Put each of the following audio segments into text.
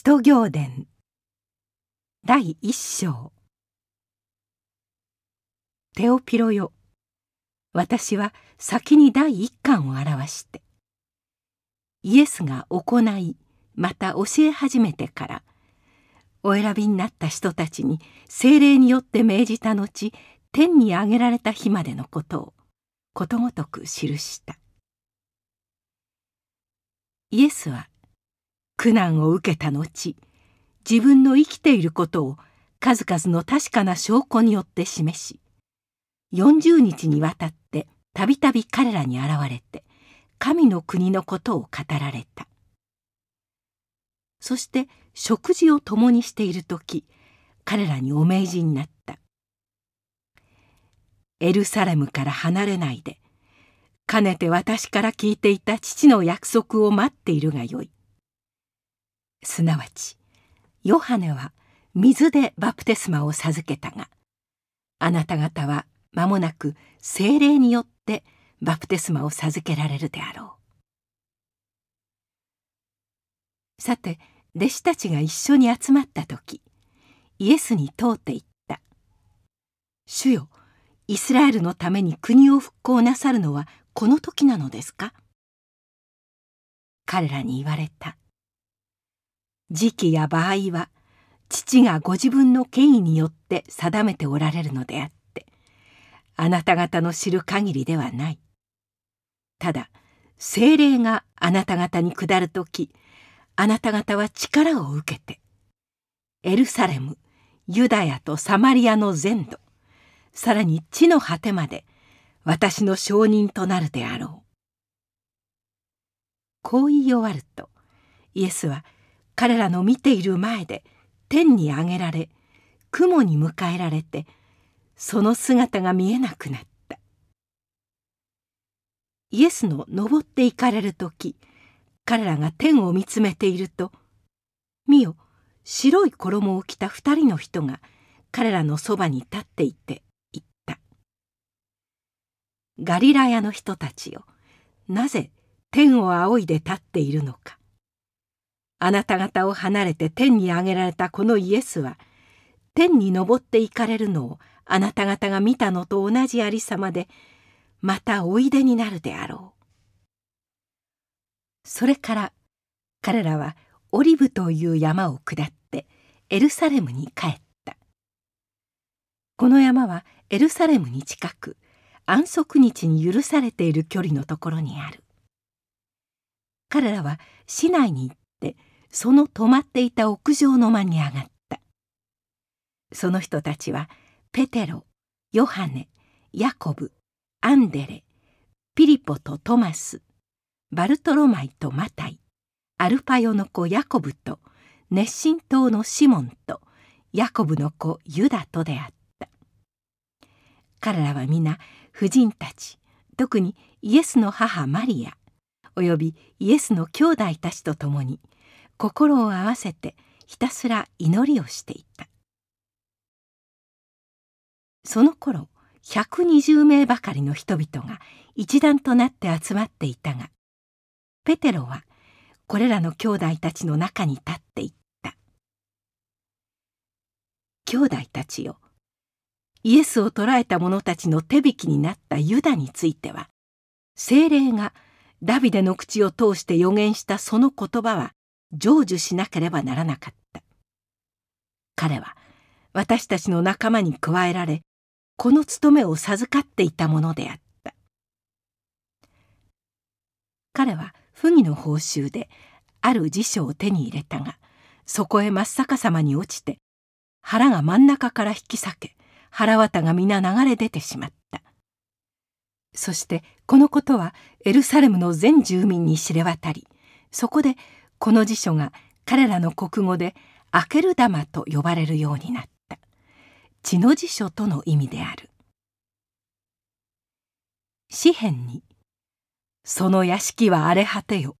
使徒行伝第一章テオピロよ私は先に第一巻を表してイエスが行いまた教え始めてからお選びになった人たちに精霊によって命じた後天に挙げられた日までのことをことごとく記したイエスは苦難を受けた後自分の生きていることを数々の確かな証拠によって示し40日にわたってたびたび彼らに現れて神の国のことを語られたそして食事を共にしている時彼らにお命じになった「エルサレムから離れないでかねて私から聞いていた父の約束を待っているがよい」すなわちヨハネは水でバプテスマを授けたがあなた方は間もなく精霊によってバプテスマを授けられるであろうさて弟子たちが一緒に集まった時イエスに問うて言った「主よイスラエルのために国を復興なさるのはこの時なのですか?」彼らに言われた「時期や場合は父がご自分の権威によって定めておられるのであってあなた方の知る限りではないただ精霊があなた方に下る時あなた方は力を受けてエルサレムユダヤとサマリアの全土さらに地の果てまで私の証人となるであろうこう言い終わるとイエスは「彼らの見ている前で天に上げられ雲に迎えられてその姿が見えなくなったイエスの登っていかれる時彼らが天を見つめていると見よ白い衣を着た二人の人が彼らのそばに立っていて言った「ガリラヤの人たちよなぜ天を仰いで立っているのかあなた方を離れて天に上げられたこのイエスは天に昇っていかれるのをあなた方が見たのと同じありさまでまたおいでになるであろう。それから彼らはオリブという山を下ってエルサレムに帰ったこの山はエルサレムに近く安息日に許されている距離のところにある彼らは市内に行っその止まっていた屋上の間に上がったその人たちはペテロヨハネヤコブアンデレピリポとトマスバルトロマイとマタイアルパヨの子ヤコブと熱心党のシモンとヤコブの子ユダとであった彼らは皆婦人たち特にイエスの母マリアおよびイエスの兄弟たちと共に心を合わせてひたすら祈りをしていったその頃120名ばかりの人々が一段となって集まっていたがペテロはこれらの兄弟たちの中に立っていった「兄弟たちよイエスを捕らえた者たちの手引きになったユダについては精霊がダビデの口を通して予言したその言葉は成就しなければならなかった彼は私たちの仲間に加えられこの務めを授かっていたものであった彼は不義の報酬である辞書を手に入れたがそこへ真っ逆さまに落ちて腹が真ん中から引き裂け腹綿が皆流れ出てしまったそしてこのことはエルサレムの全住民に知れ渡りそこでこの辞書が彼らの国語で「開ける玉」と呼ばれるようになった血の辞書との意味である詩篇に「その屋敷は荒れ果てよ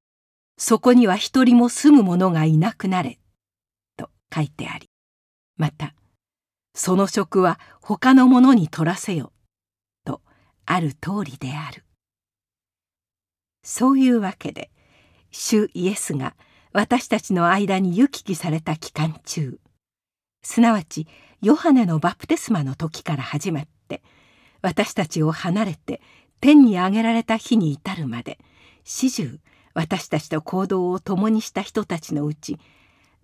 そこには一人も住む者がいなくなれ」と書いてありまた「その職は他の者に取らせよ」とある通りであるそういうわけで主イエスが「私たちの間に行き来された期間中すなわちヨハネのバプテスマの時から始まって私たちを離れて天に上げられた日に至るまで始終私たちと行動を共にした人たちのうち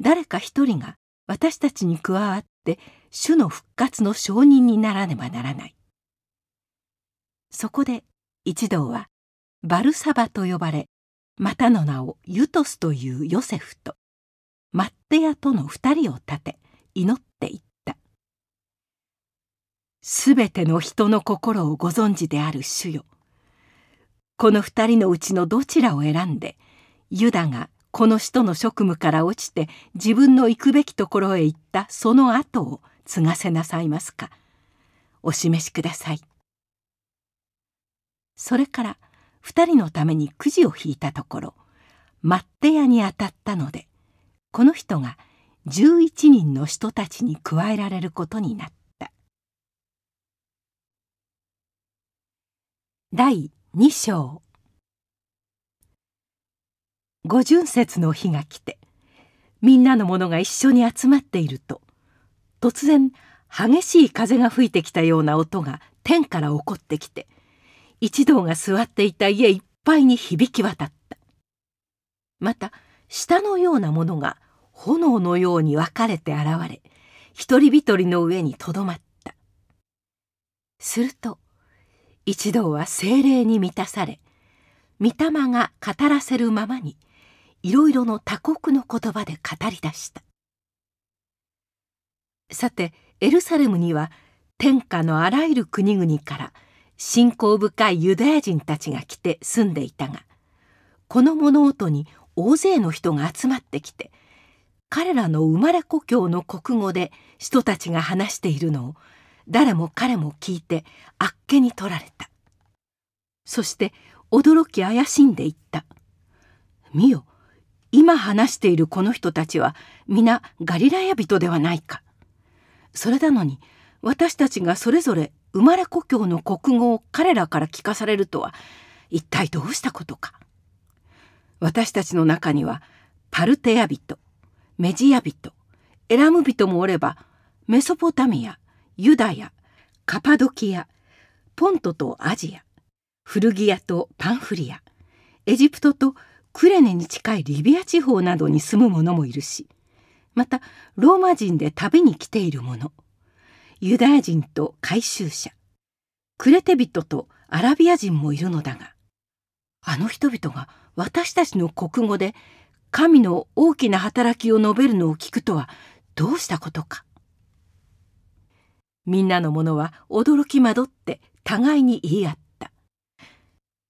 誰か一人が私たちに加わって主の復活の証人にならねばならない。そこで一同はバルサバと呼ばれまたの名をユトスというヨセフとマッテヤとの二人を立て祈っていった「すべての人の心をご存知である主よこの二人のうちのどちらを選んでユダがこの人の職務から落ちて自分の行くべきところへ行ったその後を継がせなさいますかお示しください」それから「二人のためにくじを引いたところ待って屋に当たったのでこの人が11人の人たちに加えられることになった第二章五巡節の日が来てみんなのものが一緒に集まっていると突然激しい風が吹いてきたような音が天から起こってきて一同が座っていた家いっぱいに響き渡ったまた下のようなものが炎のように分かれて現れ一人一人の上にとどまったすると一同は精霊に満たされ御霊が語らせるままにいろいろの他国の言葉で語り出したさてエルサレムには天下のあらゆる国々から信仰深いユダヤ人たちが来て住んでいたがこの物音に大勢の人が集まってきて彼らの生まれ故郷の国語で人たちが話しているのを誰も彼も聞いてあっけに取られたそして驚き怪しんでいった「見よ今話しているこの人たちは皆ガリラヤ人ではないか」それなのに私たちがそれぞれ生まれ故郷の国語を彼らから聞かされるとは一体どうしたことか私たちの中にはパルテア人メジア人エラム人もおればメソポタミアユダヤカパドキアポントとアジア古着屋とパンフリアエジプトとクレネに近いリビア地方などに住む者もいるしまたローマ人で旅に来ている者ユダヤ人と回収者クレテ人とアラビア人もいるのだがあの人々が私たちの国語で神の大きな働きを述べるのを聞くとはどうしたことかみんなの者は驚き惑って互いに言い合った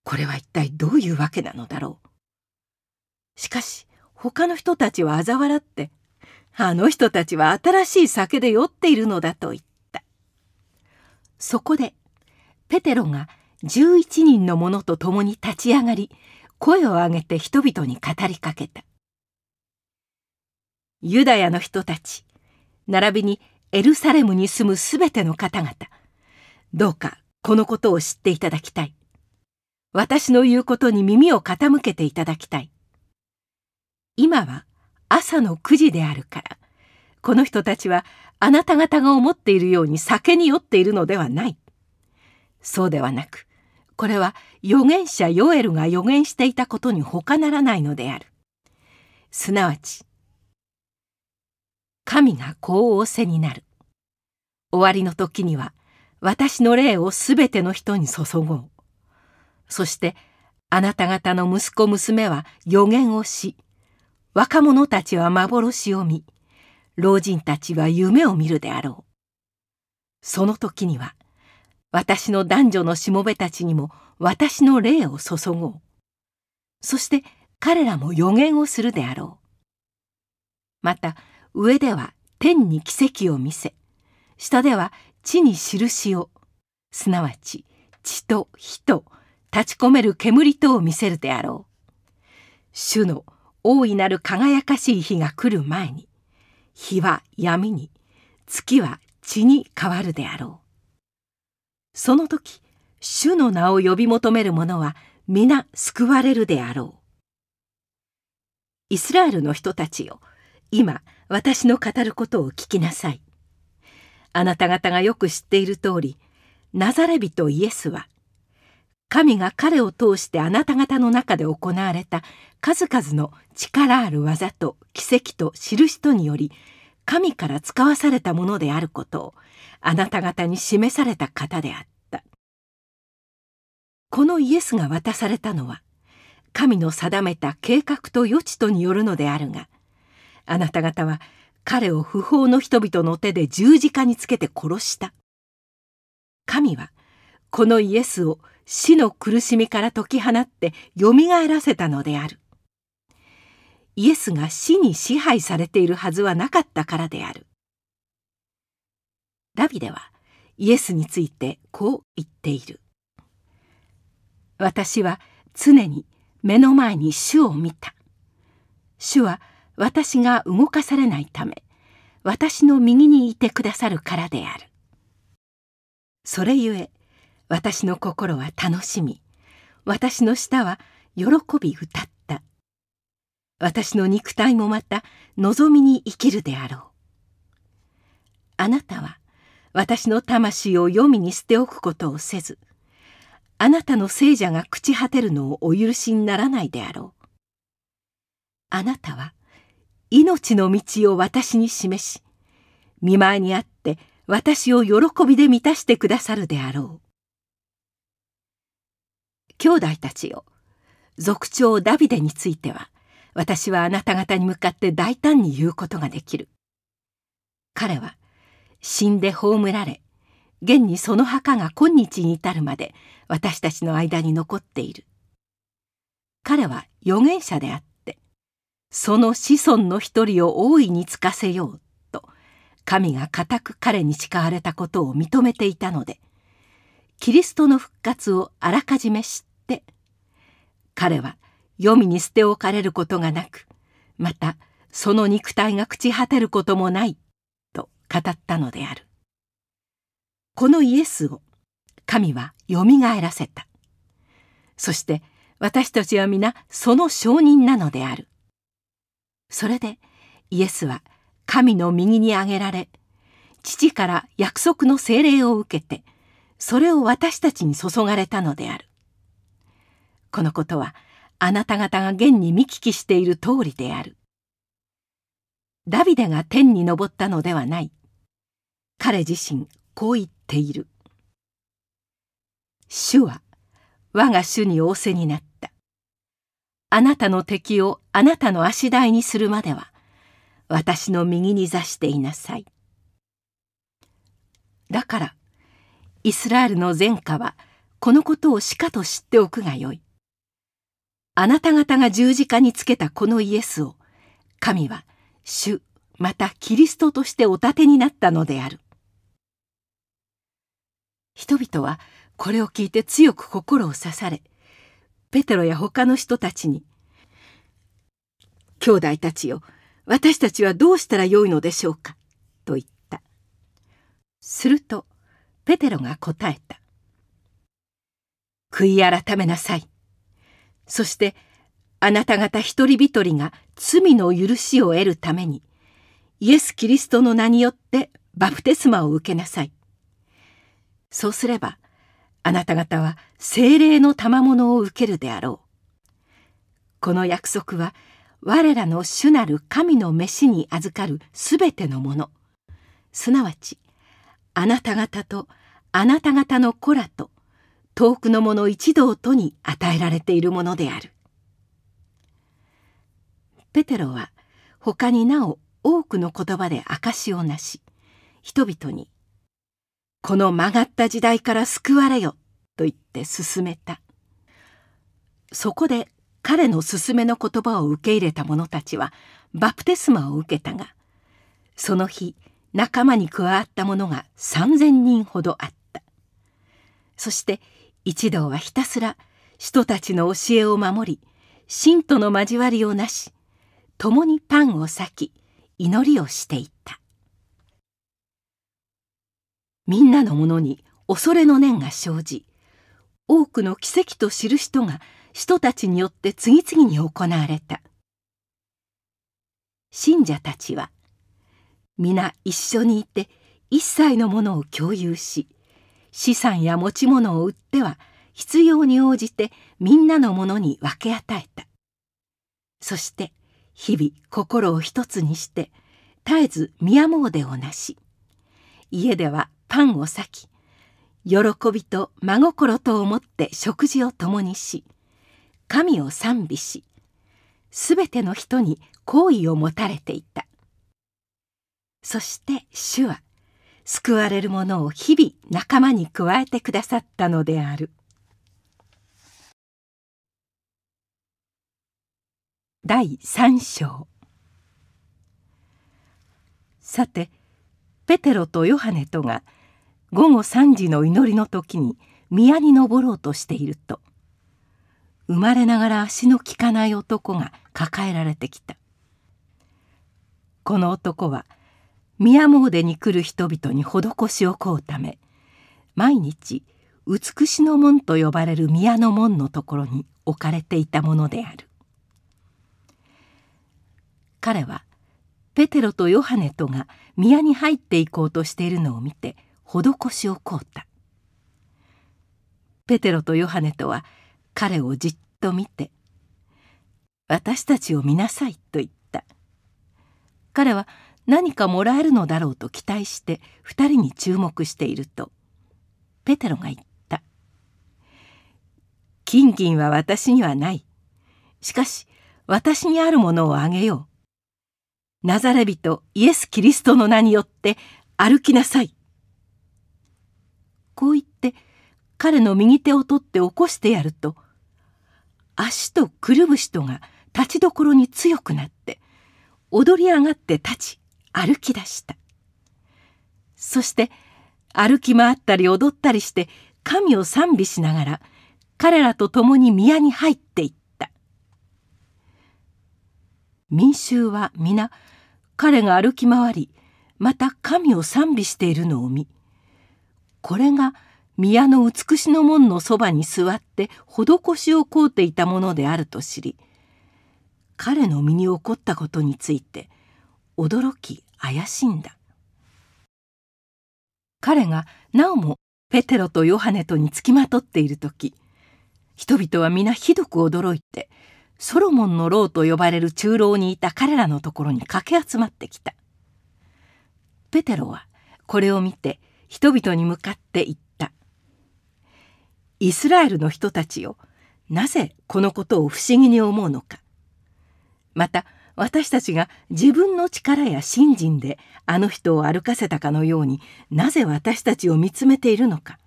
これは一体どういうわけなのだろうしかし他の人たちは嘲笑ってあの人たちは新しい酒で酔っているのだと言ったそこでペテロが11人の者と共に立ち上がり声を上げて人々に語りかけたユダヤの人たち並びにエルサレムに住むすべての方々どうかこのことを知っていただきたい私の言うことに耳を傾けていただきたい今は朝の9時であるからこの人たちはあなた方が思っているように酒に酔っているのではない。そうではなく、これは預言者ヨエルが預言していたことに他ならないのである。すなわち、神がこう仰せになる。終わりの時には、私の霊をすべての人に注ごう。そして、あなた方の息子娘は預言をし、若者たちは幻を見、老人たちは夢を見るであろう。その時には、私の男女のしもべたちにも私の霊を注ごう。そして彼らも予言をするであろう。また、上では天に奇跡を見せ、下では地に印を、すなわち血と火と立ち込める煙とを見せるであろう。主の大いなる輝かしい日が来る前に、日は闇に月は血に変わるであろうその時主の名を呼び求める者は皆救われるであろうイスラエルの人たちよ今私の語ることを聞きなさいあなた方がよく知っている通りナザレ人イエスは神が彼を通してあなた方の中で行われた数々の力ある技と奇跡と印とにより神から使わされたものであることをあなた方に示された方であったこのイエスが渡されたのは神の定めた計画と予知とによるのであるがあなた方は彼を不法の人々の手で十字架につけて殺した神はこのイエスを「死の苦しみから解き放ってよみがえらせたのであるイエスが死に支配されているはずはなかったからであるダビデはイエスについてこう言っている私は常に目の前に主を見た主は私が動かされないため私の右にいてくださるからであるそれゆえ私の心は楽しみ私の舌は喜び歌った私の肉体もまた望みに生きるであろうあなたは私の魂を黄泉に捨ておくことをせずあなたの聖者が朽ち果てるのをお許しにならないであろうあなたは命の道を私に示し見舞いにあって私を喜びで満たしてくださるであろう兄弟たちよ族長ダビデについては私はあなた方に向かって大胆に言うことができる彼は死んで葬られ現にその墓が今日に至るまで私たちの間に残っている彼は預言者であってその子孫の一人を大いにつかせようと神が固く彼に誓われたことを認めていたのでキリストの復活をあらかじめ知って彼は黄泉に捨て置かれることがなくまたその肉体が朽ち果てることもないと語ったのであるこのイエスを神はよみがえらせたそして私たちは皆その証人なのであるそれでイエスは神の右に挙げられ父から約束の精霊を受けてそれを私たちに注がれたのであるこのことはあなた方が現に見聞きしている通りである。ダビデが天に昇ったのではない。彼自身こう言っている。主は我が主に仰せになった。あなたの敵をあなたの足台にするまでは私の右に座していなさい。だからイスラエルの前科はこのことをしかと知っておくがよい。あなた方が十字架につけたこのイエスを、神は主、またキリストとしてお立てになったのである。人々はこれを聞いて強く心を刺され、ペテロや他の人たちに、兄弟たちよ、私たちはどうしたらよいのでしょうか、と言った。すると、ペテロが答えた。悔い改めなさい。そしてあなた方一人一人が罪の許しを得るためにイエス・キリストの名によってバプテスマを受けなさい。そうすればあなた方は精霊の賜物を受けるであろう。この約束は我らの主なる神の召しに預かるすべてのものすなわちあなた方とあなた方の子らと遠くの者一同とに与えられているものである。ペテロは他になお多くの言葉で証をなし人々に「この曲がった時代から救われよ」と言って進めたそこで彼の勧めの言葉を受け入れた者たちはバプテスマを受けたがその日仲間に加わった者が3,000人ほどあったそして一同はひたすら人たちの教えを守り信徒の交わりをなし共にパンを裂き祈りをしていったみんなのものに恐れの念が生じ多くの奇跡と知る人が人たちによって次々に行われた信者たちは皆一緒にいて一切のものを共有し資産や持ち物を売っては必要に応じてみんなのものに分け与えたそして日々心を一つにして絶えず宮詣をなし家ではパンを裂き喜びと真心と思って食事を共にし神を賛美しすべての人に好意を持たれていたそして主は救われるものを日々仲間に加えてくださったのである第三章さてペテロとヨハネとが午後3時の祈りの時に宮に登ろうとしていると生まれながら足の利かない男が抱えられてきたこの男は「宮詣に来る人々に施しを請うため毎日美しの門と呼ばれる宮の門のところに置かれていたものである彼はペテロとヨハネとが宮に入っていこうとしているのを見て施しを請うたペテロとヨハネとは彼をじっと見て「私たちを見なさい」と言った彼は何かもらえるのだろうと期待して2人に注目しているとペテロが言った「金銀は私にはないしかし私にあるものをあげようナザレ人イエス・キリストの名によって歩きなさい」こう言って彼の右手を取って起こしてやると足とくるぶしとが立ちどころに強くなって踊り上がって立ち歩き出したそして歩き回ったり踊ったりして神を賛美しながら彼らと共に宮に入っていった民衆は皆彼が歩き回りまた神を賛美しているのを見これが宮の美しの門のそばに座って施しを請うていたものであると知り彼の身に起こったことについて驚き怪しんだ彼がなおもペテロとヨハネとにつきまとっている時人々は皆ひどく驚いてソロモンの牢と呼ばれる中牢にいた彼らのところに駆け集まってきたペテロはこれを見て人々に向かって言った「イスラエルの人たちよなぜこのことを不思議に思うのかまた私たちが自分の力や信心であの人を歩かせたかのようになぜ私たちを見つめているのか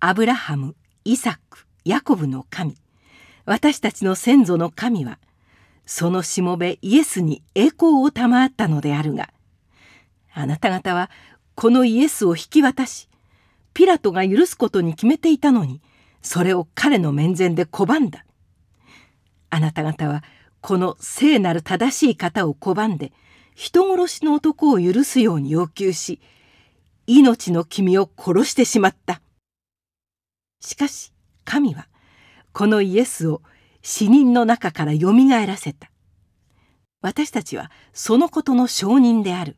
アブラハムイサクヤコブの神私たちの先祖の神はそのしもべイエスに栄光を賜ったのであるがあなた方はこのイエスを引き渡しピラトが許すことに決めていたのにそれを彼の面前で拒んだあなた方はこの聖なる正しい方を拒んで人殺しの男を許すように要求し命の君を殺してしまったしかし神はこのイエスを死人の中からよみがえらせた私たちはそのことの証人である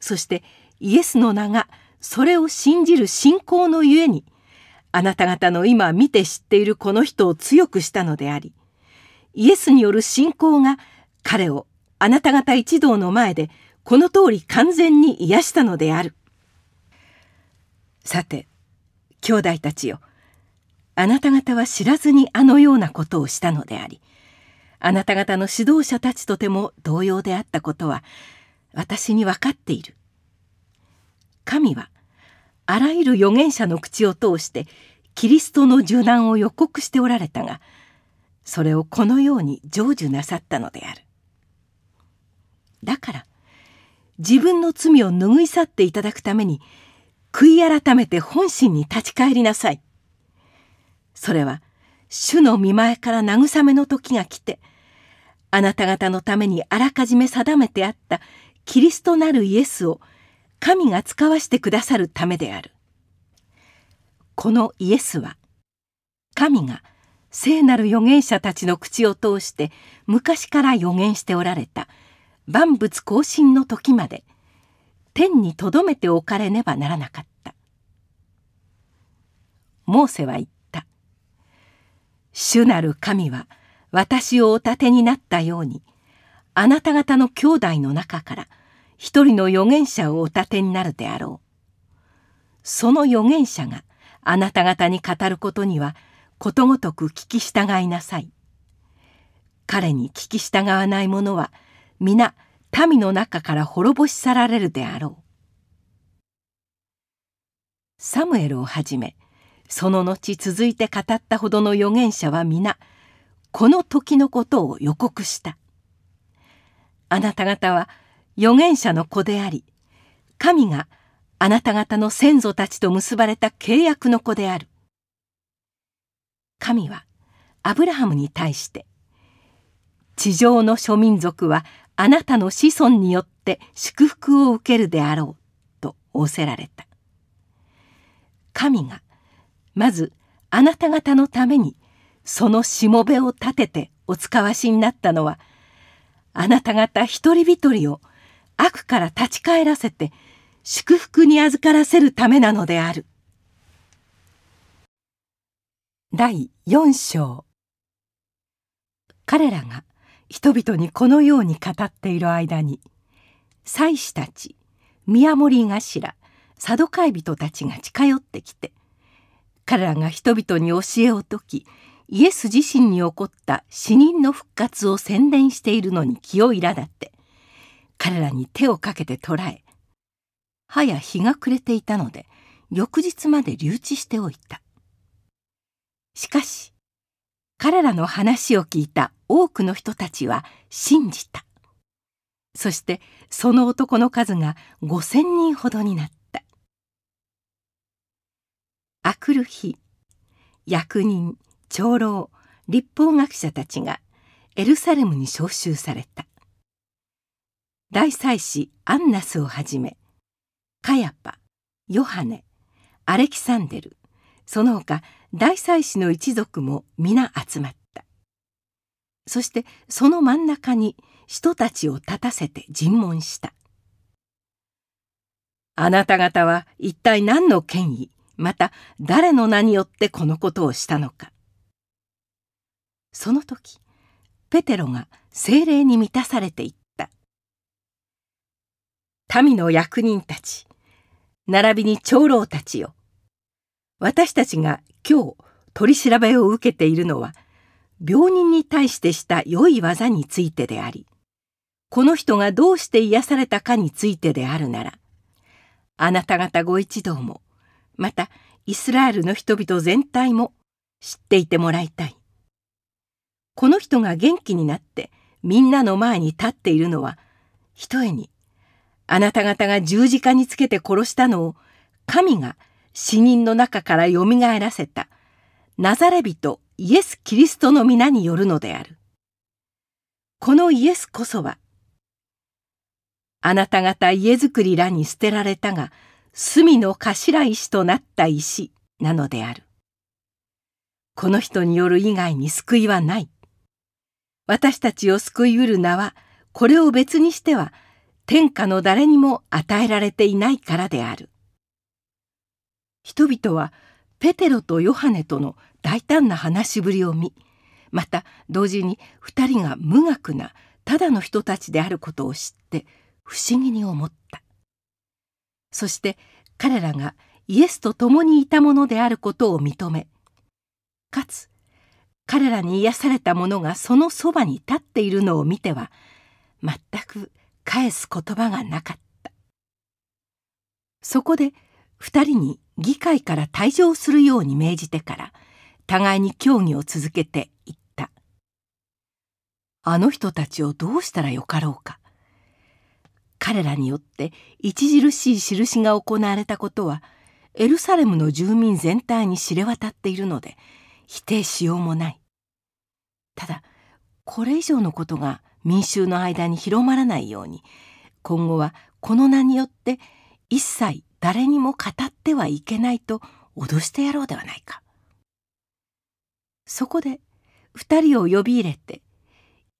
そしてイエスの名がそれを信じる信仰のゆえにあなた方の今見て知っているこの人を強くしたのでありイエスによる信仰が彼をあなた方一同の前でこの通り完全に癒したのである。さて、兄弟たちよ、あなた方は知らずにあのようなことをしたのであり、あなた方の指導者たちとても同様であったことは、私に分かっている。神は、あらゆる預言者の口を通して、キリストの受難を予告しておられたが、それをこのように成就なさったのであるだから自分の罪を拭い去っていただくために悔い改めて本心に立ち返りなさいそれは主の見前から慰めの時が来てあなた方のためにあらかじめ定めてあったキリストなるイエスを神が使わしてくださるためであるこのイエスは神が「聖なる預言者たちの口を通して昔から預言しておられた万物更新の時まで天にとどめておかれねばならなかったモーセは言った「主なる神は私をお立てになったようにあなた方の兄弟の中から一人の預言者をお立てになるであろう」その預言者があなた方に語ることにはことごとく聞き従いなさい。彼に聞き従わない者は皆民の中から滅ぼし去られるであろう。サムエルをはじめその後続いて語ったほどの預言者は皆この時のことを予告した。あなた方は預言者の子であり神があなた方の先祖たちと結ばれた契約の子である。神はアブラハムに対して「地上の諸民族はあなたの子孫によって祝福を受けるであろう」と仰せられた神がまずあなた方のためにそのしもべを立ててお使わしになったのはあなた方一人一人を悪から立ち返らせて祝福に預からせるためなのである」。第4章彼らが人々にこのように語っている間に祭司たち宮守頭サドカイ人たちが近寄ってきて彼らが人々に教えを説きイエス自身に起こった死人の復活を宣伝しているのに気を苛立って彼らに手をかけて捕らえはや日が暮れていたので翌日まで留置しておいたしかし彼らの話を聞いた多くの人たちは信じたそしてその男の数が5,000人ほどになったあくる日役人長老立法学者たちがエルサレムに召集された大祭司アンナスをはじめカヤパヨハネアレキサンデルその他大祭司の一族も皆集まったそしてその真ん中に人たちを立たせて尋問したあなた方は一体何の権威また誰の名によってこのことをしたのかその時ペテロが精霊に満たされていった民の役人たち並びに長老たちよ私たちが今日取り調べを受けているのは病人に対してした良い技についてでありこの人がどうして癒されたかについてであるならあなた方ご一同もまたイスラエルの人々全体も知っていてもらいたいこの人が元気になってみんなの前に立っているのはひとえにあなた方が十字架につけて殺したのを神が死人の中からよみがえらせたナザレ人イエス・キリストの皆によるのである。このイエスこそは、あなた方家づくりらに捨てられたが、隅の頭石となった石なのである。この人による以外に救いはない。私たちを救いうる名は、これを別にしては、天下の誰にも与えられていないからである。人々はペテロとヨハネとの大胆な話しぶりを見また同時に2人が無学なただの人たちであることを知って不思議に思ったそして彼らがイエスと共にいたものであることを認めかつ彼らに癒された者がそのそばに立っているのを見ては全く返す言葉がなかったそこで2人に議会から退場するように命じてから互いに協議を続けていったあの人たちをどうしたらよかろうか彼らによって著しい印が行われたことはエルサレムの住民全体に知れ渡っているので否定しようもないただこれ以上のことが民衆の間に広まらないように今後はこの名によって一切誰にも語ってはいけないと脅してやろうではないかそこで2人を呼び入れて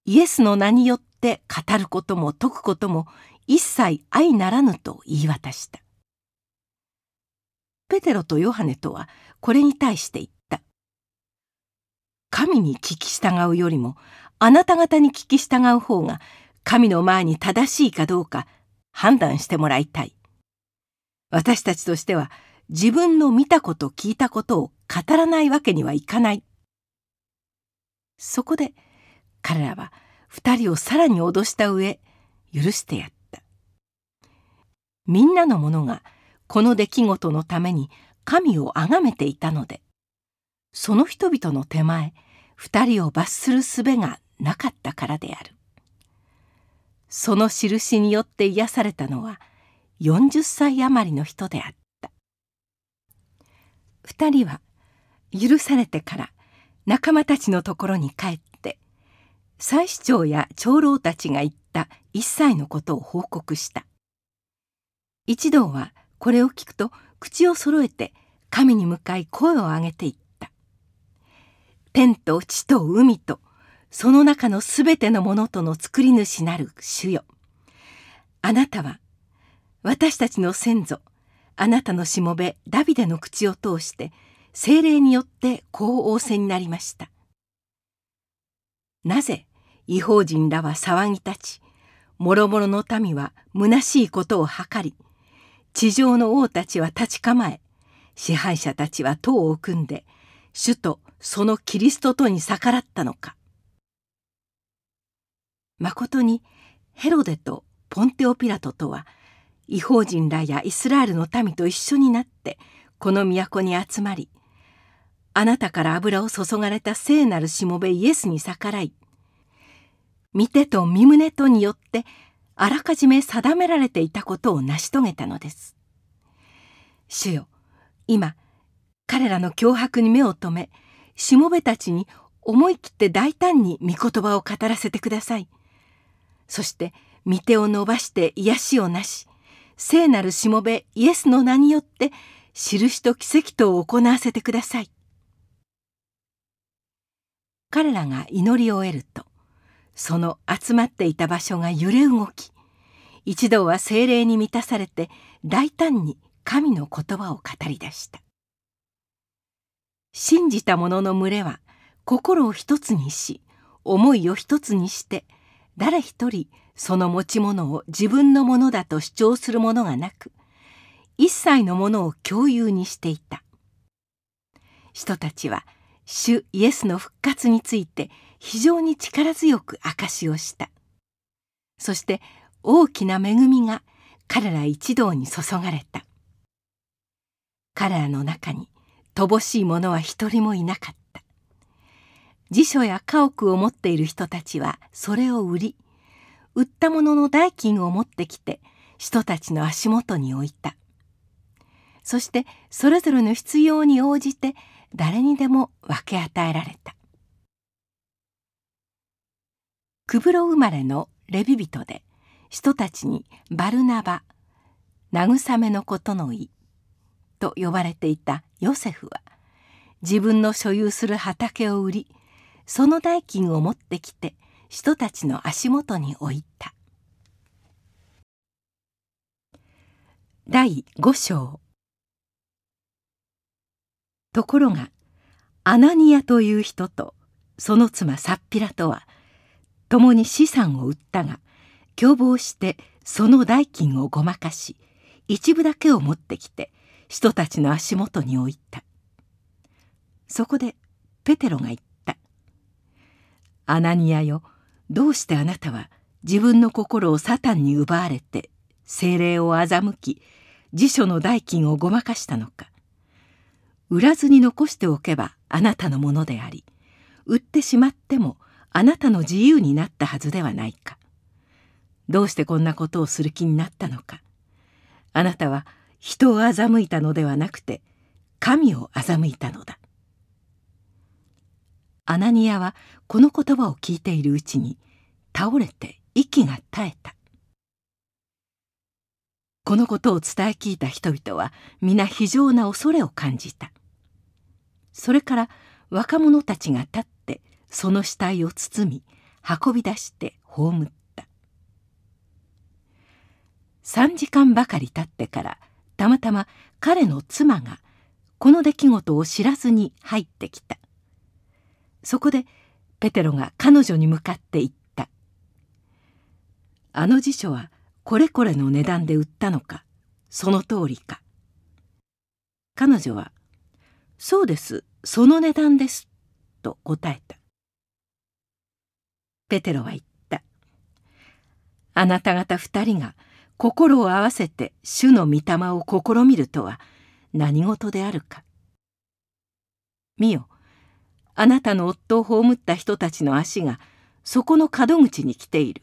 イエスの名によって語ることも説くことも一切相ならぬと言い渡したペテロとヨハネとはこれに対して言った神に聞き従うよりもあなた方に聞き従う方が神の前に正しいかどうか判断してもらいたい私たちとしては自分の見たこと聞いたことを語らないわけにはいかないそこで彼らは2人をさらに脅した上許してやったみんなの者がこの出来事のために神をあがめていたのでその人々の手前2人を罰する術がなかったからであるその印によって癒されたのは「40歳余りの人であった2人は許されてから仲間たちのところに帰って祭司長や長老たちが言った一切のことを報告した一同はこれを聞くと口を揃えて神に向かい声を上げていった「天と地と海とその中のすべてのものとの作り主なる主よあなたは私たちの先祖あなたのしもべダビデの口を通して精霊によってこう仰せになりましたなぜ違法人らは騒ぎ立ちもろもろの民は虚しいことを図り地上の王たちは立ち構え支配者たちは党を組んで主とそのキリストとに逆らったのかまことにヘロデとポンテオピラトとは異法人らやイスラエルの民と一緒になってこの都に集まりあなたから油を注がれた聖なるしもべイエスに逆らい見てと見胸とによってあらかじめ定められていたことを成し遂げたのです。主よ今彼らの脅迫に目を留めしもべたちに思い切って大胆に御言葉を語らせてください。そして御手を伸ばして癒しをなし聖なるしもべイエスの名によって印と奇跡とを行わせてください。彼らが祈りを得るとその集まっていた場所が揺れ動き一同は精霊に満たされて大胆に神の言葉を語り出した信じた者の群れは心を一つにし思いを一つにして誰一人その持ち物を自分のものだと主張するものがなく一切のものを共有にしていた人たちは主イエスの復活について非常に力強く証しをしたそして大きな恵みが彼ら一同に注がれた彼らの中に乏しい者は一人もいなかった辞書や家屋を持っている人たちはそれを売り売ったものの代金を持ってきて人たちの足元に置いたそしてそれぞれの必要に応じて誰にでも分け与えられたクブロ生まれのレビ人で人たちにバルナバ慰めのことの意と呼ばれていたヨセフは自分の所有する畑を売りその代金を持ってきて人たちの足元に置いた第5章ところがアナニアという人とその妻サッピラとは共に資産を売ったが共謀してその代金をごまかし一部だけを持ってきて人たちの足元に置いたそこでペテロが言っアナニアよどうしてあなたは自分の心をサタンに奪われて精霊を欺き辞書の代金をごまかしたのか売らずに残しておけばあなたのものであり売ってしまってもあなたの自由になったはずではないかどうしてこんなことをする気になったのかあなたは人を欺いたのではなくて神を欺いたのだアナニアはこの言葉を聞いているうちに倒れて息が絶えたこのことを伝え聞いた人々は皆非常な恐れを感じたそれから若者たちが立ってその死体を包み運び出して葬った3時間ばかり経ってからたまたま彼の妻がこの出来事を知らずに入ってきたそこでペテロが彼女に向かって言った「あの辞書はこれこれの値段で売ったのかその通りか」彼女は「そうですその値段です」と答えたペテロは言った「あなた方二人が心を合わせて主の御霊を試みるとは何事であるか」見よあなたの夫を葬った人たちの足がそこの角口に来ている。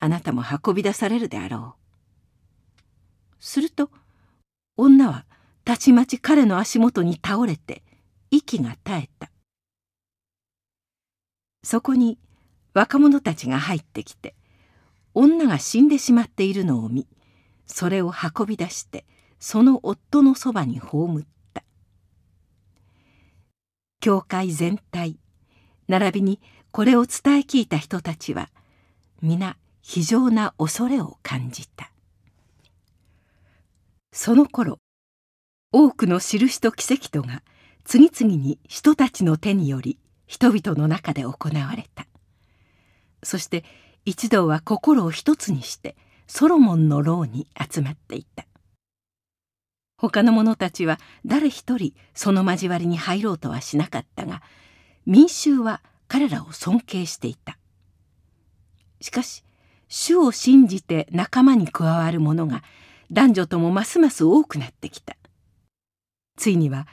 あなたも運び出されるであろう。すると女はたちまち彼の足元に倒れて息が絶えた。そこに若者たちが入ってきて女が死んでしまっているのを見それを運び出してその夫のそばに葬った。教会全体並びにこれを伝え聞いた人たちは皆非常な恐れを感じたその頃多くの印と奇跡とが次々に人たちの手により人々の中で行われたそして一同は心を一つにしてソロモンの牢に集まっていた他の者たちは誰一人その交わりに入ろうとはしなかったが民衆は彼らを尊敬していたしかし主を信じて仲間に加わる者が男女ともますます多くなってきたついには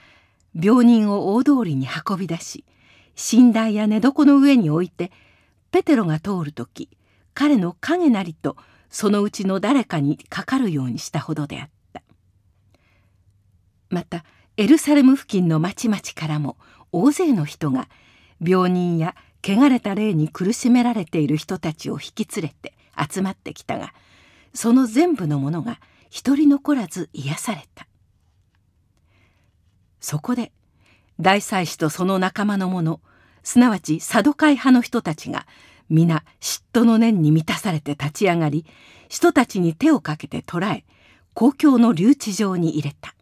病人を大通りに運び出し寝台や寝床の上に置いてペテロが通る時彼の影なりとそのうちの誰かにかかるようにしたほどであった。またエルサレム付近の町々からも大勢の人が病人や汚れた霊に苦しめられている人たちを引き連れて集まってきたがその全部のものが一人残らず癒されたそこで大祭司とその仲間の者すなわちサドカイ派の人たちが皆嫉妬の念に満たされて立ち上がり人たちに手をかけて捕らえ公共の留置場に入れた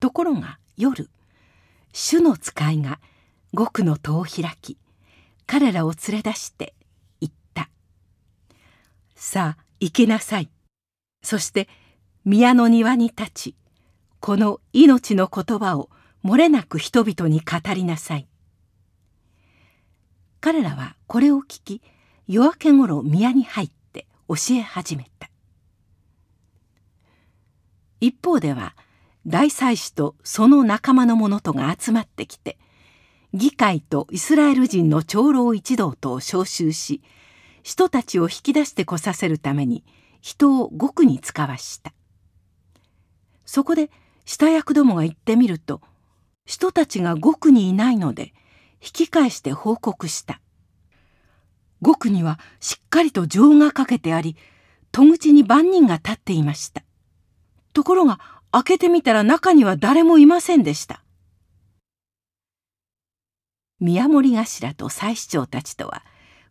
ところが夜主の使いが極の戸を開き彼らを連れ出して言った「さあ行きなさい」そして宮の庭に立ちこの命の言葉を漏れなく人々に語りなさい彼らはこれを聞き夜明けごろ宮に入って教え始めた一方では「大祭司とその仲間の者とが集まってきて議会とイスラエル人の長老一同とを召集し人たちを引き出してこさせるために人を獄に使わしたそこで下役どもが行ってみると人たちが獄にいないので引き返して報告した獄にはしっかりと情がかけてあり戸口に番人が立っていましたところが開けてみたら中には誰もいませんでした。宮守頭と祭司長たちとは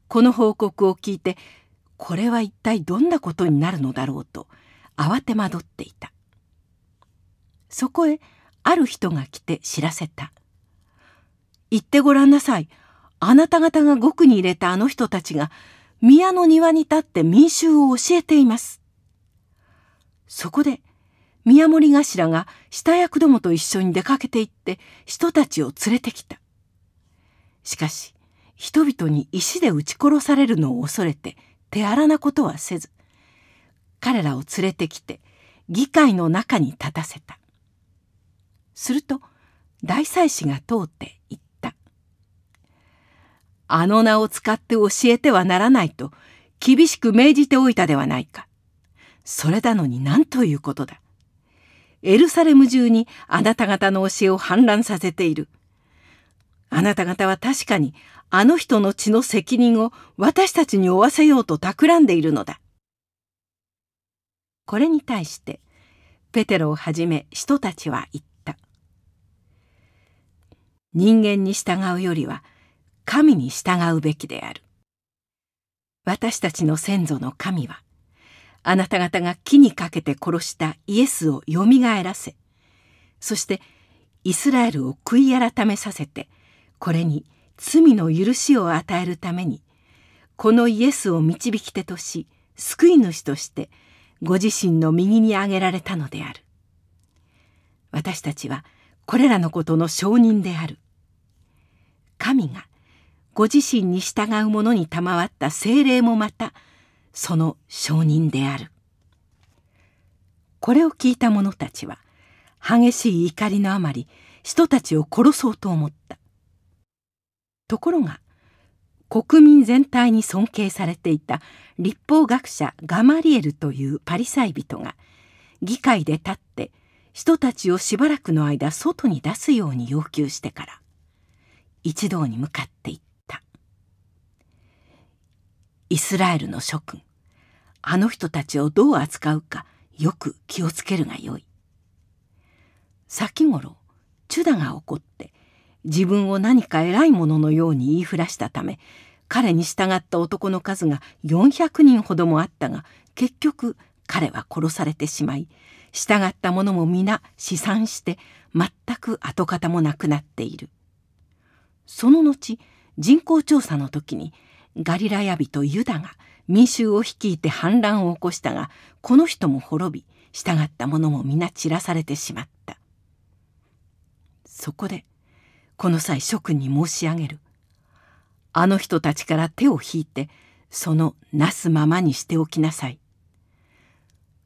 この報告を聞いてこれは一体どんなことになるのだろうと慌てまどっていたそこへある人が来て知らせた「行ってごらんなさいあなた方が獄に入れたあの人たちが宮の庭に立って民衆を教えています」そこで宮守頭が下役どもと一緒に出かけて行って人たちを連れてきた。しかし人々に石で撃ち殺されるのを恐れて手荒なことはせず彼らを連れてきて議会の中に立たせたすると大祭司が通って言った「あの名を使って教えてはならないと厳しく命じておいたではないかそれなのになんということだエルサレム中にあなた方の教えを反乱させている。あなた方は確かにあの人の血の責任を私たちに負わせようと企んでいるのだ。これに対してペテロをはじめ人たちは言った。人間に従うよりは神に従うべきである。私たちの先祖の神はあなた方が木にかけて殺したイエスをよみがえらせそしてイスラエルを悔い改めさせてこれに罪の許しを与えるためにこのイエスを導き手とし救い主としてご自身の右に挙げられたのである私たちはこれらのことの証人である神がご自身に従う者に賜った精霊もまたその証人であるこれを聞いた者たちは激しい怒りのあまり人たちを殺そうと思ったところが国民全体に尊敬されていた立法学者ガマリエルというパリサイ人が議会で立って人たちをしばらくの間外に出すように要求してから一同に向かっていったイスラエルの諸君あの人たちをどう扱うかよく気をつけるがよい。先頃チュダが怒って自分を何か偉いもののように言いふらしたため彼に従った男の数が400人ほどもあったが結局彼は殺されてしまい従った者も皆死産して全く跡形もなくなっているその後人口調査の時にガリラヤ人ユダが民衆を率いて反乱を起こしたがこの人も滅び従った者も皆散らされてしまったそこでこの際諸君に申し上げるあの人たちから手を引いてそのなすままにしておきなさい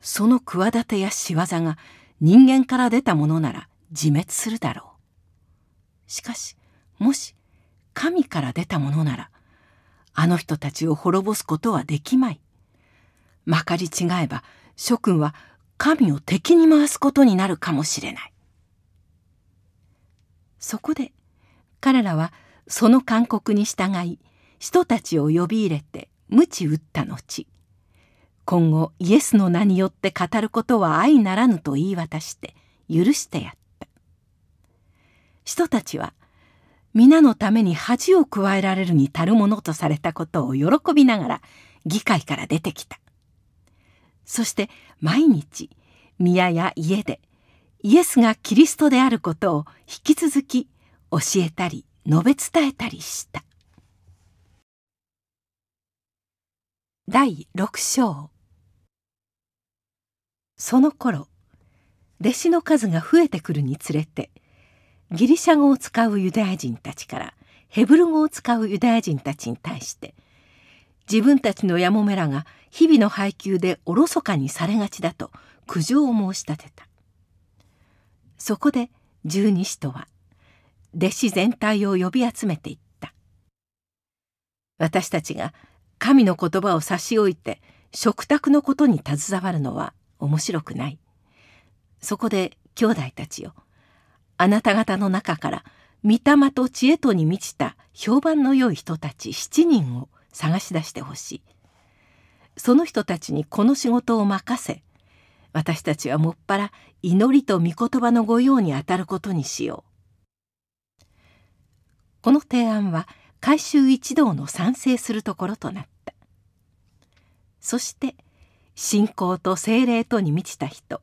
その企てや仕業が人間から出たものなら自滅するだろうしかしもし神から出たものならあの人たちを滅ぼすことはできまい。まかり違えば諸君は神を敵に回すことになるかもしれない。そこで彼らはその勧告に従い人たちを呼び入れて鞭打った後今後イエスの名によって語ることは相ならぬと言い渡して許してやった人たちは皆のために恥を加えられるに足るものとされたことを喜びながら議会から出てきた。そして毎日宮や家でイエスがキリストであることを引き続き教えたり述べ伝えたりした第6章その頃弟子の数が増えてくるにつれてギリシャ語を使うユダヤ人たちからヘブル語を使うユダヤ人たちに対して自分たちのやもめらが日々の配給でおろそかにされがちだと苦情を申し立てたそこで十二使徒は弟子全体を呼び集めていった私たちが神の言葉を差し置いて食卓のことに携わるのは面白くないそこで兄弟たちよあなた方の中から御霊と知恵とに満ちた評判の良い人たち7人を探し出してほしいその人たちにこの仕事を任せ私たちはもっぱら祈りと御言葉の御用にあたることにしようこの提案は改修一同の賛成するところとなったそして信仰と精霊とに満ちた人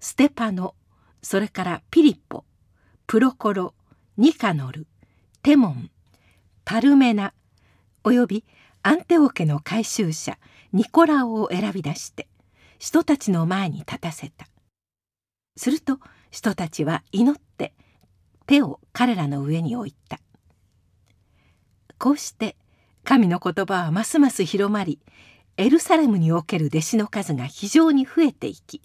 ステパノそれからピリポプロコロニカノルテモンパルメナおよびアンテオ家の改宗者ニコラオを選び出して人たちの前に立たせたすると人たちは祈って手を彼らの上に置いたこうして神の言葉はますます広まりエルサレムにおける弟子の数が非常に増えていき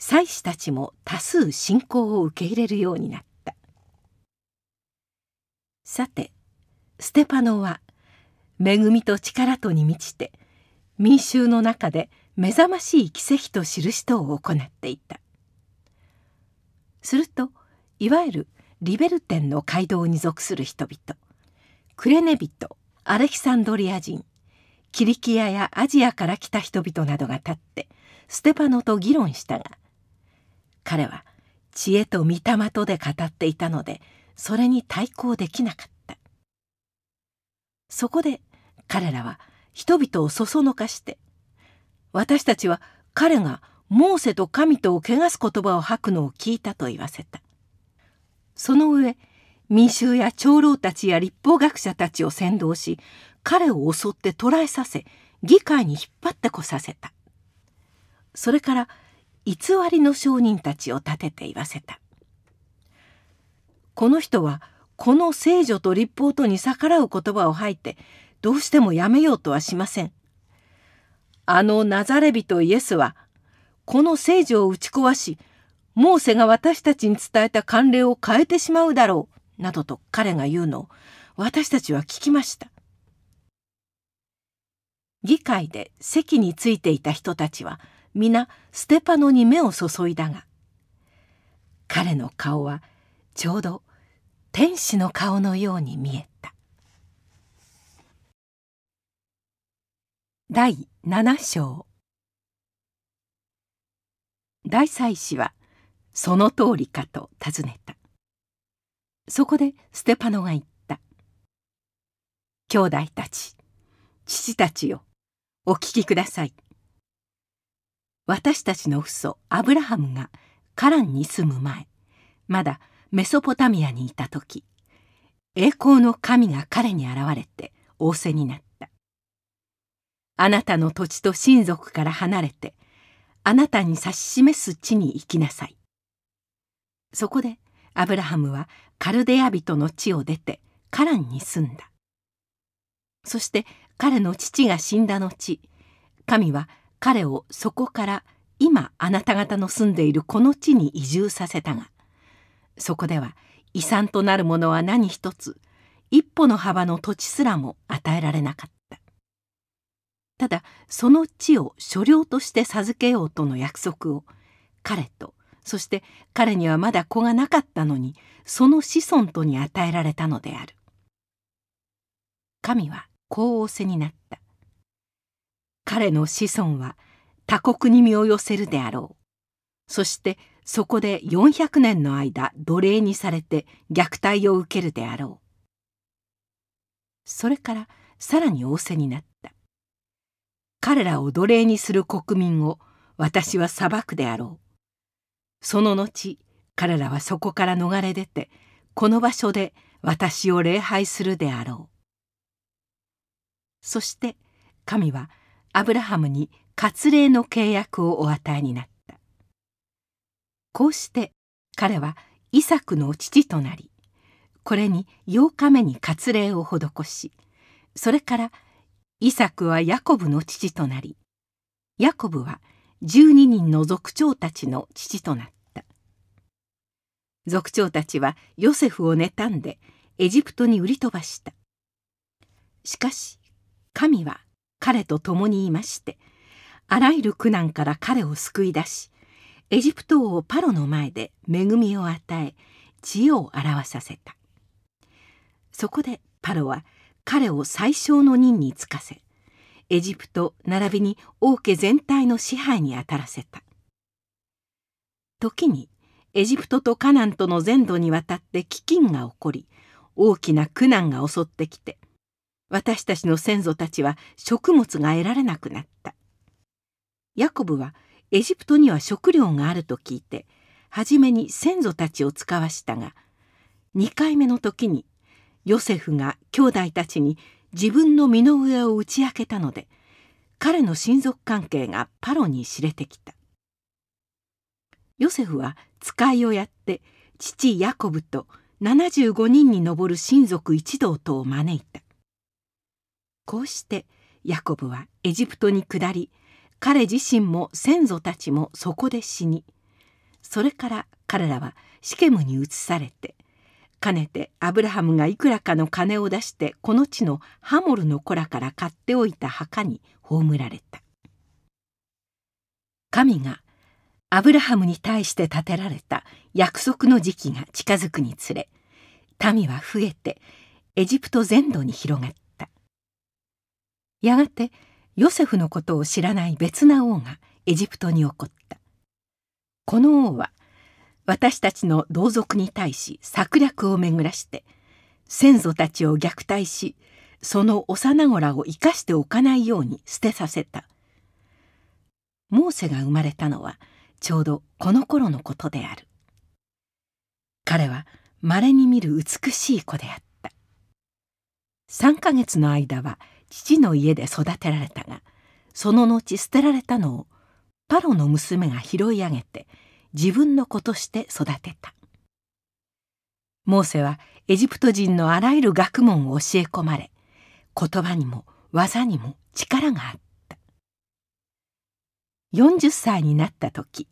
祭司たちも多数信仰を受け入れるようになっさてステパノは恵みと力とに満ちて民衆の中で目覚ましい奇跡と印とを行っていたするといわゆるリベルテンの街道に属する人々クレネビトアレキサンドリア人キリキアやアジアから来た人々などが立ってステパノと議論したが彼は知恵と御霊とで語っていたのでそれに対抗できなかったそこで彼らは人々をそそのかして私たちは彼がモーセと神とを汚す言葉を吐くのを聞いたと言わせたその上民衆や長老たちや立法学者たちを先導し彼を襲って捕らえさせ議会に引っ張ってこさせたそれから偽りの証人たちを立てて言わせたこの人はこの聖女と立法とに逆らう言葉を吐いてどうしてもやめようとはしません。あのナザレ人イエスはこの聖女を打ち壊しモーセが私たちに伝えた慣例を変えてしまうだろうなどと彼が言うのを私たちは聞きました。議会で席についていた人たちは皆ステパノに目を注いだが彼の顔はちょうど天使の顔のように見えた第7章大祭司は「その通りか」と尋ねたそこでステパノが言った「兄弟たち父たちよお聞きください」私たちの父祖アブラハムがカランに住む前まだメソポタミアにいた時栄光の神が彼に現れて仰せになったあなたの土地と親族から離れてあなたに指し示す地に行きなさいそこでアブラハムはカルデア人の地を出てカランに住んだそして彼の父が死んだ後神は彼をそこから今あなた方の住んでいるこの地に移住させたがそこでは遺産となるものは何一つ一歩の幅の土地すらも与えられなかったただその地を所領として授けようとの約束を彼とそして彼にはまだ子がなかったのにその子孫とに与えられたのである神はこう仰せになった彼の子孫は他国に身を寄せるであろうそしてそこで400年の間奴隷にされて虐待を受けるであろうそれからさらに仰せになった彼らを奴隷にする国民を私は裁くであろうその後彼らはそこから逃れ出てこの場所で私を礼拝するであろうそして神はアブラハムに割礼の契約をお与えになったこうして彼はイサクの父となりこれに8日目に割礼を施しそれからイサクはヤコブの父となりヤコブは12人の族長たちの父となった族長たちはヨセフを妬んでエジプトに売り飛ばしたしかし神は彼と共にいましてあらゆる苦難から彼を救い出しエジプト王パロの前で恵みを与え知恵を表させたそこでパロは彼を最小の任に就かせエジプト並びに王家全体の支配にあたらせた時にエジプトとカナンとの全土にわたって飢饉が起こり大きな苦難が襲ってきて私たちの先祖たちは食物が得られなくなったヤコブはエジプトには食料があると聞いて初めに先祖たちを遣わしたが2回目の時にヨセフが兄弟たちに自分の身の上を打ち明けたので彼の親族関係がパロに知れてきたヨセフは使いをやって父ヤコブと75人に上る親族一同とを招いたこうしてヤコブはエジプトに下り彼自身も先祖たちもそこで死にそれから彼らはシケムに移されてかねてアブラハムがいくらかの金を出してこの地のハモルの子らから買っておいた墓に葬られた神がアブラハムに対して建てられた約束の時期が近づくにつれ民は増えてエジプト全土に広がったやがてヨセフのことを知らない別な王がエジプトに起こったこの王は私たちの同族に対し策略を巡らして先祖たちを虐待しその幼子らを生かしておかないように捨てさせたモーセが生まれたのはちょうどこの頃のことである彼はまれに見る美しい子であった3ヶ月の間は「父の家で育てられたがその後捨てられたのをパロの娘が拾い上げて自分の子として育てたモーセはエジプト人のあらゆる学問を教え込まれ言葉にも技にも力があった40歳になった時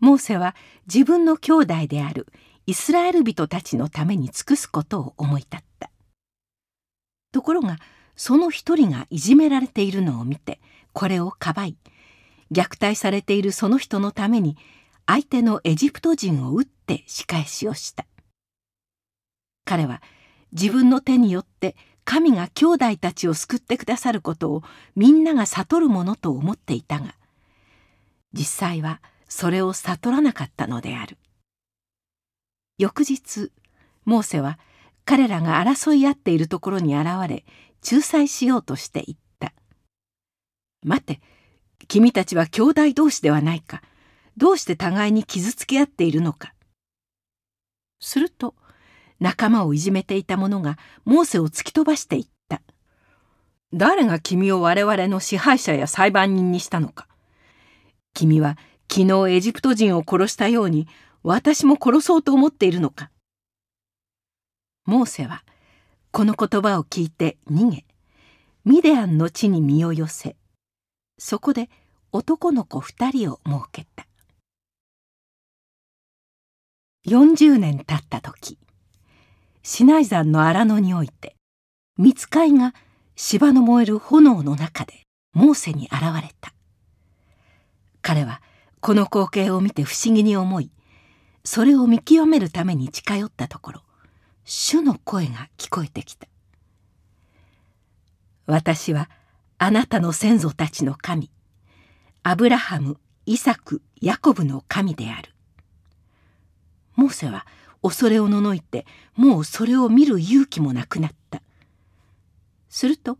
モーセは自分の兄弟であるイスラエル人たちのために尽くすことを思い立ったところがその一人がいじめられているのを見てこれをかばい虐待されているその人のために相手のエジプト人を撃って仕返しをした彼は自分の手によって神が兄弟たちを救ってくださることをみんなが悟るものと思っていたが実際はそれを悟らなかったのである翌日モーセは彼らが争い合っているところに現れ仲裁しようとしていった「待て君たちは兄弟同士ではないかどうして互いに傷つけ合っているのか」すると仲間をいじめていた者がモーセを突き飛ばしていった「誰が君を我々の支配者や裁判人にしたのか君は昨日エジプト人を殺したように私も殺そうと思っているのか」モーセはこの言葉を聞いて逃げミデアンの地に身を寄せそこで男の子二人を設けた40年経った時市内山の荒野において見会いが芝の燃える炎の中でモーセに現れた彼はこの光景を見て不思議に思いそれを見極めるために近寄ったところ主の声が聞こえてきた私はあなたの先祖たちの神アブラハムイサクヤコブの神であるモーセは恐れをののいてもうそれを見る勇気もなくなったすると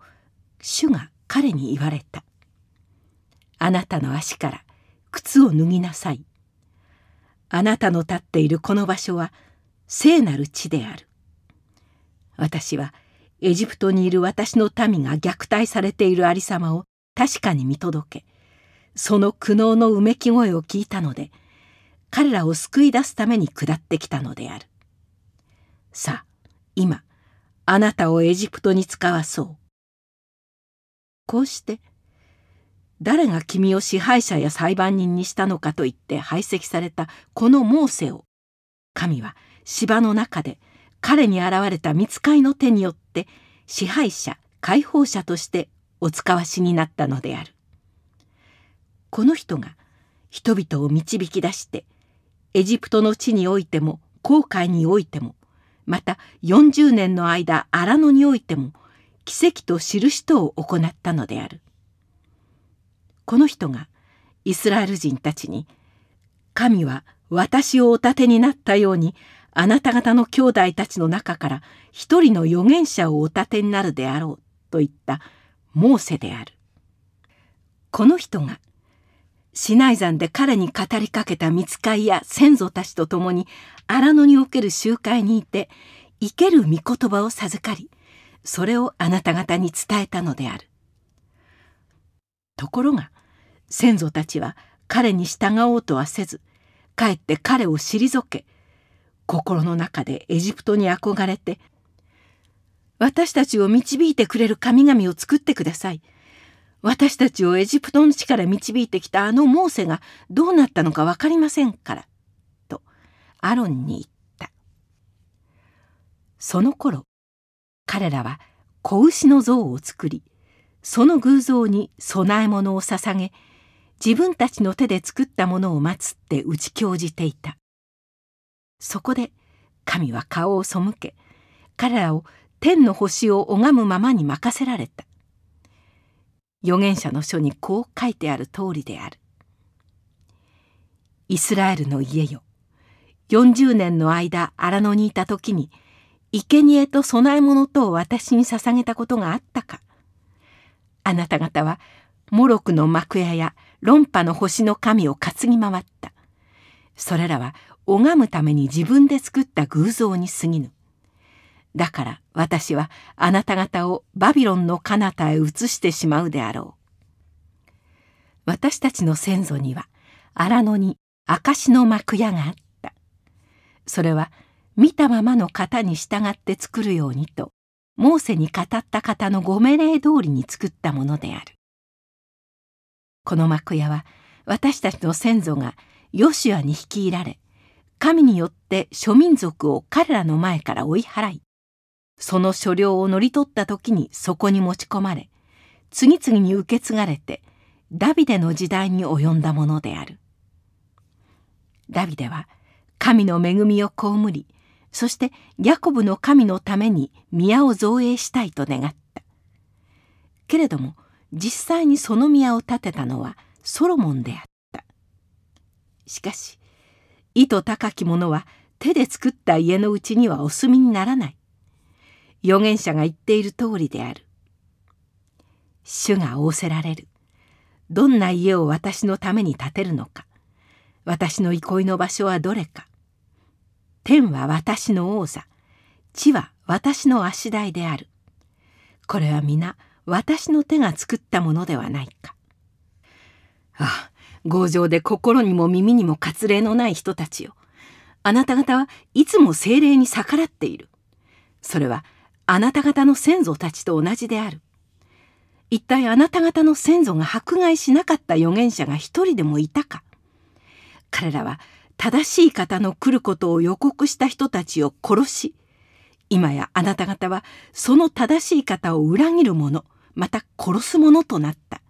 主が彼に言われた「あなたの足から靴を脱ぎなさい」「あなたの立っているこの場所は聖なる地である」私はエジプトにいる私の民が虐待されているありさまを確かに見届けその苦悩のうめき声を聞いたので彼らを救い出すために下ってきたのである。さあ今あなたをエジプトに使わそう。こうして誰が君を支配者や裁判人にしたのかと言って排斥されたこのモーセを神は芝の中で「彼に現れた見つかいの手によって支配者解放者としてお使わしになったのであるこの人が人々を導き出してエジプトの地においても航海においてもまた40年の間荒野においても奇跡と印とを行ったのであるこの人がイスラエル人たちに「神は私をお立てになったようにあなた方の兄弟たちの中から一人の預言者をお立てになるであろう」といったモーセであるこの人がナ内山で彼に語りかけた見つかいや先祖たちと共に荒野における集会にいて生ける御言葉を授かりそれをあなた方に伝えたのであるところが先祖たちは彼に従おうとはせずかえって彼を退け心の中でエジプトに憧れて私たちを導いてくれる神々を作ってください私たちをエジプトの地から導いてきたあのモーセがどうなったのか分かりませんから」とアロンに言ったその頃彼らは子牛の像を作りその偶像に供え物を捧げ自分たちの手で作ったものを祀って打ち教じていたそこで神は顔を背け彼らを天の星を拝むままに任せられた預言者の書にこう書いてある通りである「イスラエルの家よ40年の間荒野にいた時に生贄と供え物とを私に捧げたことがあったかあなた方はモロクの幕屋や論破の星の神を担ぎ回ったそれらは拝むために自分で作った偶像に過ぎぬ。だから私はあなた方をバビロンの彼方へ移してしまうであろう。私たちの先祖には荒野に証の幕屋があった。それは見たままの型に従って作るようにとモーセに語った方のご命令通りに作ったものである。この幕屋は私たちの先祖がヨシュアに率いられ神によって諸民族を彼らの前から追い払い、その所領を乗り取った時にそこに持ち込まれ、次々に受け継がれて、ダビデの時代に及んだものである。ダビデは神の恵みを被り、そしてヤコブの神のために宮を造営したいと願った。けれども実際にその宮を建てたのはソロモンであった。しかし図高き者は手で作った家のうちにはお住みにならない預言者が言っている通りである主が仰せられるどんな家を私のために建てるのか私の憩いの場所はどれか天は私の王座地は私の足台であるこれは皆私の手が作ったものではないかああ強情で心にも耳にも割礼のない人たちよ。あなた方はいつも精霊に逆らっている。それはあなた方の先祖たちと同じである。一体あなた方の先祖が迫害しなかった預言者が一人でもいたか。彼らは正しい方の来ることを予告した人たちを殺し、今やあなた方はその正しい方を裏切る者、また殺す者となった。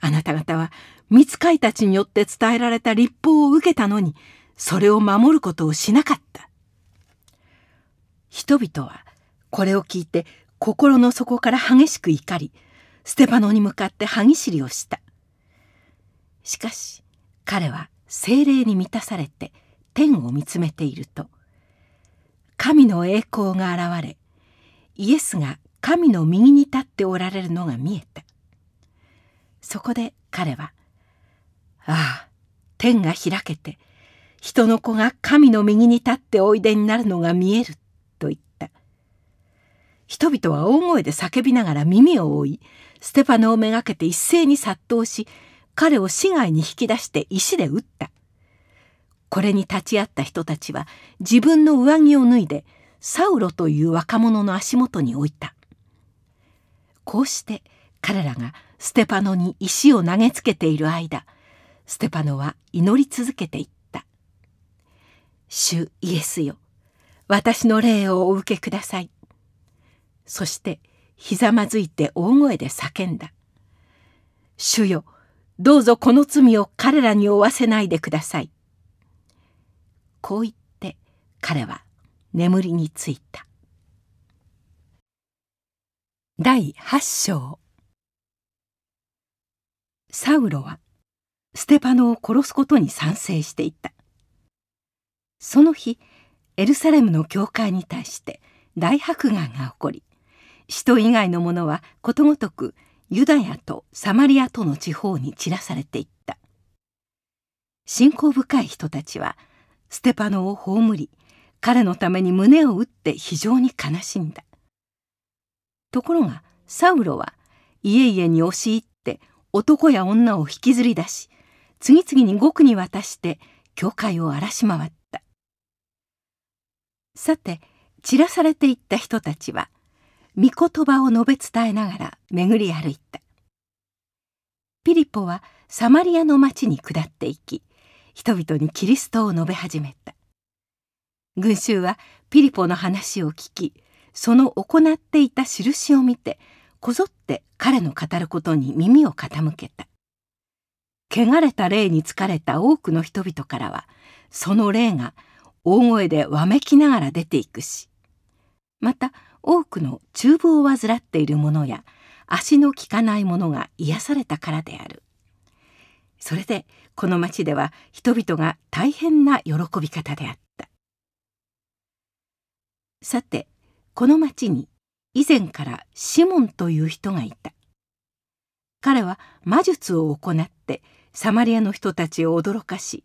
あなた方は密会たちによって伝えられた立法を受けたのにそれを守ることをしなかった人々はこれを聞いて心の底から激しく怒りステパノに向かって歯ぎしりをしたしかし彼は精霊に満たされて天を見つめていると神の栄光が現れイエスが神の右に立っておられるのが見えたそこで彼はああ天が開けて人の子が神の右に立っておいでになるのが見える」と言った人々は大声で叫びながら耳を覆いステパノをめがけて一斉に殺到し彼を市外に引き出して石で撃ったこれに立ち会った人たちは自分の上着を脱いでサウロという若者の足元に置いたこうして彼らがステパノに石を投げつけている間ステパノは祈り続けていった「主イエスよ私の霊をお受けください」そしてひざまずいて大声で叫んだ「主よどうぞこの罪を彼らに負わせないでください」こう言って彼は眠りについた第8章サウロはステパノを殺すことに賛成していたその日エルサレムの教会に対して大迫害が起こり使徒以外の者はことごとくユダヤとサマリアとの地方に散らされていった信仰深い人たちはステパノを葬り彼のために胸を打って非常に悲しんだところがサウロは家々に押し入って男や女を引きずり出し次々に5に渡して教会を荒らし回ったさて散らされていった人たちは御言葉を述べ伝えながら巡り歩いたピリポはサマリアの町に下っていき人々にキリストを述べ始めた群衆はピリポの話を聞きその行っていた印を見てこぞって彼の語ることに耳を傾けた汚れた霊に疲れた多くの人々からはその霊が大声でわめきながら出ていくしまた多くの厨房を患っている者や足の利かない者が癒されたからであるそれでこの町では人々が大変な喜び方であったさてこの町に以前からシモンという人がいた彼は魔術を行ってサマリアの人たちを驚かし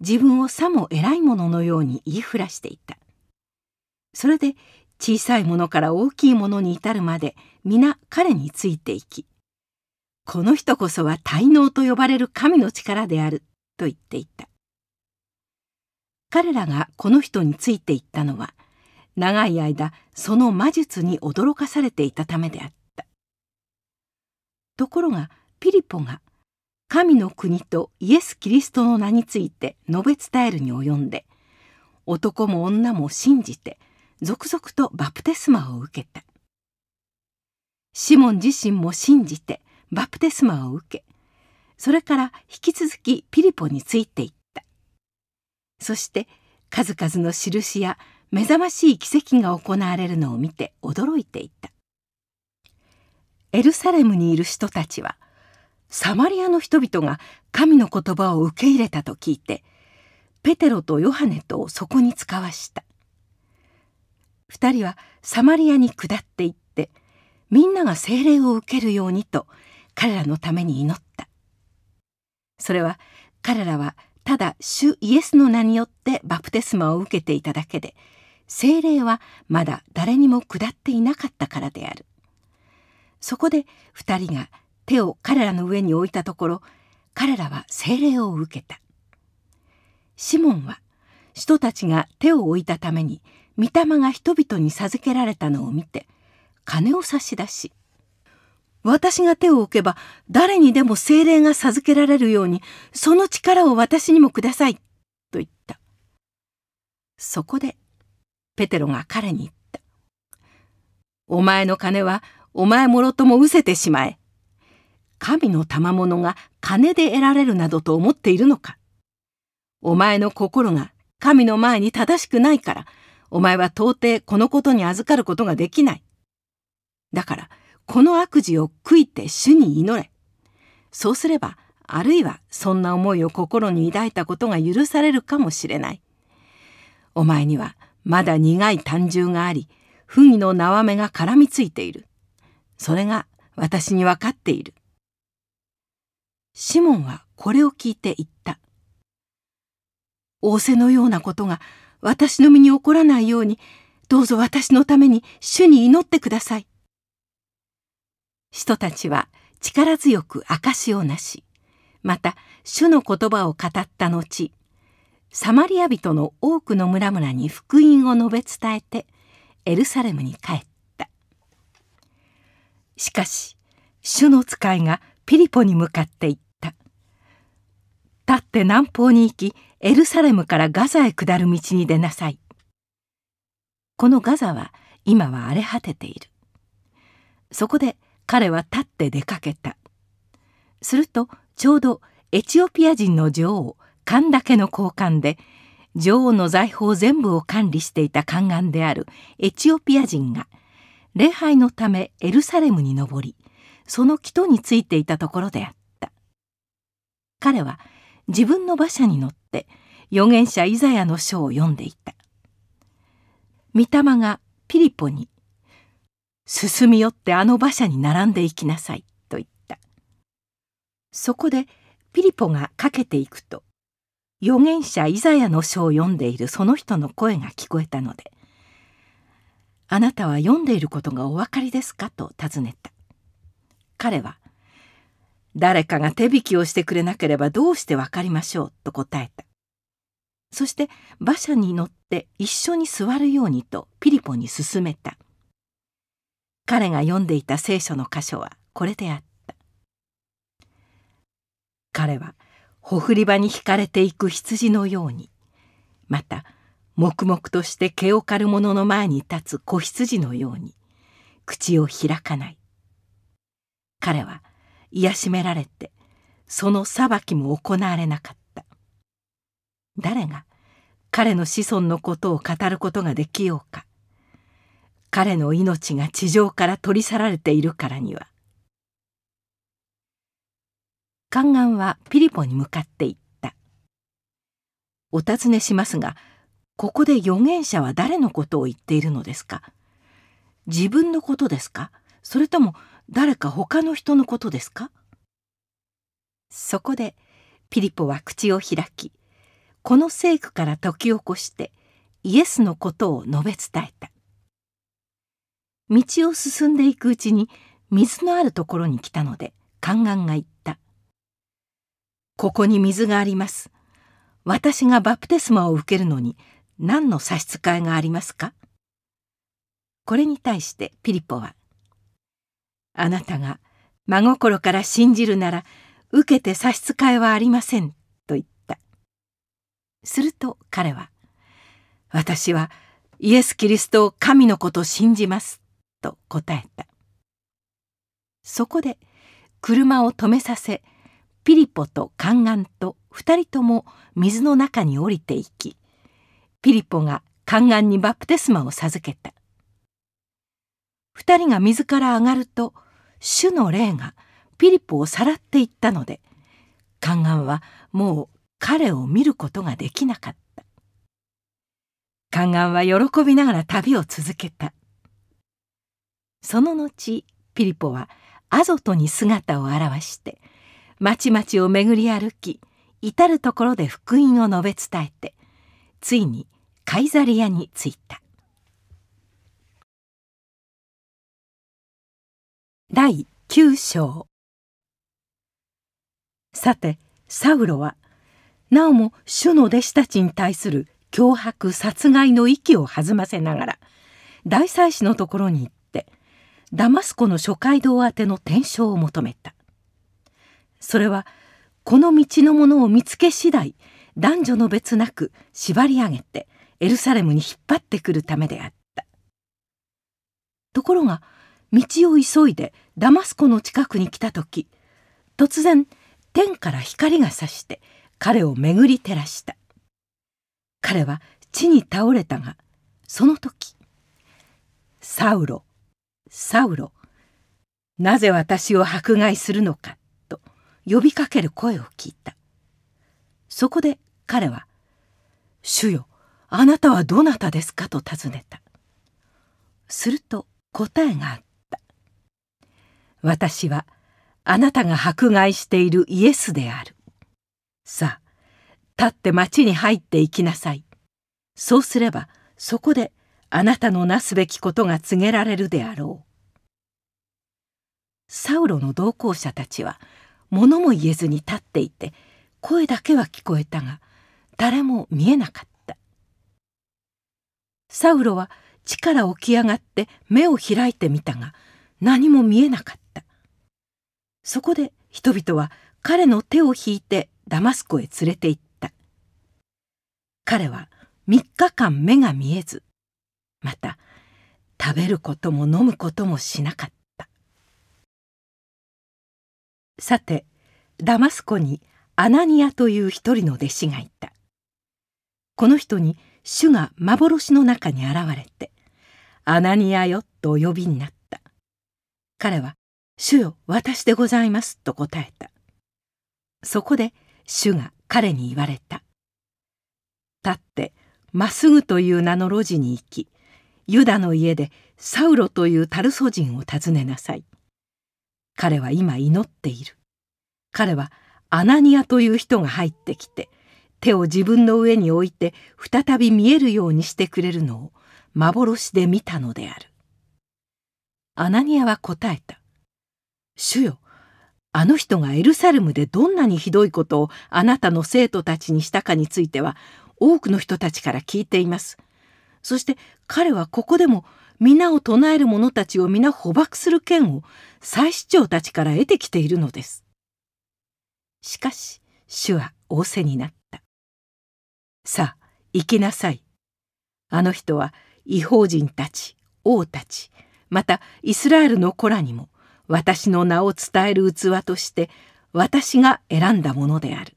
自分をさも偉い者ののように言いふらしていたそれで小さいものから大きいものに至るまで皆彼についていきこの人こそは滞納と呼ばれる神の力であると言っていた彼らがこの人についていったのは長い間その魔術に驚かされていたためであったところがピリポが「神の国とイエス・キリストの名について述べ伝えるに及んで男も女も信じて続々とバプテスマを受けたシモン自身も信じてバプテスマを受けそれから引き続きピリポについていったそして数々の印や目覚ましい奇跡が行われるのを見て驚いていたエルサレムにいる人たちはサマリアの人々が神の言葉を受け入れたと聞いてペテロとヨハネとそこに使わした2人はサマリアに下っていってみんなが聖霊を受けるようにと彼らのために祈ったそれは彼らはただ主イエスの名によってバプテスマを受けていただけで聖霊はまだ誰にも下っていなかったからであるそこで2人が「手を彼らの上に置いたところ彼らは精霊を受けたシモンは人たちが手を置いたために御霊が人々に授けられたのを見て金を差し出し私が手を置けば誰にでも精霊が授けられるようにその力を私にもくださいと言ったそこでペテロが彼に言ったお前の金はお前もろとも失せてしまえ神の賜物が金で得られるなどと思っているのかお前の心が神の前に正しくないから、お前は到底このことに預かることができない。だから、この悪事を悔いて主に祈れ。そうすれば、あるいはそんな思いを心に抱いたことが許されるかもしれない。お前にはまだ苦い胆汁があり、不義の縄目が絡みついている。それが私に分かっている。シモンはこれを聞いて言った。仰せのようなことが私の身に起こらないように、どうぞ私のために主に祈ってください。人たちは力強く証をなし、また主の言葉を語った後、サマリア人の多くの村々に福音を述べ伝えて、エルサレムに帰った。しかし、主の使いがピリポに向かっていった。立って南方に行きエルサレムからガザへ下る道に出なさい。このガザは今は荒れ果てている。そこで彼は立って出かけた。するとちょうどエチオピア人の女王カンだけの交換で女王の財宝全部を管理していた宦官であるエチオピア人が礼拝のためエルサレムに登りその祈祷についていたところであった彼は自分の馬車に乗って預言者イザヤの書を読んでいた御霊がピリポに「進み寄ってあの馬車に並んでいきなさい」と言ったそこでピリポがかけていくと預言者イザヤの書を読んでいるその人の声が聞こえたので「あなたは読んでいることがお分かりですか?」と尋ねた彼は誰かが手引きをしてくれなければどうして分かりましょう」と答えたそして馬車に乗って一緒に座るようにとピリポに勧めた彼が読んでいた聖書の箇所はこれであった彼はほふり場に惹かれていく羊のようにまた黙々として毛を刈る者の前に立つ子羊のように口を開かない彼は癒しめられてその裁きも行われなかった誰が彼の子孫のことを語ることができようか彼の命が地上から取り去られているからには宦官はピリポに向かっていったお尋ねしますがここで預言者は誰のことを言っているのですか自分のことですかそれとも誰か他の人のことですかそこでピリポは口を開きこの聖句から解き起こしてイエスのことを述べ伝えた道を進んでいくうちに水のあるところに来たので宦官が言った「ここに水があります私がバプテスマを受けるのに何の差し支えがありますか?」これに対してピリポはあなたが真心から信じるなら受けて差し支えはありません」と言ったすると彼は「私はイエス・キリストを神の子と信じます」と答えたそこで車を止めさせピリポと宦官と2人とも水の中に降りていきピリポが宦官にバプテスマを授けた2人が水から上がると主の霊がピリポをさらっていったので宦官はもう彼を見ることができなかった宦官は喜びながら旅を続けたその後ピリポはアゾトに姿を現してまちまちを巡り歩き至る所で福音を述べ伝えてついにカイザリアに着いた。第9章さてサウロはなおも主の弟子たちに対する脅迫殺害の息を弾ませながら大祭司のところに行ってダマスコの諸街道宛ての転生を求めたそれはこの道のものを見つけ次第男女の別なく縛り上げてエルサレムに引っ張ってくるためであったところが道を急いでダマスコの近くに来た時突然天から光が差して彼を巡り照らした彼は地に倒れたがその時「サウロサウロなぜ私を迫害するのか」と呼びかける声を聞いたそこで彼は「主よあなたはどなたですか?」と尋ねたすると答えがあった私はあなたが迫害しているイエスである。さあ、立って町に入って行きなさい。そうすれば、そこであなたのなすべきことが告げられるであろう。サウロの同行者たちは、物も言えずに立っていて、声だけは聞こえたが、誰も見えなかった。サウロは力起き上がって目を開いてみたが、何も見えなかった。そこで人々は彼の手を引いてダマスコへ連れて行った彼は3日間目が見えずまた食べることも飲むこともしなかったさてダマスコにアナニアという一人の弟子がいたこの人に主が幻の中に現れて「アナニアよ」とお呼びになった彼は主よ私でございます」と答えたそこで主が彼に言われた「立ってまっすぐという名の路地に行きユダの家でサウロというタルソ人を訪ねなさい」彼は今祈っている彼はアナニアという人が入ってきて手を自分の上に置いて再び見えるようにしてくれるのを幻で見たのであるアナニアは答えた主よ、あの人がエルサレムでどんなにひどいことをあなたの生徒たちにしたかについては、多くの人たちから聞いています。そして彼はここでも、皆を唱える者たちを皆捕獲する権を祭司長たちから得てきているのです。しかし、主は仰せになった。さあ、行きなさい。あの人は違法人たち、王たち、またイスラエルの子らにも、私の名を伝える器として私が選んだものである。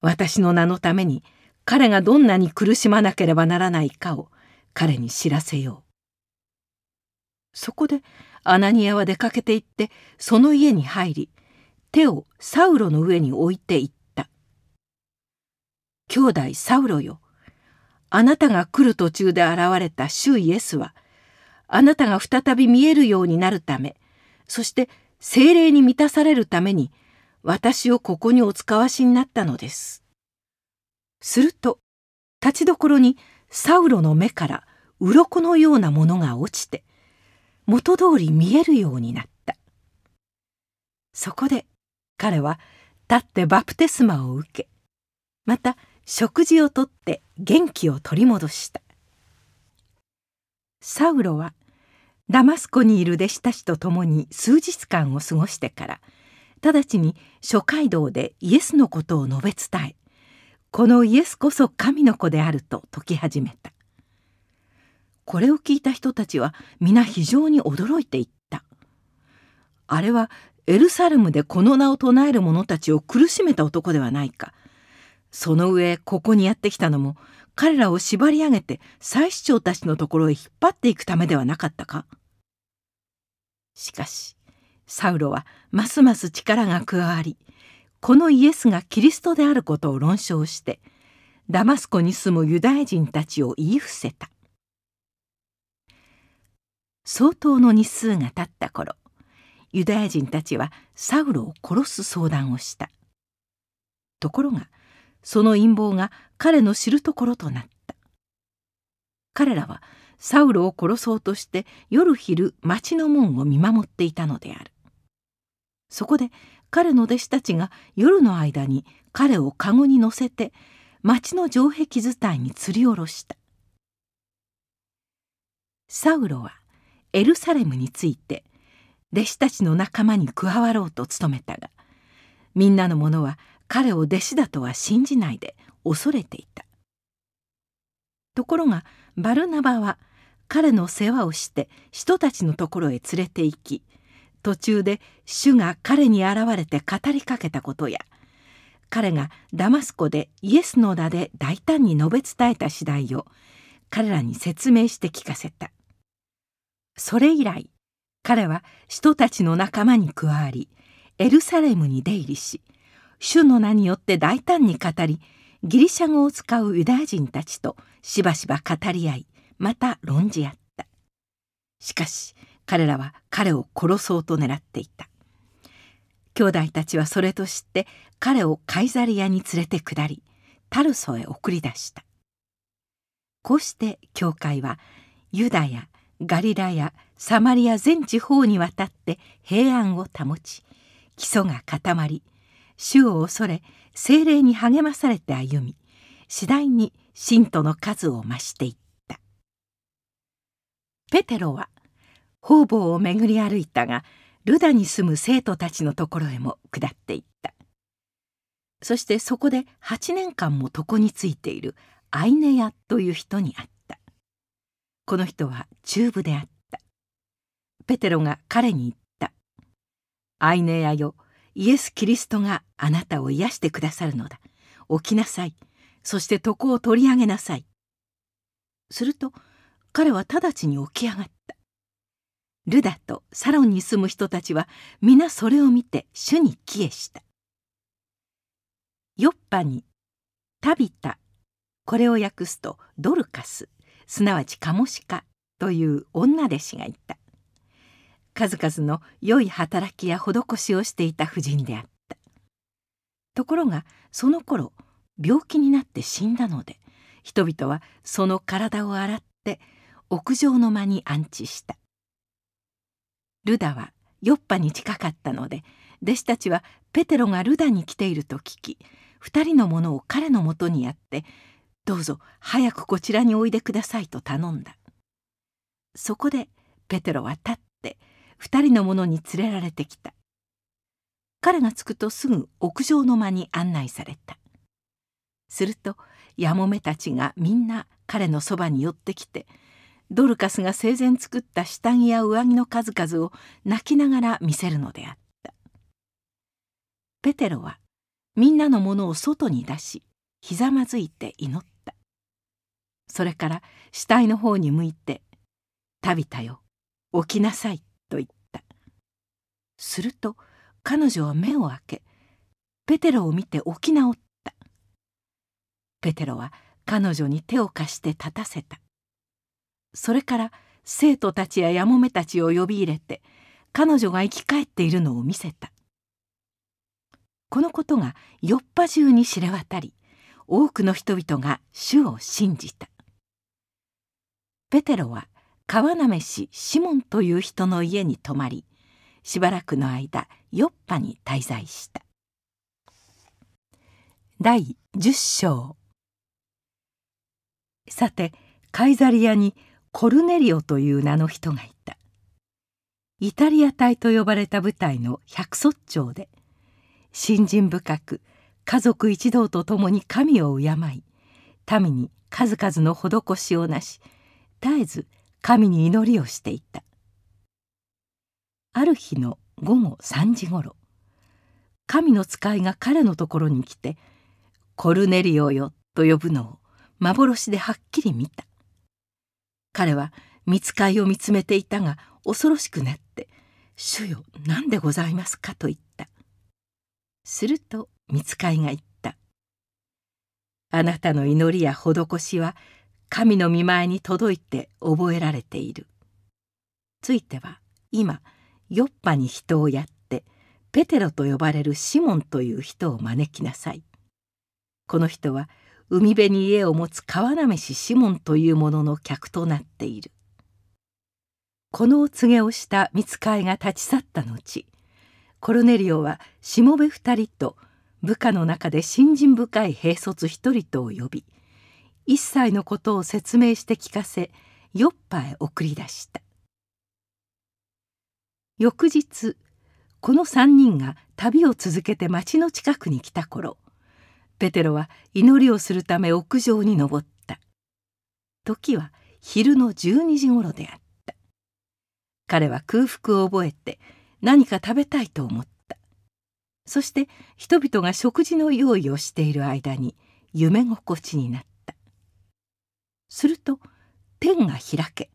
私の名のために彼がどんなに苦しまなければならないかを彼に知らせよう。そこでアナニアは出かけて行ってその家に入り手をサウロの上に置いていった。兄弟サウロよ。あなたが来る途中で現れた主イエスは、あなたが再び見えるようになるため、そして精霊に満たされるために私をここにお使わしになったのです。すると立ちどころにサウロの目から鱗のようなものが落ちて元通り見えるようになったそこで彼は立ってバプテスマを受けまた食事をとって元気を取り戻したサウロはダマスコにいる弟子たちと共に数日間を過ごしてから直ちに諸街道でイエスのことを述べ伝えこのイエスこそ神の子であると説き始めたこれを聞いた人たちは皆非常に驚いていったあれはエルサレムでこの名を唱える者たちを苦しめた男ではないかその上ここにやってきたのも彼らを縛り上げて祭司長たちのところへ引っ張っていくためではなかったかしかしサウロはますます力が加わりこのイエスがキリストであることを論証してダマスコに住むユダヤ人たちを言い伏せた相当の日数が経った頃ユダヤ人たちはサウロを殺す相談をしたところがその陰謀が彼の知るところとなった彼らはサウロを殺そうとして夜昼町の門を見守っていたのであるそこで彼の弟子たちが夜の間に彼を籠に乗せて町の城壁伝いに吊り下ろしたサウロはエルサレムについて弟子たちの仲間に加わろうと努めたがみんなの者は彼を弟子だとは信じないで恐れていたところがバルナバは彼の世話をして人たちのところへ連れて行き途中で主が彼に現れて語りかけたことや彼がダマスコでイエスの名で大胆に述べ伝えた次第を彼らに説明して聞かせたそれ以来彼は人たちの仲間に加わりエルサレムに出入りし主の名によって大胆に語りギリシャ語を使うユダヤ人たちとしばしば語り合いまた論じ合ったしかし彼らは彼を殺そうと狙っていた兄弟たちはそれと知って彼をカイザリアに連れて下りタルソへ送り出したこうして教会はユダヤガリラやサマリア全地方にわたって平安を保ち基礎が固まり主を恐れ精霊に励まされて歩み次第に信徒の数を増していったペテロは方々を巡り歩いたがルダに住む生徒たちのところへも下っていったそしてそこで8年間も床についているアイネヤという人に会ったこの人は中部であったペテロが彼に言った「アイネヤよイエス・キリストがあなたを癒してくださるのだ起きなさいそして床を取り上げなさいすると彼は直ちに起き上がったルダとサロンに住む人たちは皆それを見て主に帰依したヨッパに「タビタ」これを訳すとドルカスすなわちカモシカという女弟子がいた数々の良い働きや施しをしていた婦人であったところがその頃病気になって死んだので人々はその体を洗って屋上の間に安置したルダはヨッパに近かったので弟子たちはペテロがルダに来ていると聞き2人の者を彼のもとにやって「どうぞ早くこちらにおいでください」と頼んだそこでペテロは立って2人の者に連れられてきた彼が着くとすぐ屋上の間に案内されたするとやもめたちがみんな彼のそばに寄ってきてドルカスが生前作った下着や上着の数々を泣きながら見せるのであったペテロはみんなのものを外に出しひざまずいて祈ったそれから死体の方に向いて「たびたよ起きなさい」と言ったすると彼女は目を開けペテロを見て起き直ったペテロは彼女に手を貸して立たせたそれから生徒たちややもめたちを呼び入れて彼女が生き返っているのを見せたこのことがぱじゅ中に知れ渡り多くの人々が主を信じたペテロは川めしシモンという人の家に泊まりしばらくの間ヨッパに滞在した第10章さてカイザリアにコルネリオという名の人がいたイタリア隊と呼ばれた部隊の百卒長で信心深く家族一同と共に神を敬い民に数々の施しをなし絶えず神に祈りをしていたある日の午後3時ごろ神の使いが彼のところに来て「コルネリオよ」と呼ぶのを幻ではっきり見た彼は見つかいを見つめていたが恐ろしくなって「主よ何でございますか?」と言ったすると見つかいが言った「あなたの祈りや施しは神の見前に届いて覚えられている。ついては今ヨッパに人をやってペテロと呼ばれるシモンという人を招きなさい。この人は海辺に家を持つ川なめしシモンという者の客となっている。このお告げをした見つかいが立ち去った後コルネリオはしもべ二人と部下の中で信心深い兵卒1人とを呼び一切のことを説明して聞かせヨッパへ送り出した翌日この3人が旅を続けて町の近くに来た頃ペテロは祈りをするため屋上に登った時は昼の12時ごろであった彼は空腹を覚えて何か食べたいと思ったそして人々が食事の用意をしている間に夢心地になったすると天が開け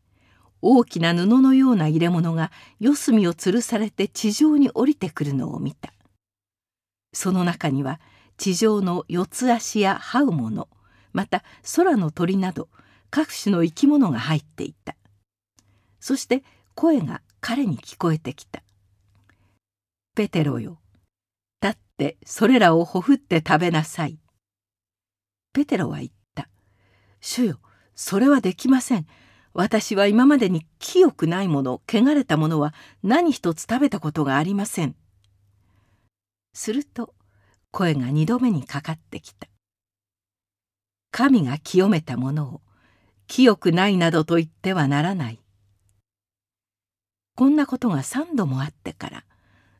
大きな布のような入れ物が四隅を吊るされて地上に降りてくるのを見たその中には地上の四つ足や這うものまた空の鳥など各種の生き物が入っていたそして声が彼に聞こえてきた「ペテロよ立ってそれらをほふって食べなさい」ペテロは言った「主よそれはできません。私は今までに清くないもの、汚れたものは何一つ食べたことがありません。すると声が二度目にかかってきた。神が清めたものを清くないなどと言ってはならない。こんなことが三度もあってから、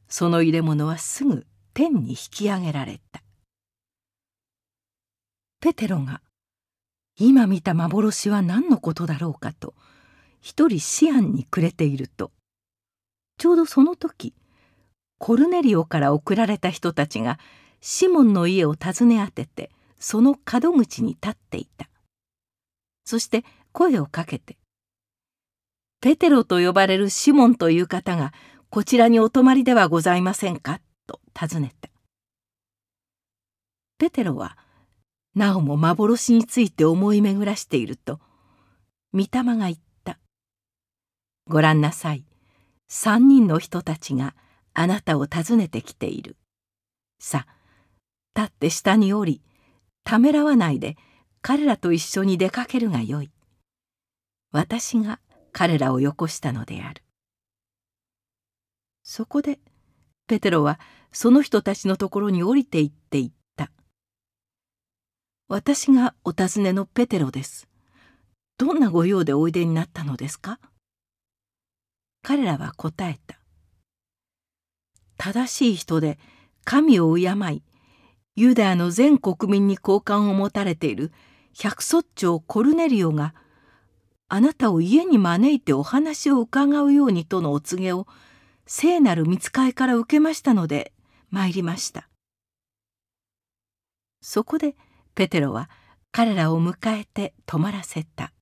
その入れ物はすぐ天に引き上げられた。ペテロが今見た幻は何のことだろうかと一人思案に暮れているとちょうどその時コルネリオから送られた人たちがシモンの家を訪ね当ててその門口に立っていたそして声をかけて「ペテロと呼ばれるシモンという方がこちらにお泊まりではございませんか?」と尋ねたペテロはなおも幻について思い巡らしていると御霊が言った「ご覧なさい三人の人たちがあなたを訪ねてきている」さあ立って下に降りためらわないで彼らと一緒に出かけるがよい私が彼らをよこしたのであるそこでペテロはその人たちのところに降りていって言っ私がお尋ねのペテロですどんなご用でおいでになったのですか彼らは答えた正しい人で神を敬いユダヤの全国民に好感を持たれている百卒長コルネリオがあなたを家に招いてお話を伺うようにとのお告げを聖なる見つかいから受けましたので参りましたそこでペテロは彼らを迎えて泊まらせた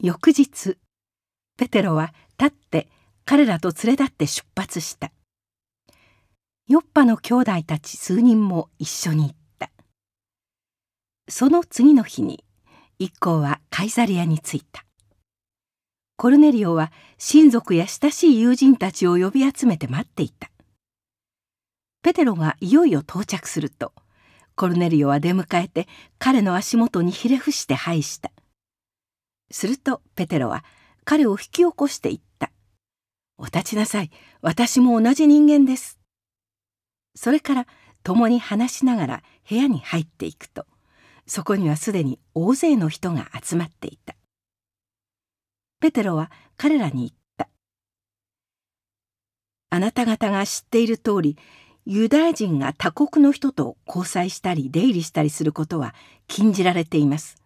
翌日ペテロは立って彼らと連れ立って出発したヨッパの兄弟たち数人も一緒に行ったその次の日に一行はカイザリアに着いたコルネリオは親族や親しい友人たちを呼び集めて待っていたペテロがいよいよ到着すると「コルネリオは出迎えて彼の足元にひれ伏して拝したするとペテロは彼を引き起こしていった「お立ちなさい私も同じ人間です」それから共に話しながら部屋に入っていくとそこにはすでに大勢の人が集まっていたペテロは彼らに言った「あなた方が知っている通りユダヤ人が他国の人と交際したり出入りしたりすることは禁じられています。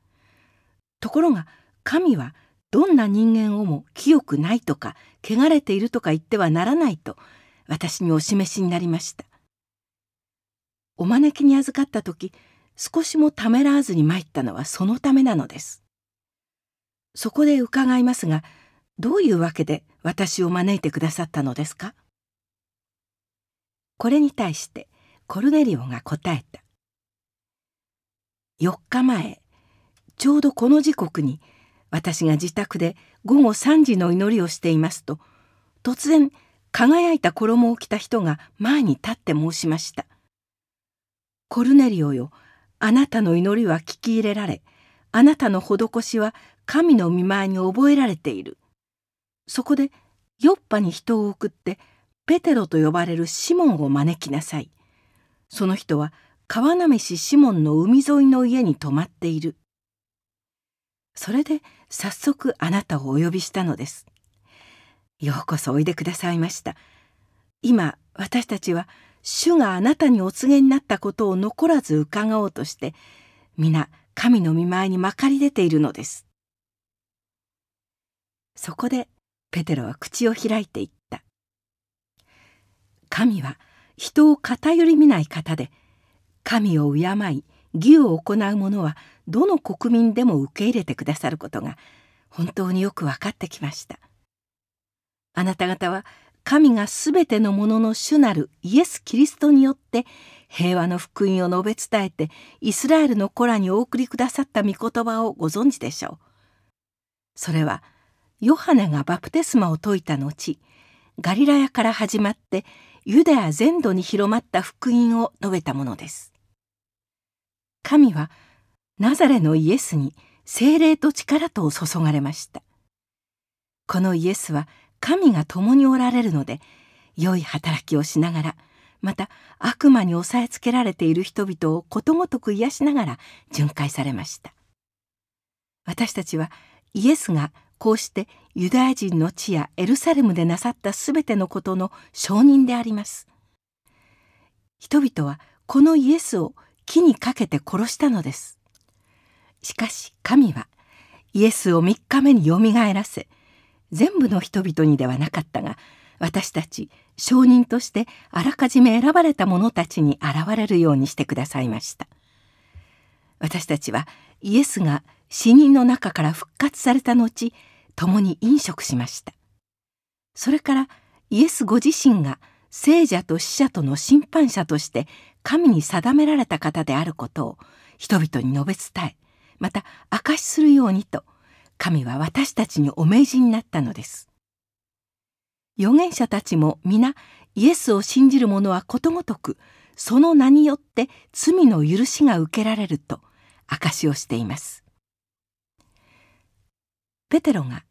ところが神はどんな人間をも清くないとか汚れているとか言ってはならないと私にお示しになりました。お招きに預かった時少しもためらわずに参ったのはそのためなのです。そこで伺いますがどういうわけで私を招いてくださったのですかこれに対してコルネリオが答えた4日前ちょうどこの時刻に私が自宅で午後3時の祈りをしていますと突然輝いた衣を着た人が前に立って申しました「コルネリオよあなたの祈りは聞き入れられあなたの施しは神の見前に覚えられている」そこでヨッパに人を送って「ペテロと呼ばれるシモンを招きなさい。その人は川めしシモンの海沿いの家に泊まっている。それで早速あなたをお呼びしたのです。ようこそおいでくださいました。今私たちは主があなたにお告げになったことを残らず伺おうとして皆神の見舞いにまかり出ているのです。そこでペテロは口を開いていっ神は人を偏り見ない方で神を敬い義を行う者はどの国民でも受け入れてくださることが本当によく分かってきましたあなた方は神が全てのものの主なるイエス・キリストによって平和の福音を述べ伝えてイスラエルの子らにお送りくださった御言葉をご存知でしょうそれはヨハネがバプテスマを説いた後ガリラヤから始まってユダヤ全土に広まった福音を述べたものです。神はナザレのイエスに精霊と力とを注がれました。このイエスは神が共におられるので良い働きをしながらまた悪魔に押さえつけられている人々をことごとく癒しながら巡回されました。私たちはイエスがこうしてユダヤ人の地やエルサレムでなさった全てのことの証人であります。人々はこのイエスを木にかけて殺したのです。しかし神はイエスを3日目によみがえらせ全部の人々にではなかったが私たち証人としてあらかじめ選ばれた者たちに現れるようにしてくださいました。私たちはイエスが死人の中から復活された後共に飲食しましたそれからイエスご自身が聖者と死者との審判者として神に定められた方であることを人々に述べ伝えまた証しするようにと神は私たちにお命じになったのです預言者たちも皆イエスを信じる者はことごとくその名によって罪の許しが受けられると証しをしていますペテロが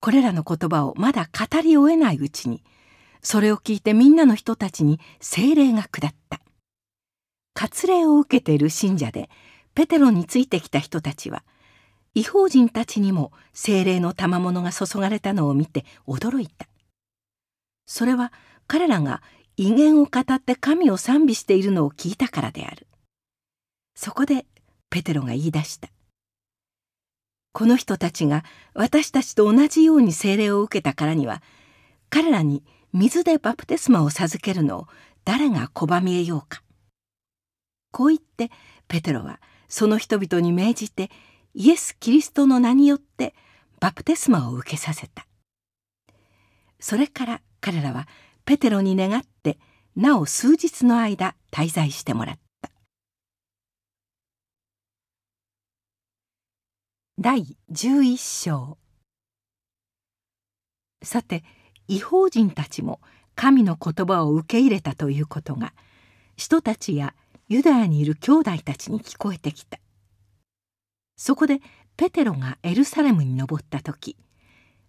これらの言葉をまだ語り終えないうちにそれを聞いてみんなの人たちに精霊が下った割礼を受けている信者でペテロについてきた人たちは違法人たちにも精霊の賜物が注がれたのを見て驚いたそれは彼らが威厳を語って神を賛美しているのを聞いたからであるそこでペテロが言い出した「この人たちが私たちと同じように精霊を受けたからには彼らに水でバプテスマを授けるのを誰が拒みえようか。こう言ってペテロはその人々に命じてイエス・キリストの名によってバプテスマを受けさせた。それから彼らはペテロに願ってなお数日の間滞在してもらった。第11章さて異邦人たちも神の言葉を受け入れたということが人たちやユダヤにいる兄弟たちに聞こえてきたそこでペテロがエルサレムに登った時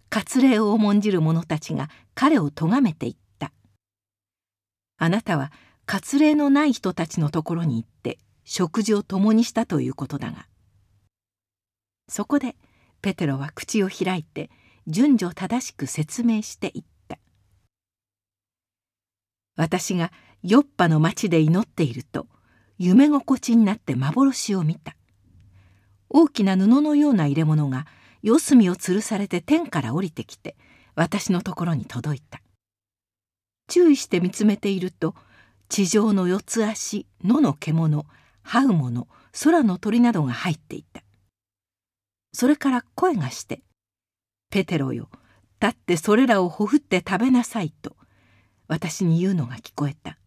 割礼を重んじる者たちが彼を咎めていった「あなたは割礼のない人たちのところに行って食事を共にしたということだがそこでペテロは口を開いて順序正しく説明していった「私がヨッパの町で祈っていると夢心地になって幻を見た大きな布のような入れ物が四隅を吊るされて天から降りてきて私のところに届いた注意して見つめていると地上の四つ足野の獣ハウモの空の鳥などが入っていたそれから声がして「ペテロよ立ってそれらをほふって食べなさい」と私に言うのが聞こえた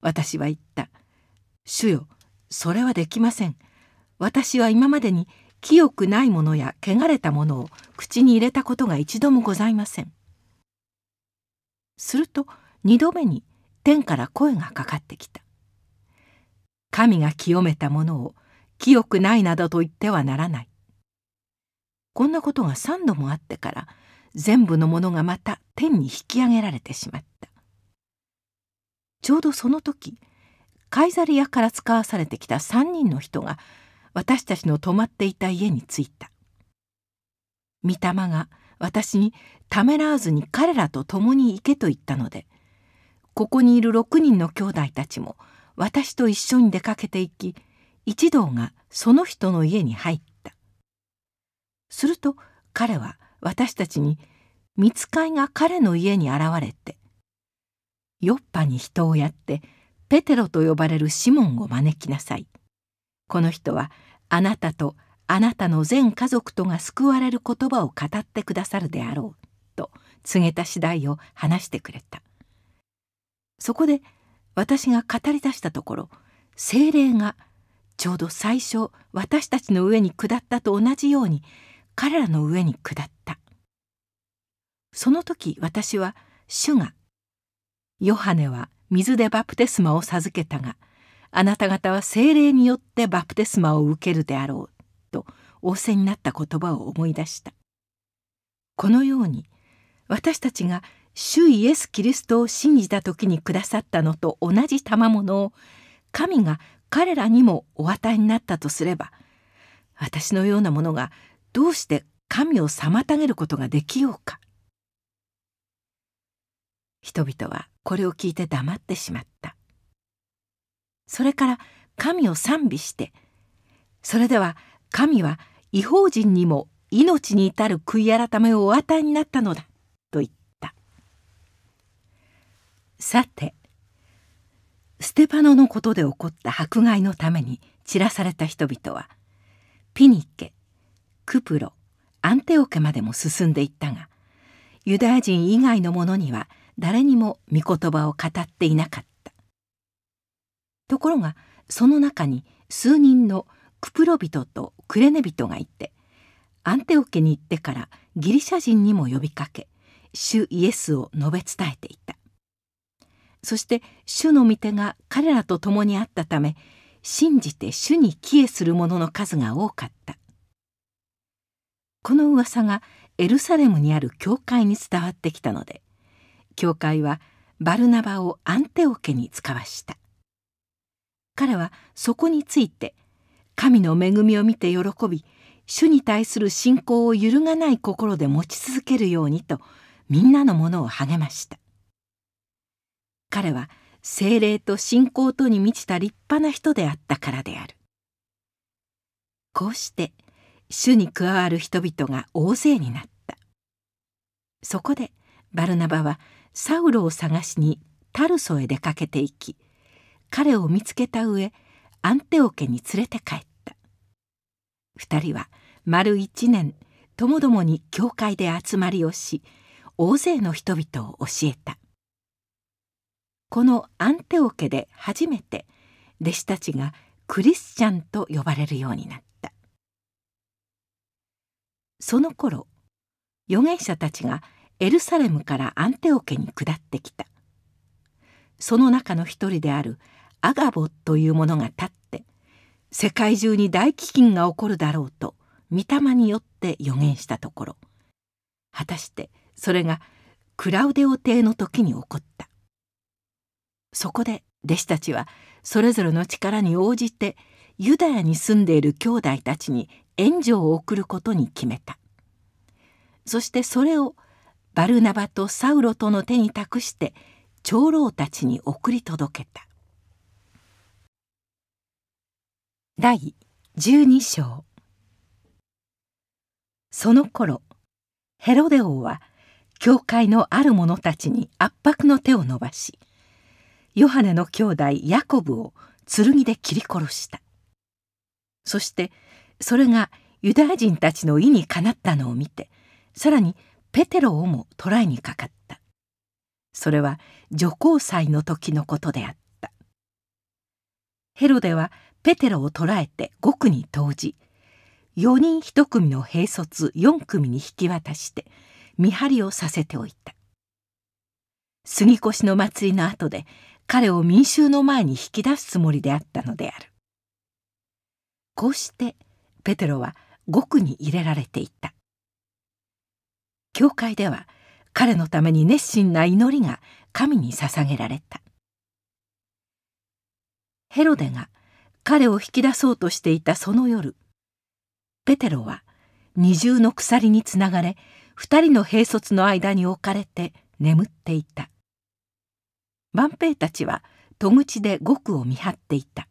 私は言った「主よそれはできません私は今までに清くないものや汚れたものを口に入れたことが一度もございません」すると二度目に天から声がかかってきた「神が清めたものを清くないなどと言ってはならないこんなことが3度もあってから全部のものがまた天に引き上げられてしまったちょうどその時カイザリアから使わされてきた3人の人が私たちの泊まっていた家に着いた御霊が私にためらわずに彼らと共に行けと言ったのでここにいる6人の兄弟たちも私と一緒に出かけていき一同がその人の家に入っすると彼は私たちに見つかいが彼の家に現れてヨッパに人をやってペテロと呼ばれるシモンを招きなさい。この人はあなたとあなたの全家族とが救われる言葉を語ってくださるであろう」と告げた次第を話してくれた。そこで私が語り出したところ精霊がちょうど最初私たちの上に下ったと同じように彼らの上に下ったその時私は主が「ヨハネは水でバプテスマを授けたがあなた方は精霊によってバプテスマを受けるであろう」と仰せになった言葉を思い出したこのように私たちが主イエス・キリストを信じた時にくださったのと同じ賜物を神が彼らにもお与えになったとすれば私のようなものがどうして神を妨げることができようか人々はこれを聞いて黙ってしまったそれから神を賛美してそれでは神は違法人にも命に至る悔い改めをお与えになったのだと言ったさてステパノのことで起こった迫害のために散らされた人々はピニッケクプロアンテオケまでも進んでいったがユダヤ人以外の者には誰にも御言葉を語っていなかったところがその中に数人のクプロ人とクレネ人がいてアンテオケに行ってからギリシャ人にも呼びかけ主イエスを述べ伝えていたそして主の御手が彼らと共にあったため信じて主に帰依する者の数が多かったこの噂がエルサレムにある教会に伝わってきたので教会はバルナバをアンテオ家に使わした彼はそこについて神の恵みを見て喜び主に対する信仰を揺るがない心で持ち続けるようにとみんなのものを励ました彼は精霊と信仰とに満ちた立派な人であったからであるこうして「主に加わる人々が大勢になったそこでバルナバはサウロを探しにタルソへ出かけていき彼を見つけた上アンテオ家に連れて帰った2人は丸一年ともどもに教会で集まりをし大勢の人々を教えたこのアンテオ家で初めて弟子たちがクリスチャンと呼ばれるようになった。その頃預言者たちがエルサレムからアンテオ家に下ってきたその中の一人であるアガボという者が立って世界中に大飢饉が起こるだろうと御霊によって予言したところ果たしてそれがクラウデオ帝の時に起こったそこで弟子たちはそれぞれの力に応じてユダヤに住んでいる兄弟たちに援助を送ることに決めたそしてそれをバルナバとサウロとの手に託して長老たちに送り届けた第12章その頃ヘロデ王は教会のある者たちに圧迫の手を伸ばしヨハネの兄弟ヤコブを剣で切り殺したそして「それがユダヤ人たちの意にかなったのを見てさらにペテロをも捕らえにかかったそれは女皇祭の時のことであったヘロデはペテロを捕らえて5区に投じ4人1組の兵卒4組に引き渡して見張りをさせておいた杉越の祭りの後で彼を民衆の前に引き出すつもりであったのであるこうしてペテロは語に入れられていた教会では彼のために熱心な祈りが神に捧げられたヘロデが彼を引き出そうとしていたその夜ペテロは二重の鎖につながれ二人の兵卒の間に置かれて眠っていた万兵たちは戸口で獄を見張っていた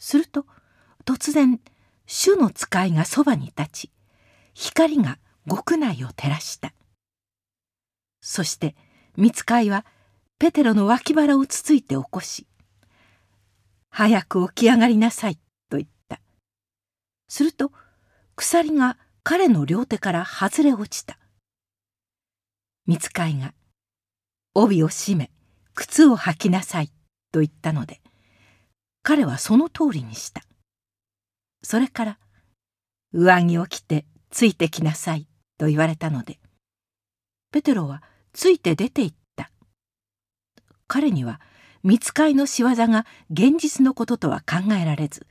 すると突然主の使いがそばに立ち光が獄内を照らしたそして見ついはペテロの脇腹をつついて起こし「早く起き上がりなさい」と言ったすると鎖が彼の両手から外れ落ちた見ついが「帯を締め靴を履きなさい」と言ったので彼はその通りにしたそれから「上着を着てついてきなさい」と言われたのでペテロはついて出て行った彼にはかりの仕業が現実のこととは考えられず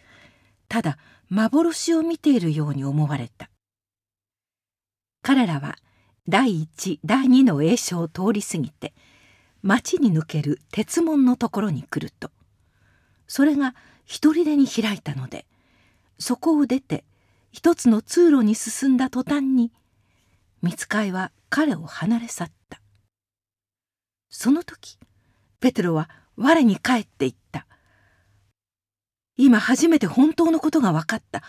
ただ幻を見ているように思われた彼らは第一第二の栄翔を通り過ぎて町に抜ける鉄門のところに来るとそれが一人でに開いたので「そこを出て一つの通路に進んだ途端に見つかいは彼を離れ去ったその時ペテロは我に返っていった今初めて本当のことが分かった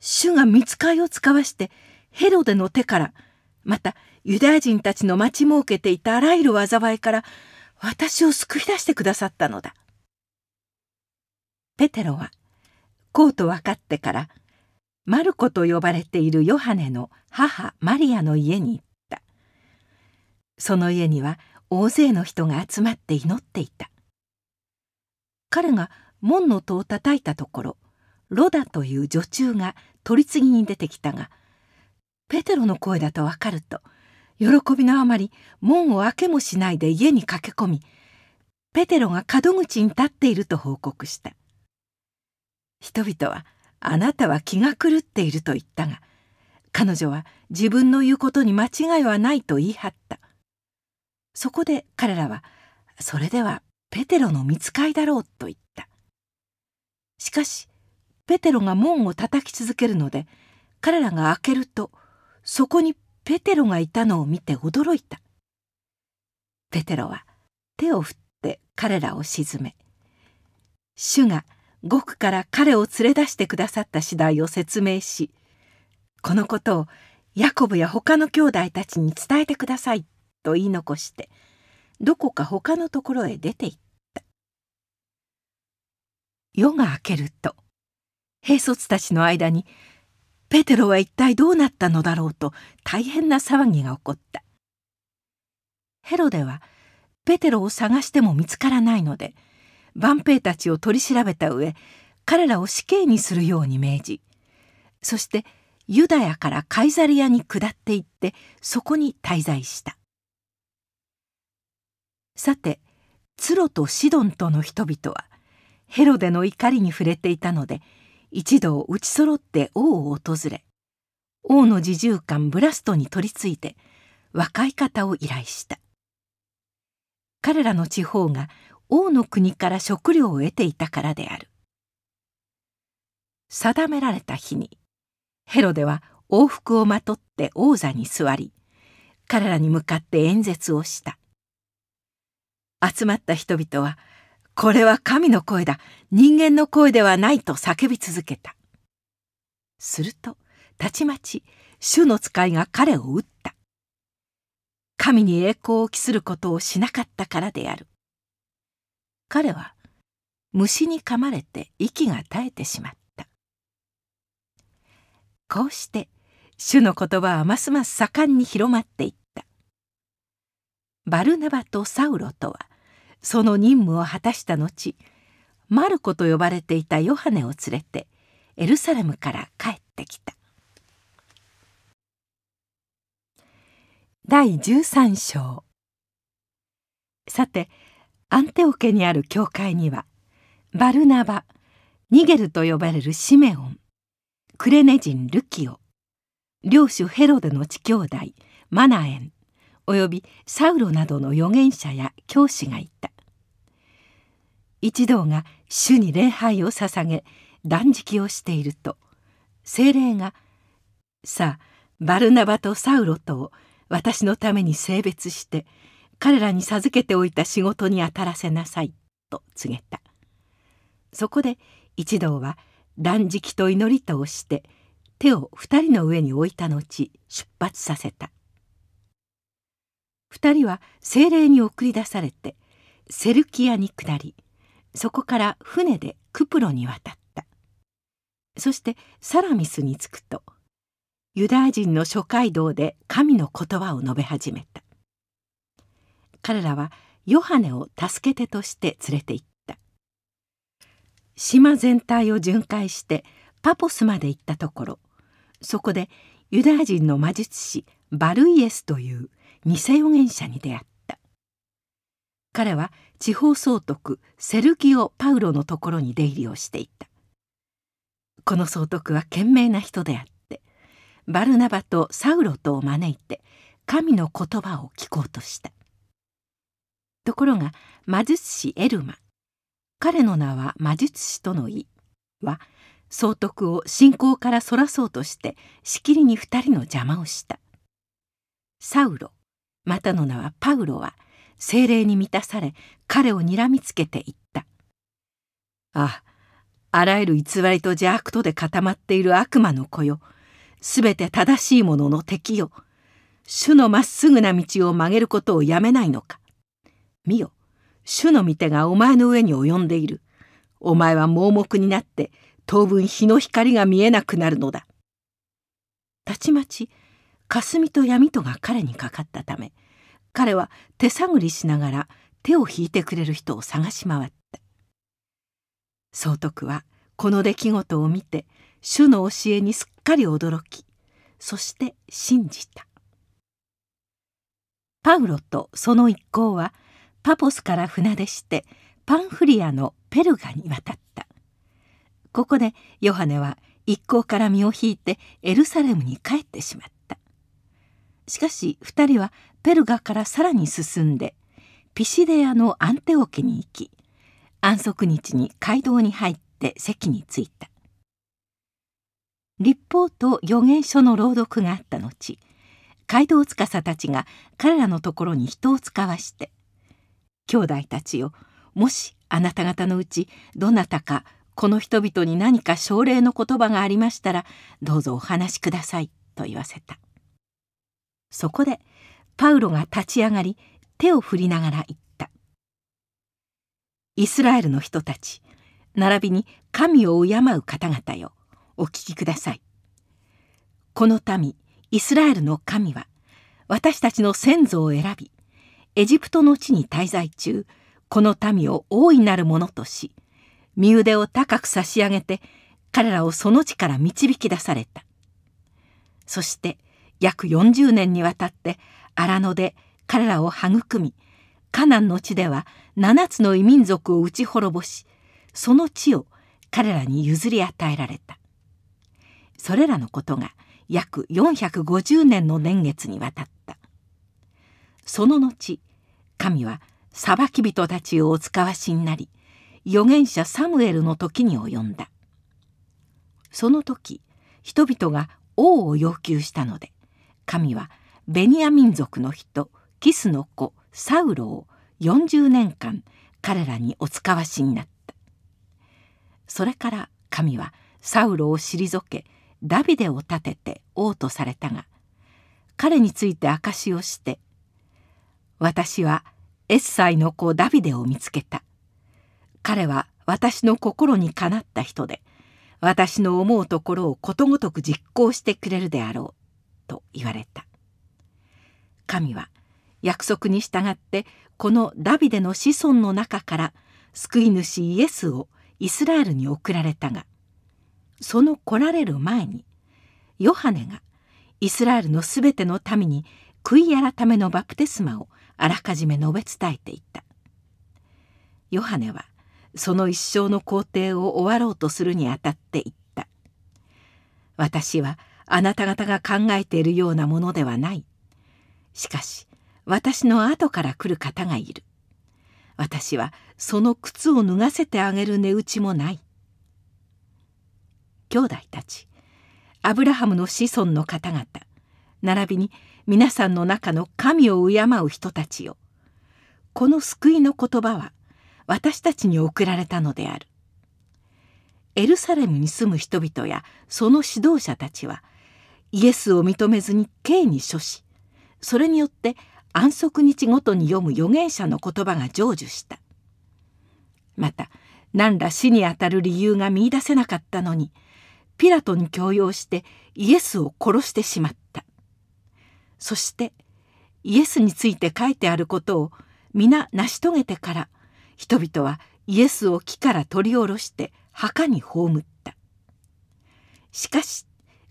主が見つかいを使わしてヘロデの手からまたユダヤ人たちの待ち設けていたあらゆる災いから私を救い出してくださったのだペテロはこうと分かってからマルコと呼ばれているヨハネの母マリアの家に行ったその家には大勢の人が集まって祈っていた彼が門の戸を叩いたところロダという女中が取り次ぎに出てきたがペテロの声だと分かると喜びのあまり門を開けもしないで家に駆け込みペテロが門口に立っていると報告した人々は「あなたは気が狂っている」と言ったが彼女は自分の言うことに間違いはないと言い張ったそこで彼らは「それではペテロの見つかいだろう」と言ったしかしペテロが門を叩き続けるので彼らが開けるとそこにペテロがいたのを見て驚いたペテロは手を振って彼らを沈め主が獄から彼を連れ出してくださった次第を説明しこのことをヤコブや他の兄弟たちに伝えてくださいと言い残してどこか他のところへ出て行った夜が明けると兵卒たちの間にペテロは一体どうなったのだろうと大変な騒ぎが起こったヘロデはペテロを探しても見つからないので「万兵たちを取り調べた上彼らを死刑にするように命じそしてユダヤからカイザリアに下っていってそこに滞在したさてツロとシドンとの人々はヘロデの怒りに触れていたので一同打ち揃って王を訪れ王の侍従官ブラストに取りついて若い方を依頼した彼らの地方が王の国から食料を得ていたからである定められた日にヘロデは王服をまとって王座に座り彼らに向かって演説をした集まった人々は「これは神の声だ人間の声ではない」と叫び続けたするとたちまち主の使いが彼を撃った神に栄光を期することをしなかったからである彼は虫に噛まれて息が絶えてしまったこうして主の言葉はますます盛んに広まっていったバルナバとサウロとはその任務を果たした後マルコと呼ばれていたヨハネを連れてエルサレムから帰ってきた第13章さてアンテオ家にある教会にはバルナバニゲルと呼ばれるシメオンクレネ人ルキオ領主ヘロデの地兄弟マナエンおよびサウロなどの預言者や教師がいた一同が主に礼拝を捧げ断食をしていると精霊が「さあバルナバとサウロとを私のために性別して彼らに授けておいた仕事に当たらせなさい」と告げたそこで一同は断食と祈りとをして手を2人の上に置いた後出発させた2人は精霊に送り出されてセルキアに下りそこから船でクプロに渡ったそしてサラミスに着くとユダヤ人の諸街道で神の言葉を述べ始めた彼らはヨハネを助け手として連れて行った島全体を巡回してパポスまで行ったところそこでユダヤ人の魔術師バルイエスという偽預言者に出会った彼は地方総督セルギオ・パウロのところに出入りをしていたこの総督は賢明な人であってバルナバとサウロとを招いて神の言葉を聞こうとしたところが魔術師エルマ彼の名は魔術師との意は総督を信仰からそらそうとしてしきりに二人の邪魔をしたサウロまたの名はパウロは精霊に満たされ彼をにらみつけていった「ああらゆる偽りと邪悪とで固まっている悪魔の子よすべて正しいものの敵よ主のまっすぐな道を曲げることをやめないのか見よ、主の御手がお前の上に及んでいる。お前は盲目になって、当分日の光が見えなくなるのだ。たちまち、霞と闇とが彼にかかったため、彼は手探りしながら手を引いてくれる人を探し回った。総督はこの出来事を見て、主の教えにすっかり驚き、そして信じた。パウロとその一行はパポスから船出してパンフリアのペルガに渡ったここでヨハネは一行から身を引いてエルサレムに帰ってしまったしかし2人はペルガからさらに進んでピシデアのアンテオケに行き安息日に街道に入って席に着いた立法と預言書の朗読があった後街道司たちが彼らのところに人を遣わして兄弟たちよもしあなた方のうちどなたかこの人々に何か奨励の言葉がありましたらどうぞお話しください」と言わせたそこでパウロが立ち上がり手を振りながら言った「イスラエルの人たち並びに神を敬う方々よお聞きください」「この民イスラエルの神は私たちの先祖を選びエジプトの地に滞在中、この民を大いなるものとし、身腕を高く差し上げて、彼らをその地から導き出された。そして、約40年にわたって、荒野で彼らを育み、カナンの地では7つの異民族を打ち滅ぼし、その地を彼らに譲り与えられた。それらのことが約450年の年月にわたった。その後神は裁き人たちをお使わしになり預言者サムエルの時に及んだその時人々が王を要求したので神はベニヤ民族の人キスの子サウロを40年間彼らにお使わしになったそれから神はサウロを退けダビデを立てて王とされたが彼について証しをして私はエッサイの子ダビデを見つけた。彼は私の心にかなった人で、私の思うところをことごとく実行してくれるであろう」と言われた神は約束に従ってこのダビデの子孫の中から救い主イエスをイスラエルに送られたがその来られる前にヨハネがイスラエルのすべての民に悔い改めのバプテスマをあらかじめ述べ伝えていったヨハネはその一生の工程を終わろうとするにあたって言った「私はあなた方が考えているようなものではない」しかし私の後から来る方がいる私はその靴を脱がせてあげる値打ちもない兄弟たちアブラハムの子孫の方々並びに皆さんの中の神を敬う人たちよこの救いの言葉は私たちに送られたのであるエルサレムに住む人々やその指導者たちはイエスを認めずに刑に処しそれによって安息日ごとに読む預言者の言葉が成就したまた何ら死にあたる理由が見いだせなかったのにピラトに強要してイエスを殺してしまったそしてイエスについて書いてあることを皆成し遂げてから人々はイエスを木から取り下ろして墓に葬ったしかし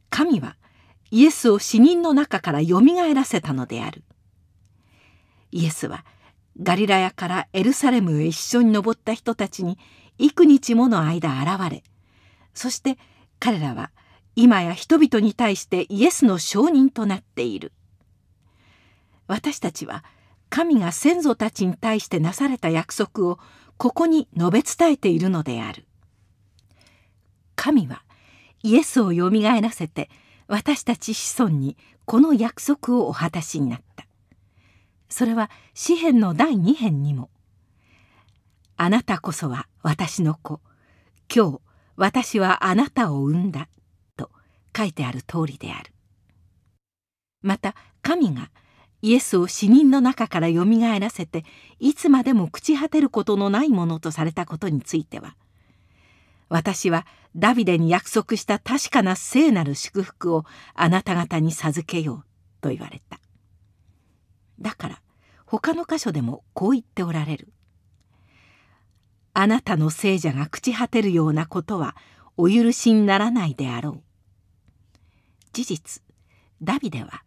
神はイエスを死人の中からよみがえらせたのであるイエスはガリラヤからエルサレムへ一緒に登った人たちに幾日もの間現れそして彼らは今や人々に対してイエスの証人となっている。私たちは神が先祖たちに対してなされた約束をここに述べ伝えているのである。神はイエスをよみがえらせて私たち子孫にこの約束をお果たしになった。それは詩篇の第2編にも「あなたこそは私の子今日私はあなたを産んだ」と書いてある通りである。また神がイエスを死人の中からよみがえらせていつまでも朽ち果てることのないものとされたことについては私はダビデに約束した確かな聖なる祝福をあなた方に授けようと言われただから他の箇所でもこう言っておられる「あなたの聖者が朽ち果てるようなことはお許しにならないであろう」事実ダビデは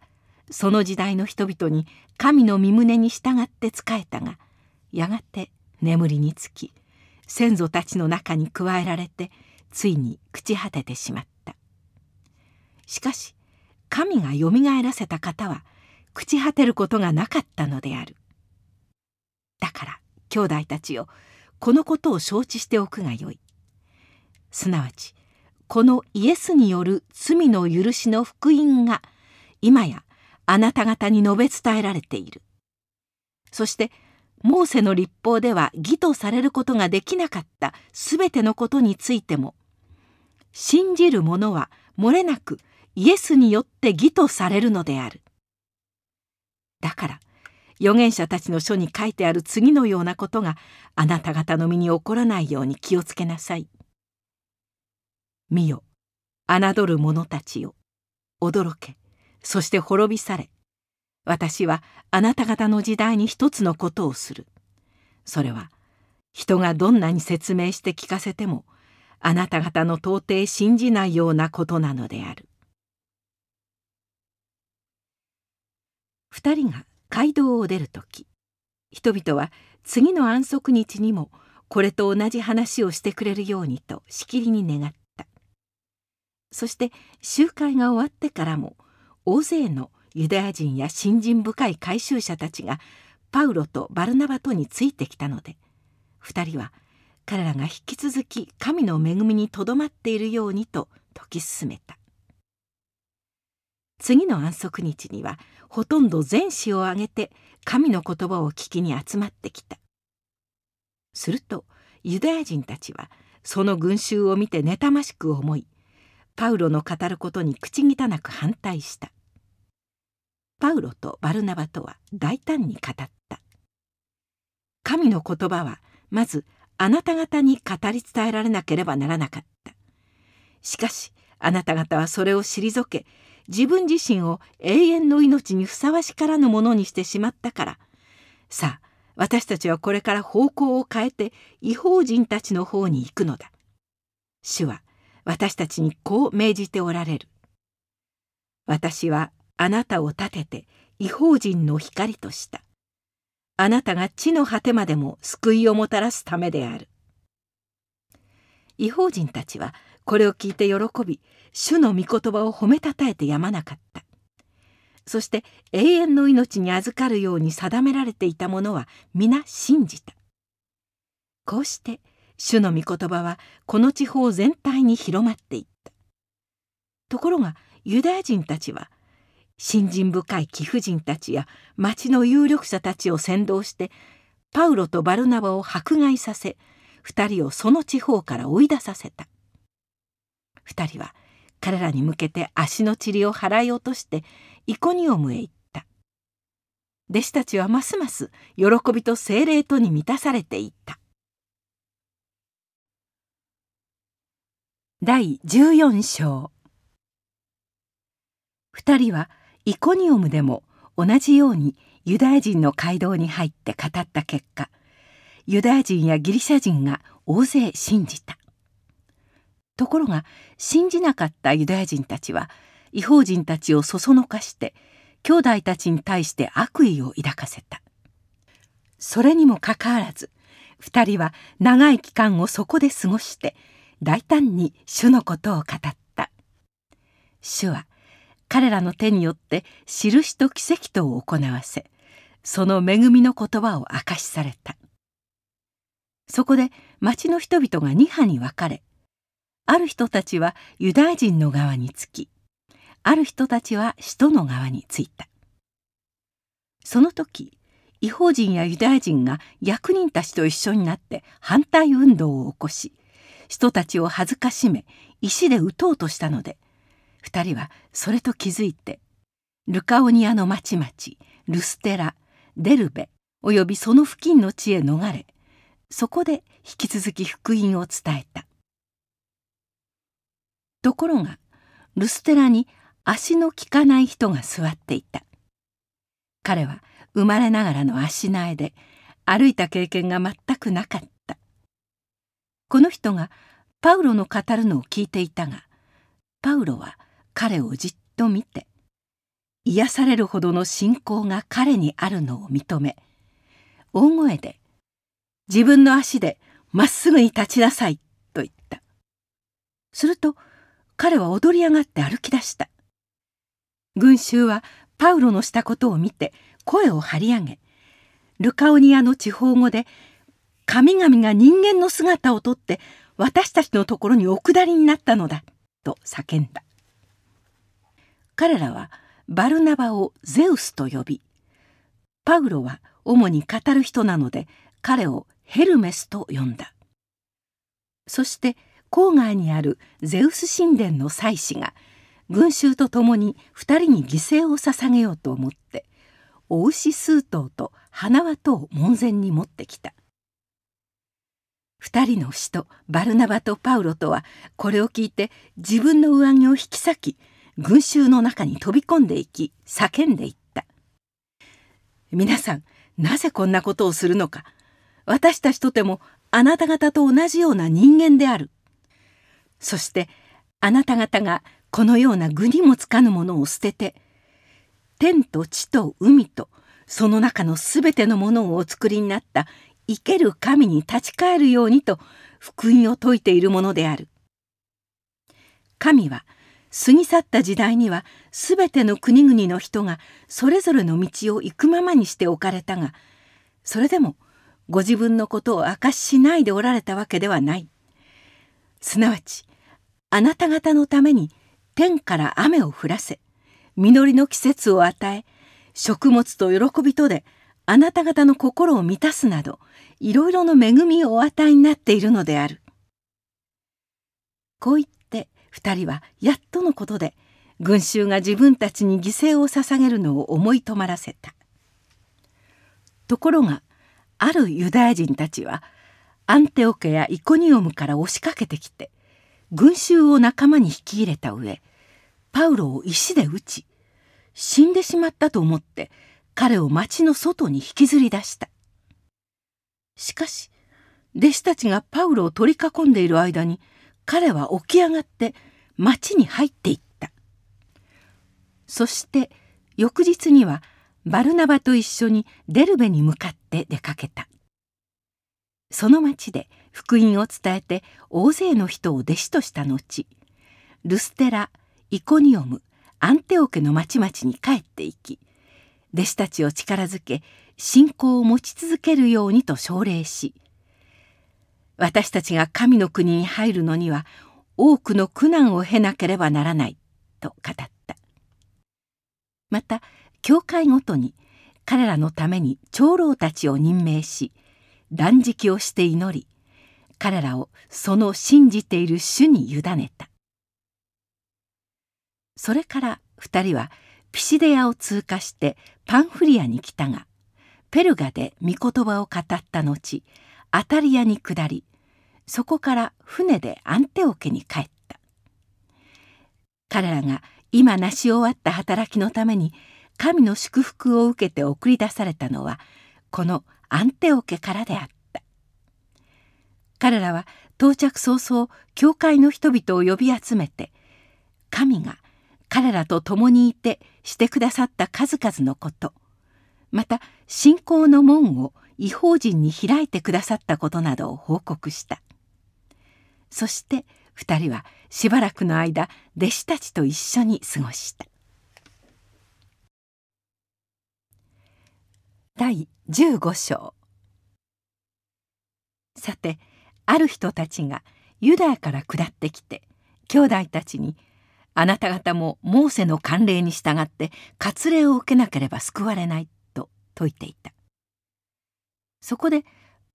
その時代の人々に神の身胸に従って仕えたがやがて眠りにつき先祖たちの中に加えられてついに朽ち果ててしまったしかし神がよみがえらせた方は朽ち果てることがなかったのであるだから兄弟たちよこのことを承知しておくがよいすなわちこのイエスによる罪の許しの福音が今やあなた方に述べ伝えられている。そしてモーセの立法では義とされることができなかった全てのことについても信じる者は漏れなくイエスによって義とされるのである。だから預言者たちの書に書いてある次のようなことがあなた方の身に起こらないように気をつけなさい。見よ侮る者たちよ驚け。そして滅びされ私はあなた方の時代に一つのことをするそれは人がどんなに説明して聞かせてもあなた方の到底信じないようなことなのである2人が街道を出る時人々は次の安息日にもこれと同じ話をしてくれるようにとしきりに願ったそして集会が終わってからも「大勢のユダヤ人や信心深い回収者たちがパウロとバルナバとについてきたので2人は彼らが引き続き神の恵みにとどまっているようにと説き進めた次の安息日にはほとんど全死を挙げて神の言葉を聞きに集まってきたするとユダヤ人たちはその群衆を見て妬ましく思いパウロの語ることに口汚く反対したパウロとバルナバとは大胆に語った神の言葉はまずあなた方に語り伝えられなければならなかったしかしあなた方はそれを退け自分自身を永遠の命にふさわしからぬものにしてしまったからさあ私たちはこれから方向を変えて違法人たちの方に行くのだ主は私たちにこう命じておられる。私はあなたを立てて異邦人の光とした。あなたが地の果てまでも救いをもたらすためである。異邦人たちはこれを聞いて喜び、主の御言葉を褒めたたえてやまなかった。そして永遠の命に預かるように定められていたものは皆信じた。こうして主の御言葉はこの地方全体に広まっていったところがユダヤ人たちは信心深い貴婦人たちや町の有力者たちを先導してパウロとバルナバを迫害させ2人をその地方から追い出させた2人は彼らに向けて足の塵を払い落としてイコニオムへ行った弟子たちはますます喜びと精霊とに満たされていった第14章2人はイコニオムでも同じようにユダヤ人の街道に入って語った結果ユダヤ人やギリシャ人が大勢信じたところが信じなかったユダヤ人たちは違法人たちをそそのかして兄弟たちに対して悪意を抱かせたそれにもかかわらず2人は長い期間をそこで過ごして大胆に主のことを語った主は彼らの手によって印と奇跡とを行わせその恵みの言葉を明かしされたそこで町の人々が2派に分かれある人たちはユダヤ人の側につきある人たちは使徒の側についたその時違法人やユダヤ人が役人たちと一緒になって反対運動を起こし人たちを恥ずかしめ石で打とうとしたので二人はそれと気づいてルカオニアの町々ルステラデルベおよびその付近の地へ逃れそこで引き続き福音を伝えたところがルステラに足の利かない人が座っていた彼は生まれながらの足苗で歩いた経験が全くなかったこの人がパウロの語るのを聞いていたがパウロは彼をじっと見て癒されるほどの信仰が彼にあるのを認め大声で「自分の足でまっすぐに立ちなさい」と言ったすると彼は踊り上がって歩き出した群衆はパウロのしたことを見て声を張り上げルカオニアの地方語で神々が人間の姿をとって私たちのところにお下りになったのだ」と叫んだ彼らはバルナバをゼウスと呼びパウロは主に語る人なので彼をヘルメスと呼んだそして郊外にあるゼウス神殿の祭司が群衆と共に2人に犠牲を捧げようと思ってお牛数頭と花輪とを門前に持ってきた2人の使徒バルナバとパウロとはこれを聞いて自分の上着を引き裂き群衆の中に飛び込んでいき叫んでいった皆さんなぜこんなことをするのか私たちとてもあなた方と同じような人間であるそしてあなた方がこのような具にもつかぬものを捨てて天と地と海とその中のすべてのものをお作りになった生ける神に立ち返るようにと福音を説いているものである神は過ぎ去った時代には全ての国々の人がそれぞれの道を行くままにしておかれたがそれでもご自分のことを明かししないでおられたわけではないすなわちあなた方のために天から雨を降らせ実りの季節を与え食物と喜びとであなた方の心を満たすなどいろいろの恵みをお与えになっているのである」こう言って2人はやっとのことで群衆が自分たちに犠牲を捧げるのを思い止まらせたところがあるユダヤ人たちはアンテオケやイコニオムから押しかけてきて群衆を仲間に引き入れた上パウロを石で打ち死んでしまったと思って彼を町の外に引きずり出したしかし弟子たちがパウロを取り囲んでいる間に彼は起き上がって町に入っていったそして翌日にはバルナバと一緒にデルベに向かって出かけたその町で福音を伝えて大勢の人を弟子とした後ルステライコニオムアンテオケの町々に帰っていき弟子たちを力づけ信仰を持ち続けるようにと奨励し私たちが神の国に入るのには多くの苦難を経なければならないと語ったまた教会ごとに彼らのために長老たちを任命し断食をして祈り彼らをその信じている主に委ねたそれから2人はピシデアを通過してパンフリアに来たがペルガで御言葉を語った後アタリアに下りそこから船でアンテオ家に帰った彼らが今成し終わった働きのために神の祝福を受けて送り出されたのはこのアンテオ家からであった彼らは到着早々教会の人々を呼び集めて神が彼らと共にいてしてくださった数々のことまた信仰の門を異邦人に開いてくださったことなどを報告したそして2人はしばらくの間弟子たちと一緒に過ごした第15章さてある人たちがユダヤから下ってきて兄弟たちに「あなた方もモーセの慣例に従って割礼を受けなければ救われないと説いていたそこで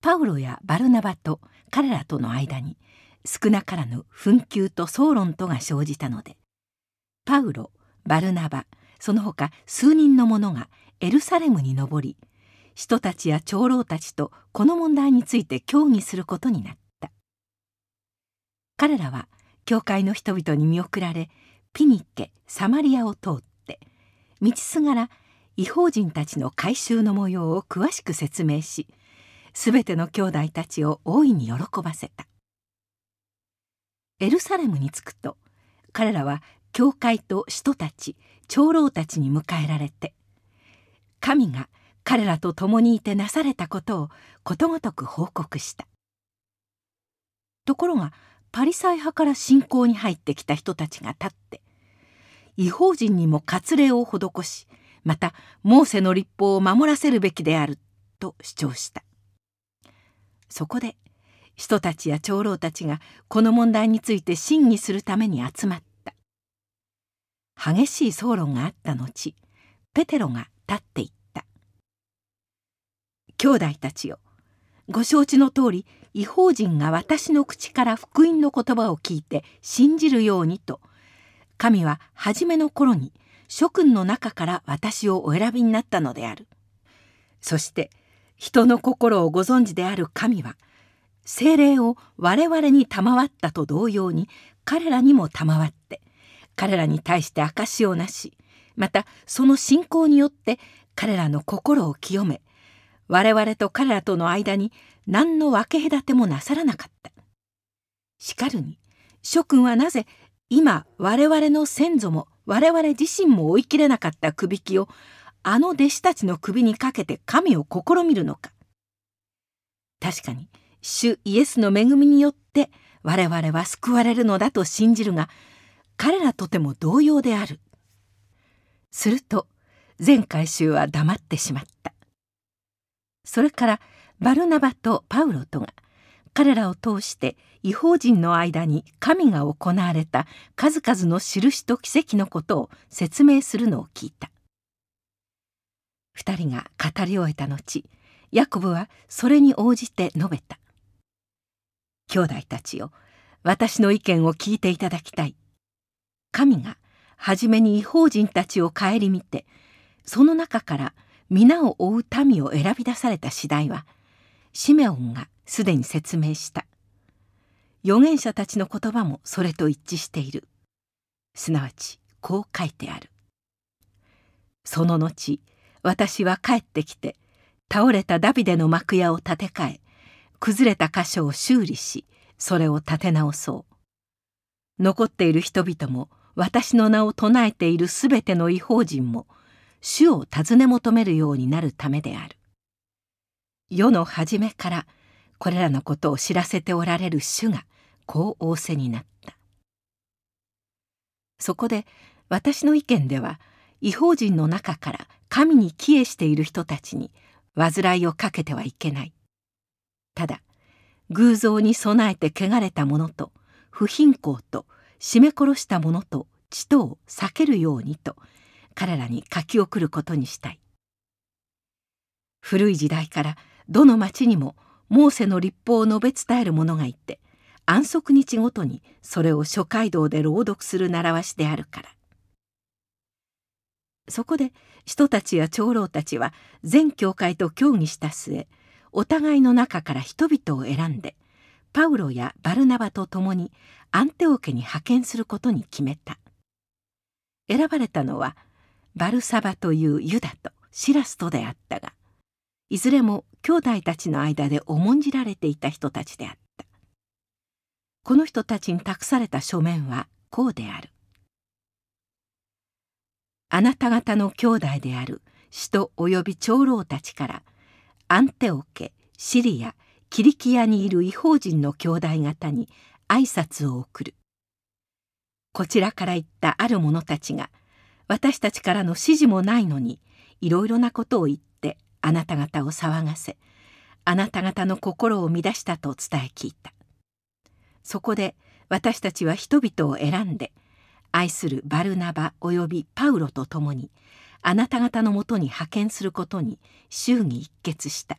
パウロやバルナバと彼らとの間に少なからぬ紛糾と争論とが生じたのでパウロバルナバその他数人の者がエルサレムに上り人たちや長老たちとこの問題について協議することになった彼らは教会の人々に見送られ時にッケサマリアを通って道すがら異邦人たちの改宗の模様を詳しく説明し全ての兄弟たちを大いに喜ばせたエルサレムに着くと彼らは教会と使徒たち長老たちに迎えられて神が彼らと共にいてなされたことをことごとく報告したところがパリサイ派から信仰に入ってきた人たちが立って違法人にも割礼を施しまたモーセの立法を守らせるべきであると主張したそこで人たちや長老たちがこの問題について審議するために集まった激しい争論があった後ペテロが立っていった兄弟たちよご承知の通り違法人が私の口から福音の言葉を聞いて信じるようにと神は初めの頃に諸君の中から私をお選びになったのである。そして人の心をご存知である神は精霊を我々に賜ったと同様に彼らにも賜って彼らに対して証をなしまたその信仰によって彼らの心を清め我々と彼らとの間に何の分け隔てもなさらなかった。しかるに諸君はなぜ今我々の先祖も我々自身も追い切れなかったくびきをあの弟子たちの首にかけて神を試みるのか確かに主イエスの恵みによって我々は救われるのだと信じるが彼らとても同様であるすると全回収は黙ってしまったそれからバルナバとパウロとが「彼らを通して違法人の間に神が行われた数々の印と奇跡のことを説明するのを聞いた2人が語り終えた後ヤコブはそれに応じて述べた「兄弟たちよ私の意見を聞いていただきたい」神が初めに違法人たちを顧みてその中から皆を追う民を選び出された次第はシメオンがすでに説明した預言者たちの言葉もそれと一致しているすなわちこう書いてある「その後私は帰ってきて倒れたダビデの幕屋を建て替え崩れた箇所を修理しそれを建て直そう残っている人々も私の名を唱えているすべての違法人も主を尋ね求めるようになるためである世の初めからこれらのことを知らせておられる主がこう仰せになったそこで私の意見では違法人の中から神に帰依している人たちに煩いをかけてはいけないただ偶像に備えて汚れた者と不貧困と絞め殺した者と地とを避けるようにと彼らに書き送ることにしたい古い時代からどの町にも「モーセの立法を述べ伝える者がいて安息日ごとにそれを諸街道で朗読する習わしであるからそこで人たちや長老たちは全教会と協議した末お互いの中から人々を選んでパウロやバルナバと共にアンテオ家に派遣することに決めた選ばれたのはバルサバというユダとシラスとであったがいずれも兄弟たちの間で重んじられていた人たちであったこの人たちに託された書面はこうであるあなた方の兄弟である使徒及び長老たちからアンテオケシリアキリキアにいる異邦人の兄弟方に挨拶を送るこちらから言ったある者たちが私たちからの指示もないのにいろいろなことを言ってあなた方を騒がせあなた方の心を乱したと伝え聞いたそこで私たちは人々を選んで愛するバルナバおよびパウロと共にあなた方のもとに派遣することに衆議一決した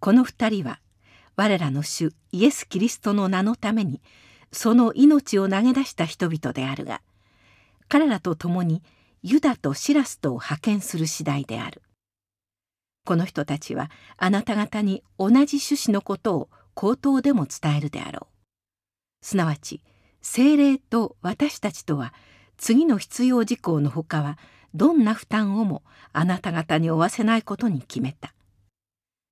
この二人は我らの主イエス・キリストの名のためにその命を投げ出した人々であるが彼らと共にユダとシラスとを派遣する次第であるこの人たちはあなた方に同じ趣旨のことを口頭でも伝えるであろう。すなわち精霊と私たちとは次の必要事項のほかはどんな負担をもあなた方に負わせないことに決めた。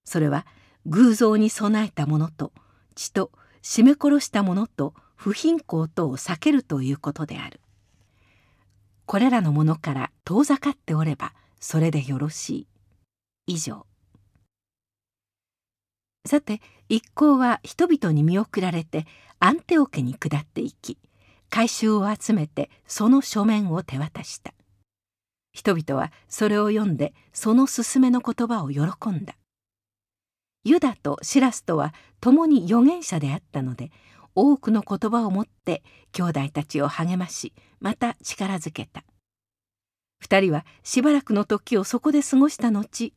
それは偶像に備えたものと血と絞め殺したものと不貧困等を避けるということである。これらのものから遠ざかっておればそれでよろしい。以上さて一行は人々に見送られてアンテオ家に下っていき回収を集めてその書面を手渡した人々はそれを読んでその勧めの言葉を喜んだユダとシラスとは共に預言者であったので多くの言葉を持って兄弟たちを励ましまた力づけた2人はしばらくの時をそこで過ごした後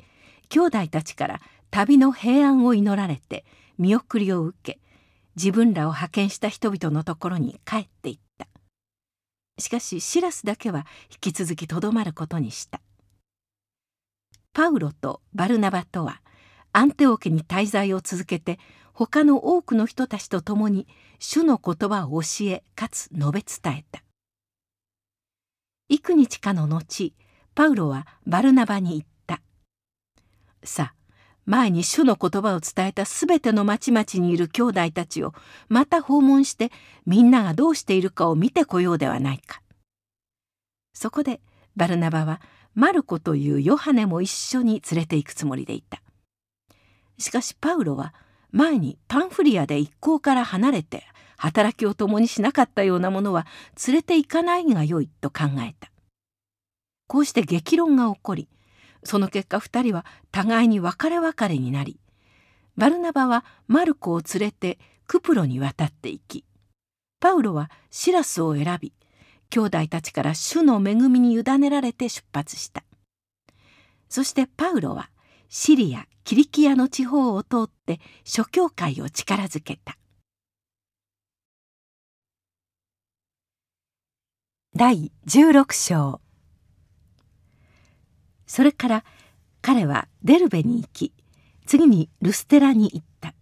兄弟たちから旅の平安を祈られて見送りを受け自分らを派遣した人々のところに帰っていったしかしシラスだけは引き続きとどまることにしたパウロとバルナバとはアンテオ家に滞在を続けて他の多くの人たちと共に主の言葉を教えかつ述べ伝えた幾日かの後パウロはバルナバに言っさあ前に主の言葉を伝えた全ての町々にいる兄弟たちをまた訪問してみんながどうしているかを見てこようではないか。そこでバルナバはマルコというヨハネも一緒に連れて行くつもりでいた。しかしパウロは前にパンフリアで一行から離れて働きを共にしなかったようなものは連れて行かないがよいと考えた。こうして激論が起こりその結果2人は互いに別れ別れになりバルナバはマルコを連れてクプロに渡っていきパウロはシラスを選び兄弟たちから主の恵みに委ねられて出発したそしてパウロはシリアキリキアの地方を通って諸教会を力づけた第16章それから彼はデルベに行き次にルステラに行った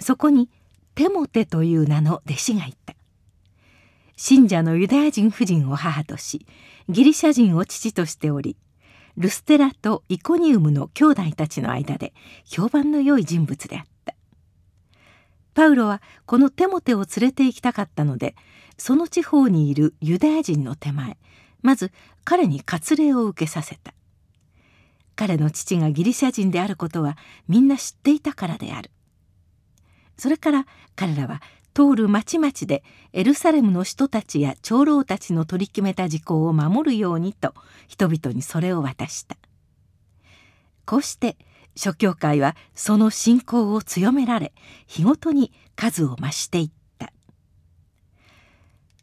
そこにテモテという名の弟子がいた信者のユダヤ人夫人を母としギリシャ人を父としておりルステラとイコニウムの兄弟たちの間で評判の良い人物であったパウロはこのテモテを連れて行きたかったのでその地方にいるユダヤ人の手前まず彼に割礼を受けさせた彼の父がギリシャ人であることはみんな知っていたからであるそれから彼らは通る町々でエルサレムの人たちや長老たちの取り決めた事項を守るようにと人々にそれを渡したこうして諸教会はその信仰を強められ日ごとに数を増していった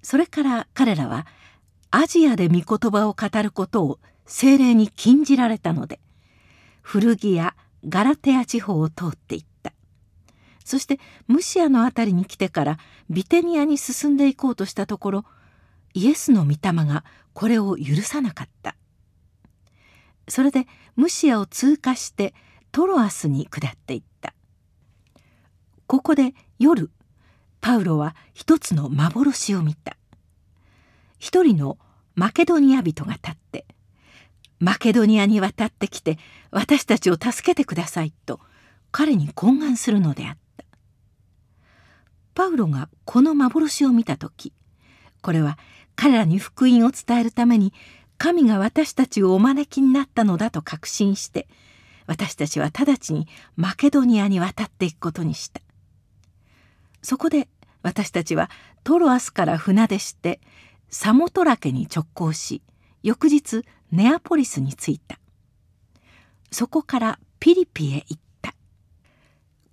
それから彼らはアジアで御言葉を語ることを精霊に禁じられたので古着やガラテア地方を通っていったそしてムシアの辺りに来てからビテニアに進んでいこうとしたところイエスの御霊がこれを許さなかったそれでムシアを通過してトロアスに下っていったここで夜パウロは一つの幻を見た一人のマケドニア人が立ってマケドニアに渡ってきて私たちを助けてください」と彼に懇願するのであったパウロがこの幻を見た時これは彼らに福音を伝えるために神が私たちをお招きになったのだと確信して私たちは直ちにマケドニアに渡っていくことにしたそこで私たちはトロアスから船出してサモトラケに直行し翌日ネアポリスに着いたそこからピリピへ行った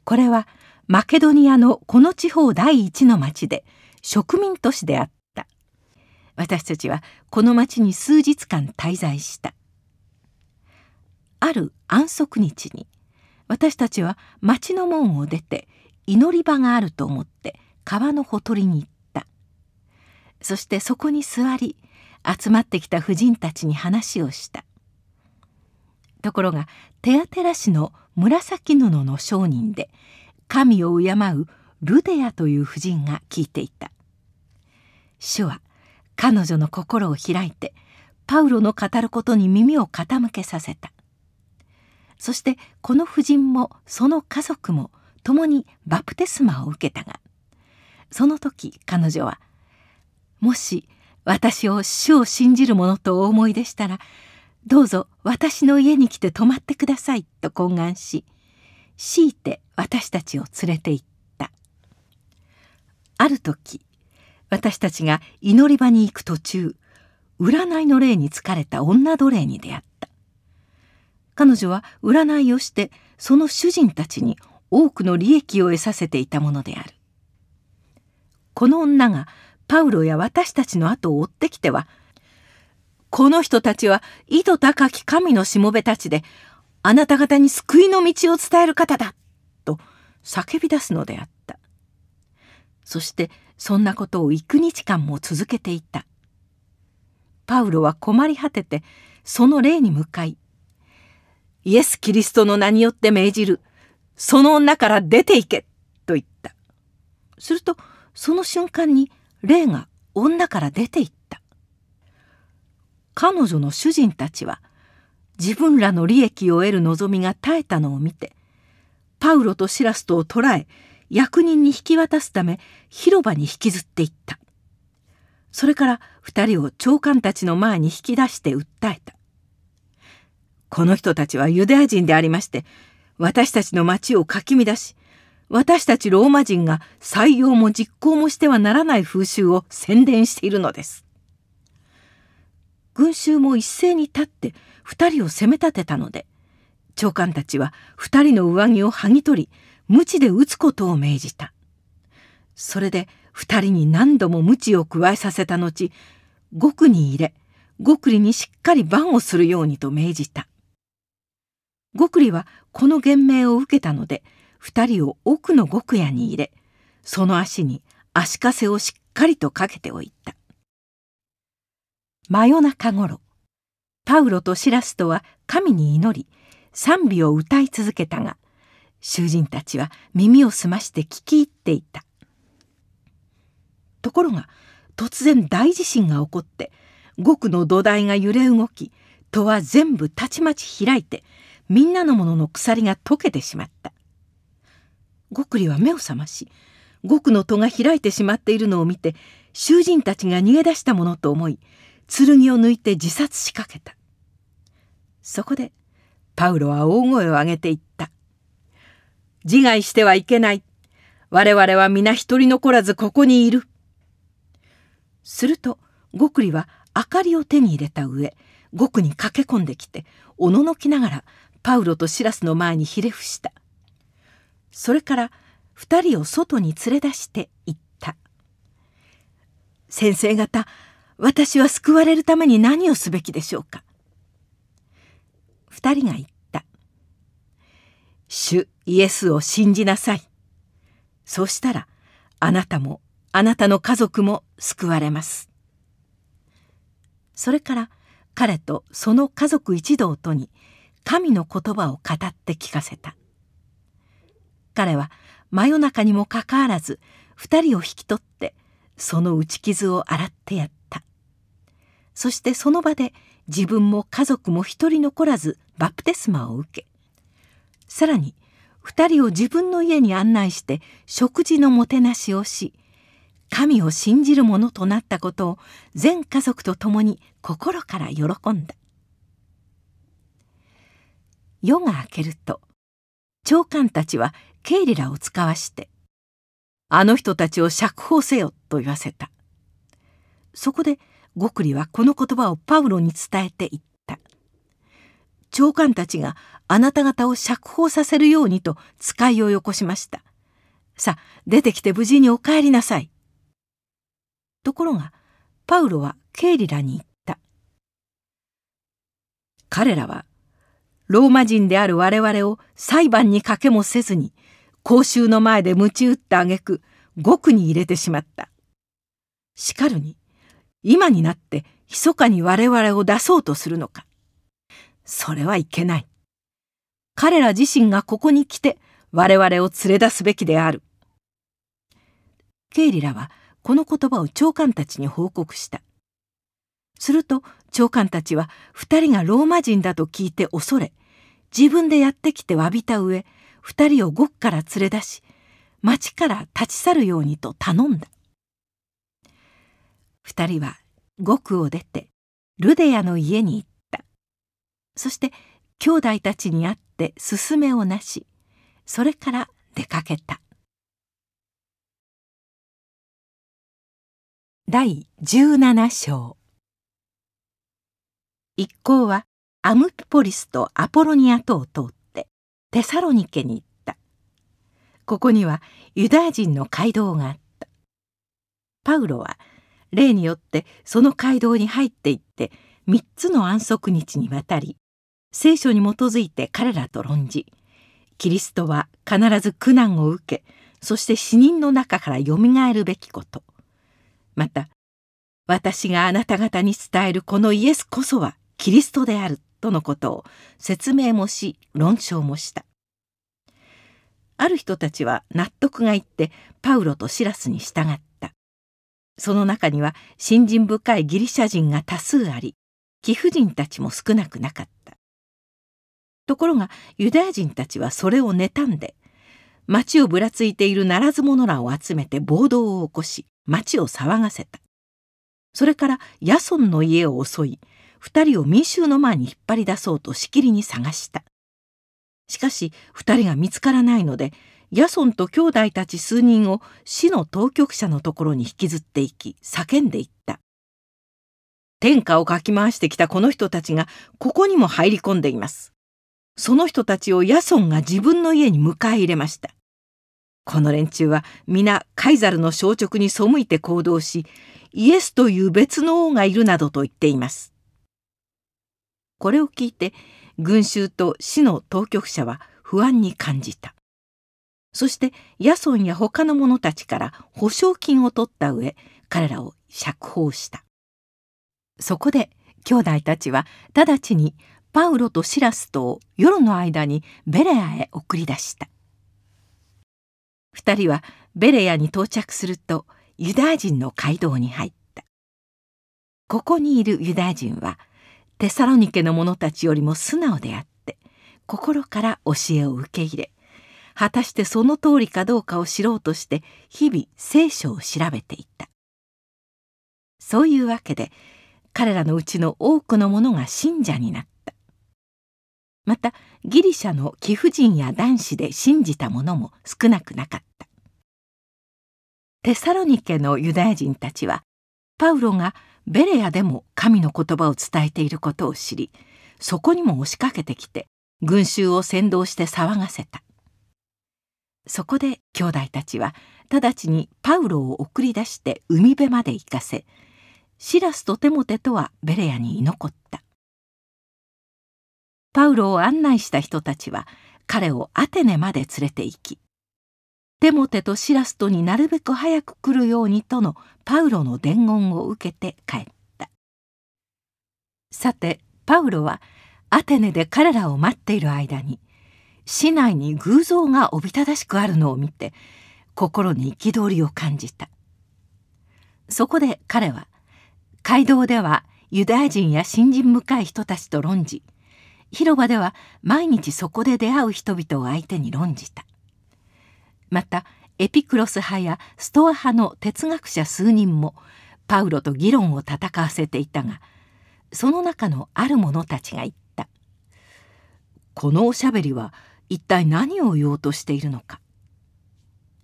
これはマケドニアのこの地方第一の町で植民都市であった私たちはこの町に数日間滞在したある安息日に私たちは町の門を出て祈り場があると思って川のほとりに行ったそしてそこに座り集まってきた婦人たちに話をしたところが手当てらしの紫布の商人で神を敬うルデアという婦人が聞いていた主は彼女の心を開いてパウロの語ることに耳を傾けさせたそしてこの婦人もその家族も共にバプテスマを受けたがその時彼女は「もし私を主を信じる者とお思いでしたらどうぞ私の家に来て泊まってください」と懇願し強いて私たちを連れて行ったある時私たちが祈り場に行く途中占いの霊に疲れた女奴隷に出会った彼女は占いをしてその主人たちに多くの利益を得させていたものであるこの女がパウロや私たちの後を追ってきてはこの人たちは井戸高き神のしもべたちであなた方に救いの道を伝える方だと叫び出すのであったそしてそんなことを幾日間も続けていたパウロは困り果ててその霊に向かいイエス・キリストの名によって命じるその女から出て行けと言ったするとその瞬間に霊が女から出て行った彼女の主人たちは自分らの利益を得る望みが絶えたのを見てパウロとシラストを捕らえ役人に引き渡すため広場に引きずっていったそれから2人を長官たちの前に引き出して訴えたこの人たちはユダヤ人でありまして私たちの町をかき乱し私たちローマ人が採用も実行もしてはならない風習を宣伝しているのです。群衆も一斉に立って2人を責め立てたので長官たちは2人の上着を剥ぎ取り鞭で打つことを命じたそれで2人に何度も鞭を加えさせた後極に入れ極利にしっかり番をするようにと命じた極利はこの言命を受けたので二人を奥の極夜に入れその足に足かせをしっかりとかけておいた真夜中ごろパウロとシラストは神に祈り賛美を歌い続けたが囚人たちは耳を澄まして聞き入っていたところが突然大地震が起こって極の土台が揺れ動き戸は全部たちまち開いてみんなのものの鎖が溶けてしまったクリは目を覚まし極の戸が開いてしまっているのを見て囚人たちが逃げ出したものと思い剣を抜いて自殺しかけたそこでパウロは大声を上げていった「自害してはいけない我々は皆一人残らずここにいる」するとクリは明かりを手に入れた上極に駆け込んできておののきながらパウロとシラスの前にひれ伏したそれから二人を外に連れ出していった「先生方私は救われるために何をすべきでしょうか?」二人が言った「主イエスを信じなさい」そうしたらあなたもあなたの家族も救われますそれから彼とその家族一同とに神の言葉を語って聞かせた彼は真夜中にもかかわらず2人を引き取ってその打ち傷を洗ってやったそしてその場で自分も家族も一人残らずバプテスマを受けさらに2人を自分の家に案内して食事のもてなしをし神を信じる者となったことを全家族と共に心から喜んだ夜が明けると長官たちはケイリラを使わしてあの人たちを釈放せよと言わせたそこでゴクリはこの言葉をパウロに伝えていった長官たちがあなた方を釈放させるようにと使いをよこしましたさあ出てきて無事にお帰りなさいところがパウロはケイリラに言った彼らはローマ人である我々を裁判にかけもせずに公衆の前で鞭打った挙句五に入れてしまったしかるに今になって密かに我々を出そうとするのかそれはいけない彼ら自身がここに来て我々を連れ出すべきであるケイリラはこの言葉を長官たちに報告したすると長官たちは2人がローマ人だと聞いて恐れ自分でやってきて詫びた上二人を獄から連れ出し町から立ち去るようにと頼んだ二人は獄を出てルデヤの家に行ったそして兄弟たちに会って勧めをなしそれから出かけた第17章一行はアムピポリスとアポロニアとを通ったテサロニケに行ったここにはユダヤ人の街道があったパウロは例によってその街道に入っていって3つの安息日にわたり聖書に基づいて彼らと論じキリストは必ず苦難を受けそして死人の中からよみがえるべきことまた私があなた方に伝えるこのイエスこそはキリストであるとのことを説明もし論証もしたある人たちは納得がいってパウロとシラスに従ったその中には信心深いギリシャ人が多数あり貴婦人たちも少なくなかったところがユダヤ人たちはそれを妬んで町をぶらついているならず者らを集めて暴動を起こし町を騒がせたそれからヤソンの家を襲い2人を民衆の前に引っ張り出そうとしきりに探したしかし2人が見つからないのでヤソンと兄弟たち数人を市の当局者のところに引きずっていき叫んでいった天下をかき回してきたこの人たちがここにも入り込んでいますその人たちをヤソンが自分の家に迎え入れましたこの連中は皆カイザルの消直に背いて行動しイエスという別の王がいるなどと言っていますこれを聞いて群衆と市の当局者は不安に感じたそして野村や他の者たちから保証金を取った上彼らを釈放したそこで兄弟たちは直ちにパウロとシラスとを夜の間にベレアへ送り出した2人はベレアに到着するとユダヤ人の街道に入ったここにいるユダヤ人はテサロニケの者たちよりも素直であって心から教えを受け入れ果たしてその通りかどうかを知ろうとして日々聖書を調べていったそういうわけで彼らのうちの多くの者が信者になったまたギリシャの貴婦人や男子で信じた者も少なくなかったテサロニケのユダヤ人たちはパウロがベレアでも神の言葉を伝えていることを知りそこにも押しかけてきて群衆を先導して騒がせたそこで兄弟たちは直ちにパウロを送り出して海辺まで行かせシラスとテモテとはベレアに居残ったパウロを案内した人たちは彼をアテネまで連れて行きテモテとシラストになるべく早く来るようにとのパウロの伝言を受けて帰ったさてパウロはアテネで彼らを待っている間に市内に偶像がおびただしくあるのを見て心に憤りを感じたそこで彼は街道ではユダヤ人や人向深い人たちと論じ広場では毎日そこで出会う人々を相手に論じたまたエピクロス派やストア派の哲学者数人もパウロと議論を戦わせていたがその中のある者たちが言った「このおしゃべりは一体何を言おうとしているのか」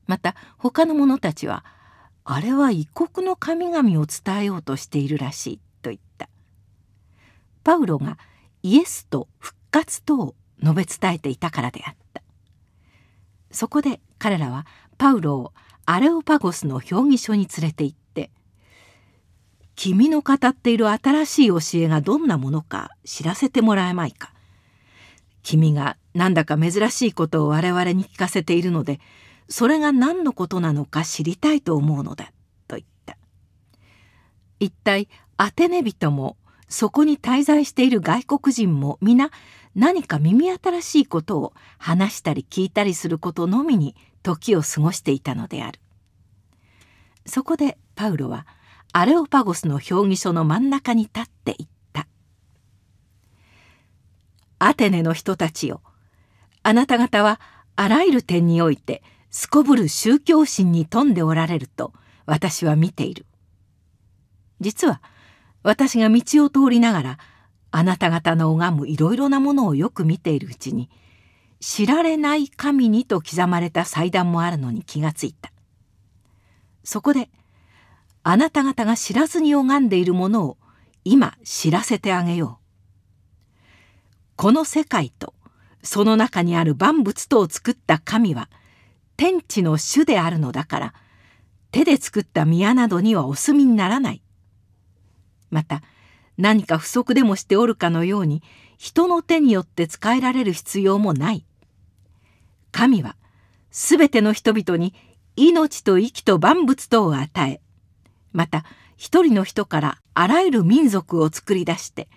また他の者たちは「あれは異国の神々を伝えようとしているらしい」と言ったパウロがイエスと復活とを述べ伝えていたからであったそこで彼らはパウロをアレオパゴスの評議所に連れて行って「君の語っている新しい教えがどんなものか知らせてもらえまいか」「君がなんだか珍しいことを我々に聞かせているのでそれが何のことなのか知りたいと思うのだ」と言った一体アテネ人もそこに滞在している外国人も皆何か耳新しいことを話したり聞いたりすることのみに時を過ごしていたのであるそこでパウロはアレオパゴスの評議所の真ん中に立っていった「アテネの人たちよあなた方はあらゆる点においてすこぶる宗教心に富んでおられると私は見ている」実は私が道を通りながらあなた方の拝むいろいろなものをよく見ているうちに「知られない神にと刻まれた祭壇もあるのに気がついたそこであなた方が知らずに拝んでいるものを今知らせてあげようこの世界とその中にある万物とを作った神は天地の主であるのだから手で作った宮などにはお住みにならないまた何か不足でもしておるかのように人の手によって仕えられる必要もない神はすべての人々に命と息と万物とを与えまた一人の人からあらゆる民族を作り出して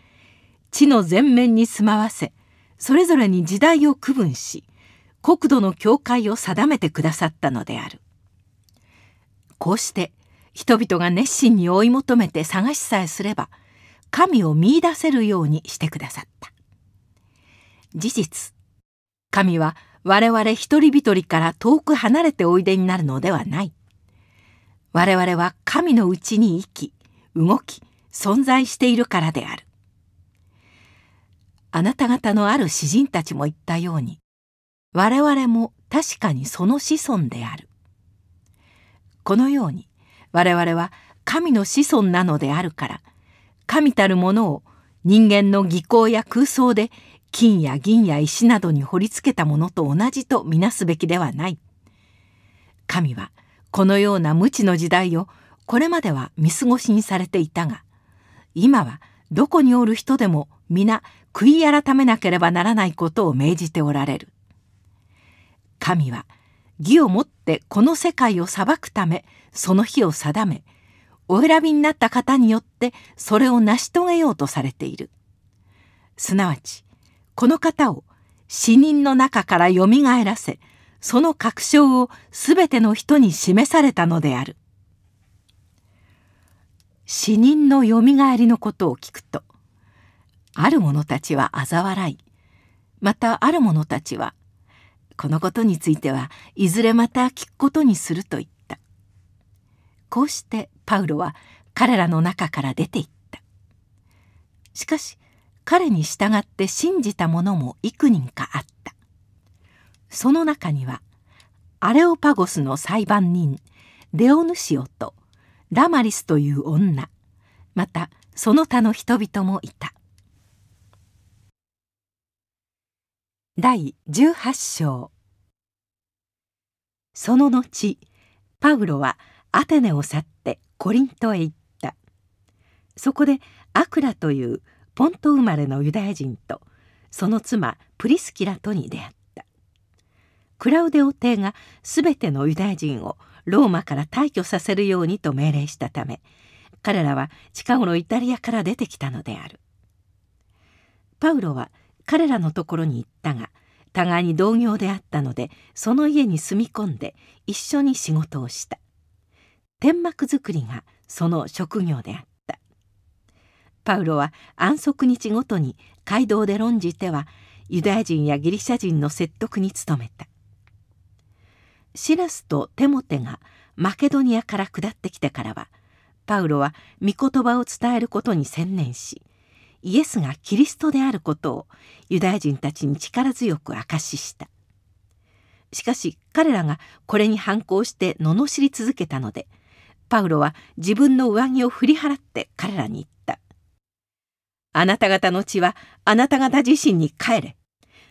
地の全面に住まわせそれぞれに時代を区分し国土の境界を定めてくださったのであるこうして人々が熱心に追い求めて探しさえすれば神を見いだせるようにしてくださった事実神は我々一人一人から遠く離れておいでになるのではない我々は神のうちに生き動き存在しているからであるあなた方のある詩人たちも言ったように我々も確かにその子孫であるこのように我々は神の子孫なのであるから神たるものを人間の技巧や空想で金や銀や石などに掘り付けたものと同じとみなすべきではない。神はこのような無知の時代をこれまでは見過ごしにされていたが今はどこにおる人でも皆悔い改めなければならないことを命じておられる。神は義をもってこの世界を裁くためその日を定めお選びになった方によってそれを成し遂げようとされているすなわちこの方を死人の中からよみがえらせその確証をすべての人に示されたのである死人のよみがえりのことを聞くとある者たちは嘲笑いまたある者たちはこのことについてはいずれまた聞くことにすると言ったこうしてパウロは彼らの中から出ていったしかし彼に従って信じた者も幾人かあったその中にはアレオパゴスの裁判人デオヌシオとラマリスという女またその他の人々もいた第18章その後パウロはアテネを去ってコリントへ行ったそこでアクラというポント生まれのユダヤ人とその妻プリスキラとに出会ったクラウデオ帝が全てのユダヤ人をローマから退去させるようにと命令したため彼らは近頃イタリアから出てきたのであるパウロは彼らのところに行ったが互いに同業であったのでその家に住み込んで一緒に仕事をした天幕作りがその職業であったパウロは安息日ごとに街道で論じてはユダヤ人やギリシャ人の説得に努めたシラスとテモテがマケドニアから下ってきてからはパウロは御言葉を伝えることに専念しイエスがキリストであることをユダヤ人たちに力強く証ししたしかし彼らがこれに反抗して罵り続けたのでパウロは自分の上着を振り払って彼らに言った。あなた方の血はあなた方自身に帰れ。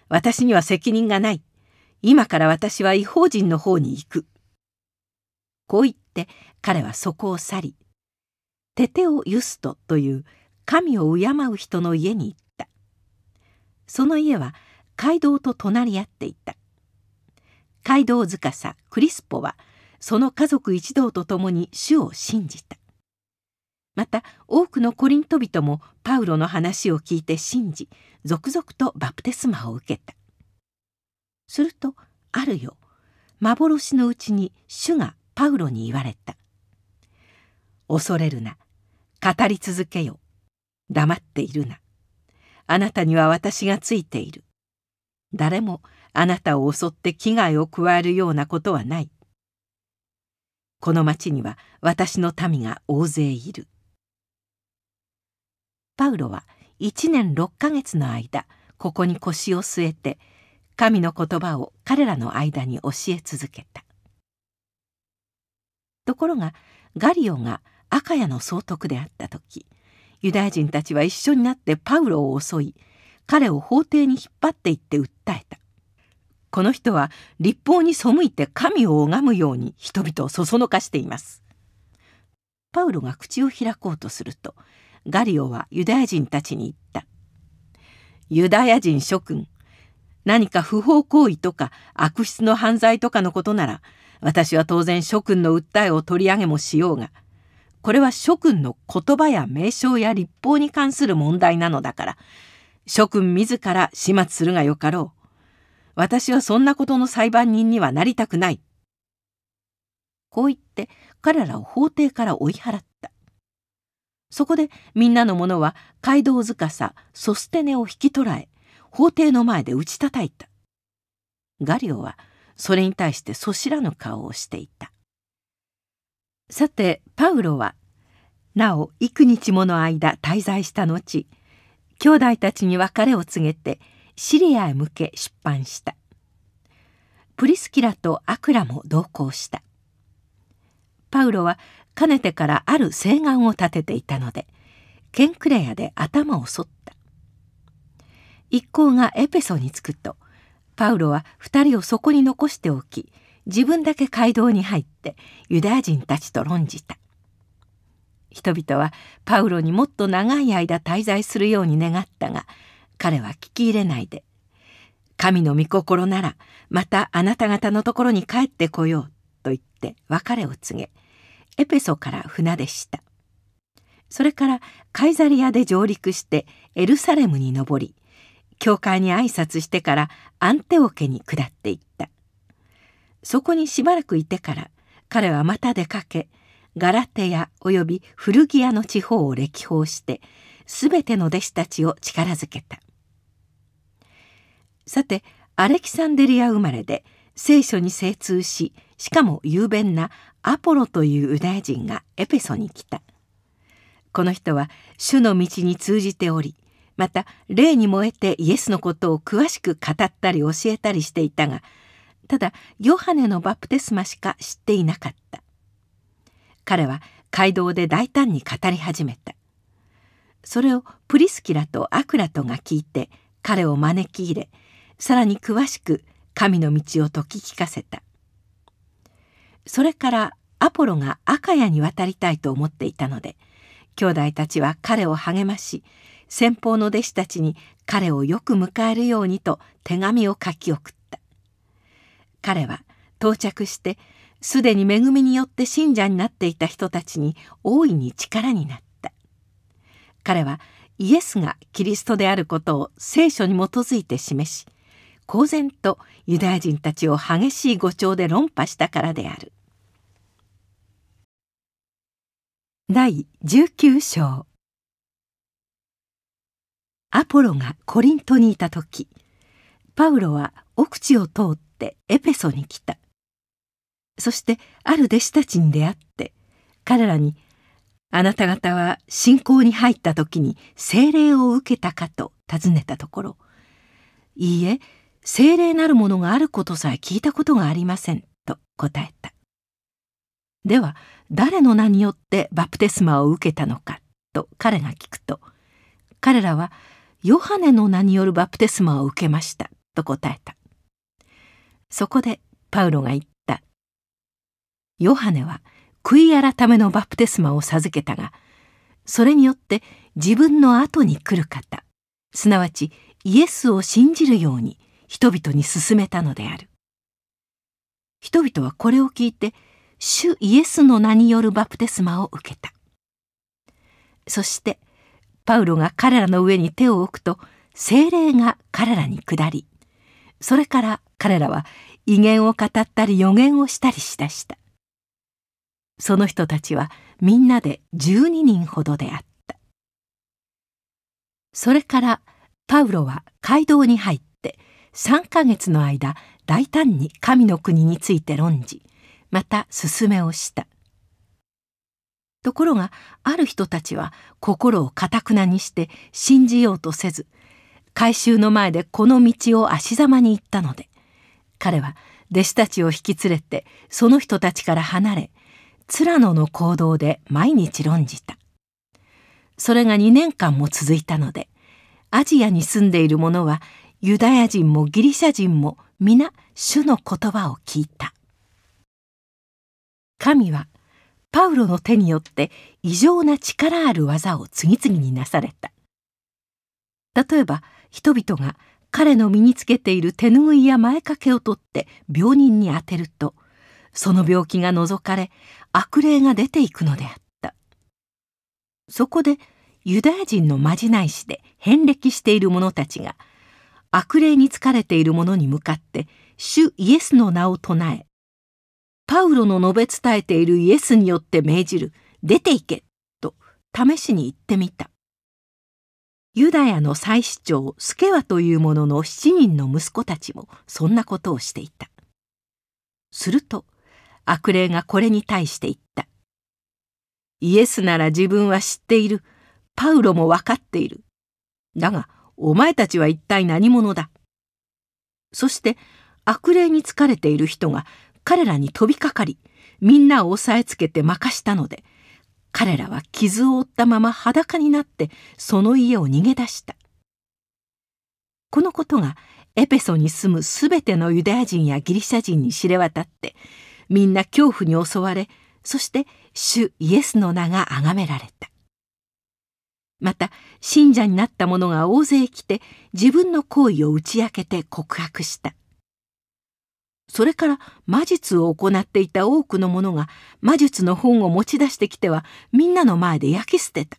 私には責任がない。今から私は違法人の方に行く。こう言って彼はそこを去り、テテオ・ユストという神を敬う人の家に行った。その家は街道と隣り合っていた。街道司クリスポはその家族一同と共に主を信じたまた多くのコリント人もパウロの話を聞いて信じ続々とバプテスマを受けたするとあるよ幻のうちに主がパウロに言われた「恐れるな語り続けよ黙っているなあなたには私がついている誰もあなたを襲って危害を加えるようなことはないこの町には私の民が大勢いるパウロは1年6ヶ月の間ここに腰を据えて神の言葉を彼らの間に教え続けたところがガリオが赤谷の総督であった時ユダヤ人たちは一緒になってパウロを襲い彼を法廷に引っ張っていって訴えたこの人は立法に背いて神を拝むように人々をそそのかしています。パウロが口を開こうとするとガリオはユダヤ人たちに言った。ユダヤ人諸君何か不法行為とか悪質の犯罪とかのことなら私は当然諸君の訴えを取り上げもしようがこれは諸君の言葉や名称や立法に関する問題なのだから諸君自ら始末するがよかろう。私はそんなことの裁判人にはなりたくない。こう言って彼らを法廷から追い払った。そこでみんなの者は街道さソステネを引き捕らえ法廷の前で打ち叩いた。ガリオはそれに対してそしらぬ顔をしていた。さてパウロはなお幾日もの間滞在した後兄弟たちに別れを告げてシリアへ向け出版したプリスキラとアクラも同行したパウロはかねてからある誓願を立てていたのでケンクレアで頭を剃った一行がエペソに着くとパウロは2人をそこに残しておき自分だけ街道に入ってユダヤ人たちと論じた人々はパウロにもっと長い間滞在するように願ったが彼は聞き入れないで神の御心ならまたあなた方のところに帰ってこようと言って別れを告げエペソから船でしたそれからカイザリアで上陸してエルサレムに登り教会に挨拶してからアンテオ家に下っていったそこにしばらくいてから彼はまた出かけガラテヤ及び古着屋の地方を歴訪してすべての弟子たちを力づけたさてアレキサンデリア生まれで聖書に精通ししかも雄弁なアポロというユダヤ人がエペソに来たこの人は主の道に通じておりまた霊に燃えてイエスのことを詳しく語ったり教えたりしていたがただヨハネのバプテスマしか知っていなかった彼は街道で大胆に語り始めたそれをプリスキラとアクラトが聞いて彼を招き入れさらに詳しく神の道を説き聞かせたそれからアポロが赤谷に渡りたいと思っていたので兄弟たちは彼を励まし先方の弟子たちに彼をよく迎えるようにと手紙を書き送った彼は到着してすでに恵みによって信者になっていた人たちに大いに力になった彼はイエスがキリストであることを聖書に基づいて示し公然とユダヤ人たちを激しい語調で論破したからである第19章アポロがコリントにいた時パウロは奥地を通ってエペソに来たそしてある弟子たちに出会って彼らに「あなた方は信仰に入った時に聖霊を受けたか?」と尋ねたところ「いいえ精霊なるものがあることさえ聞いたことがありませんと答えたでは誰の名によってバプテスマを受けたのかと彼が聞くと彼らはヨハネの名によるバプテスマを受けましたと答えたそこでパウロが言ったヨハネは悔い改めのバプテスマを授けたがそれによって自分の後に来る方すなわちイエスを信じるように人々に勧めたのである人々はこれを聞いて主イエスの名によるバプテスマを受けたそしてパウロが彼らの上に手を置くと精霊が彼らに下りそれから彼らは威厳を語ったり予言をしたりしだしたその人たちはみんなで12人ほどであったそれからパウロは街道に入った3ヶ月の間大胆に神の国について論じまた勧めをしたところがある人たちは心をかたくなにして信じようとせず改宗の前でこの道を足ざまに行ったので彼は弟子たちを引き連れてその人たちから離れ連野の行動で毎日論じたそれが2年間も続いたのでアジアに住んでいる者はユダヤ人もギリシャ人も皆主の言葉を聞いた神はパウロの手によって異常な力ある技を次々になされた例えば人々が彼の身につけている手ぬぐいや前掛けを取って病人に当てるとその病気が除かれ悪霊が出ていくのであったそこでユダヤ人のまじない師で遍歴している者たちが悪霊に疲れている者に向かって主イエスの名を唱えパウロの述べ伝えているイエスによって命じる出て行けと試しに言ってみたユダヤの祭司長スケワという者の七人の息子たちもそんなことをしていたすると悪霊がこれに対して言ったイエスなら自分は知っているパウロもわかっているだがお前たちは一体何者だ。そして悪霊に疲れている人が彼らに飛びかかりみんなを押さえつけて負かしたので彼らは傷を負ったまま裸になってその家を逃げ出したこのことがエペソに住む全てのユダヤ人やギリシャ人に知れ渡ってみんな恐怖に襲われそして主イエスの名が崇められた。また信者になった者が大勢来て自分の行為を打ち明けて告白したそれから魔術を行っていた多くの者が魔術の本を持ち出してきてはみんなの前で焼き捨てた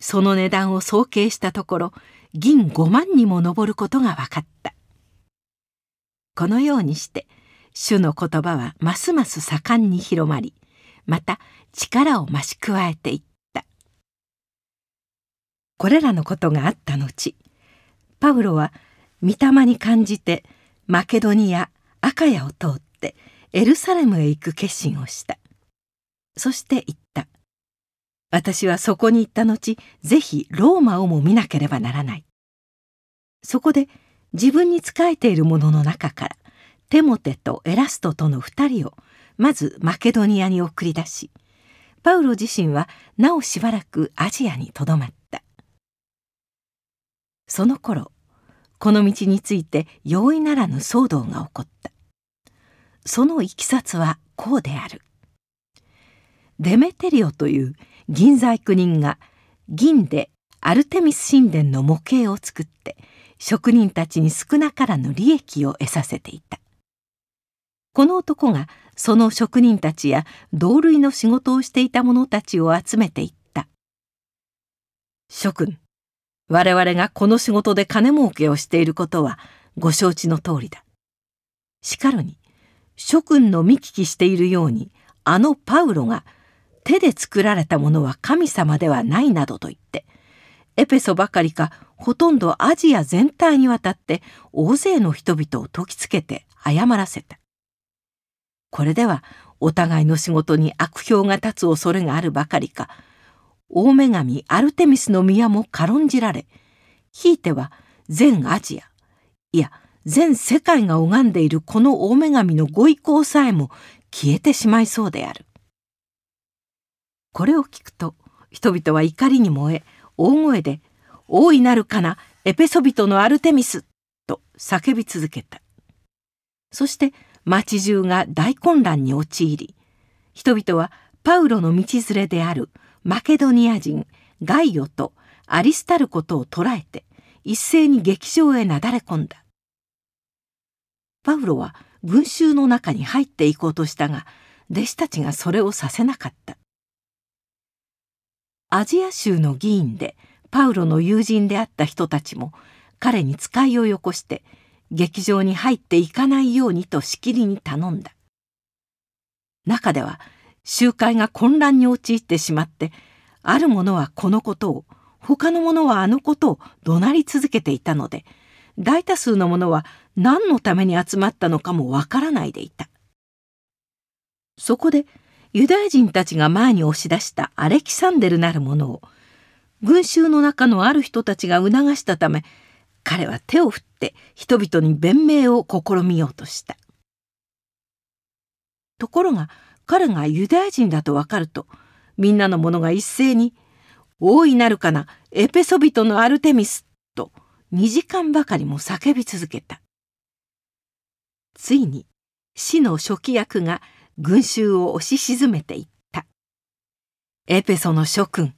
その値段を総計したところ銀5万にも上ることが分かったこのようにして主の言葉はますます盛んに広まりまた力を増し加えていったこれらのことがあった後パウロは御霊に感じてマケドニアアカヤを通ってエルサレムへ行く決心をしたそして言った私はそこに行った後ぜひローマをも見なければならないそこで自分に仕えているものの中からテモテとエラストとの2人をまずマケドニアに送り出しパウロ自身はなおしばらくアジアにとどまったその頃この道について容易ならぬ騒動が起こったそのいきさつはこうであるデメテリオという銀細工人が銀でアルテミス神殿の模型を作って職人たちに少なからぬ利益を得させていたこの男がその職人たちや同類の仕事をしていた者たちを集めていった諸君我々がこの仕事で金儲けをしていることはご承知の通りだ。しかるに諸君の見聞きしているようにあのパウロが手で作られたものは神様ではないなどと言ってエペソばかりかほとんどアジア全体にわたって大勢の人々を解きつけて謝らせた。これではお互いの仕事に悪評が立つ恐れがあるばかりか大女神アルテミスの宮も軽んじられひいては全アジアいや全世界が拝んでいるこの大女神のご意向さえも消えてしまいそうであるこれを聞くと人々は怒りに燃え大声で「大いなるかなエペソビトのアルテミス!」と叫び続けたそして町中が大混乱に陥り人々はパウロの道連れである「マケドニア人ガイオとアリスタルことを捕らえて一斉に劇場へなだれ込んだパウロは群衆の中に入っていこうとしたが弟子たちがそれをさせなかったアジア州の議員でパウロの友人であった人たちも彼に使いをよこして劇場に入っていかないようにとしきりに頼んだ中では集会が混乱に陥ってしまってある者はこのことを他の者はあのことを怒鳴り続けていたので大多数の者は何のために集まったのかもわからないでいたそこでユダヤ人たちが前に押し出したアレキサンデルなる者を群衆の中のある人たちが促したため彼は手を振って人々に弁明を試みようとしたところが彼がユダヤ人だとわかるとみんなの者が一斉に「大いなるかなエペソビトのアルテミス」と2時間ばかりも叫び続けたついに死の初期役が群衆を押し沈めていったエペソの諸君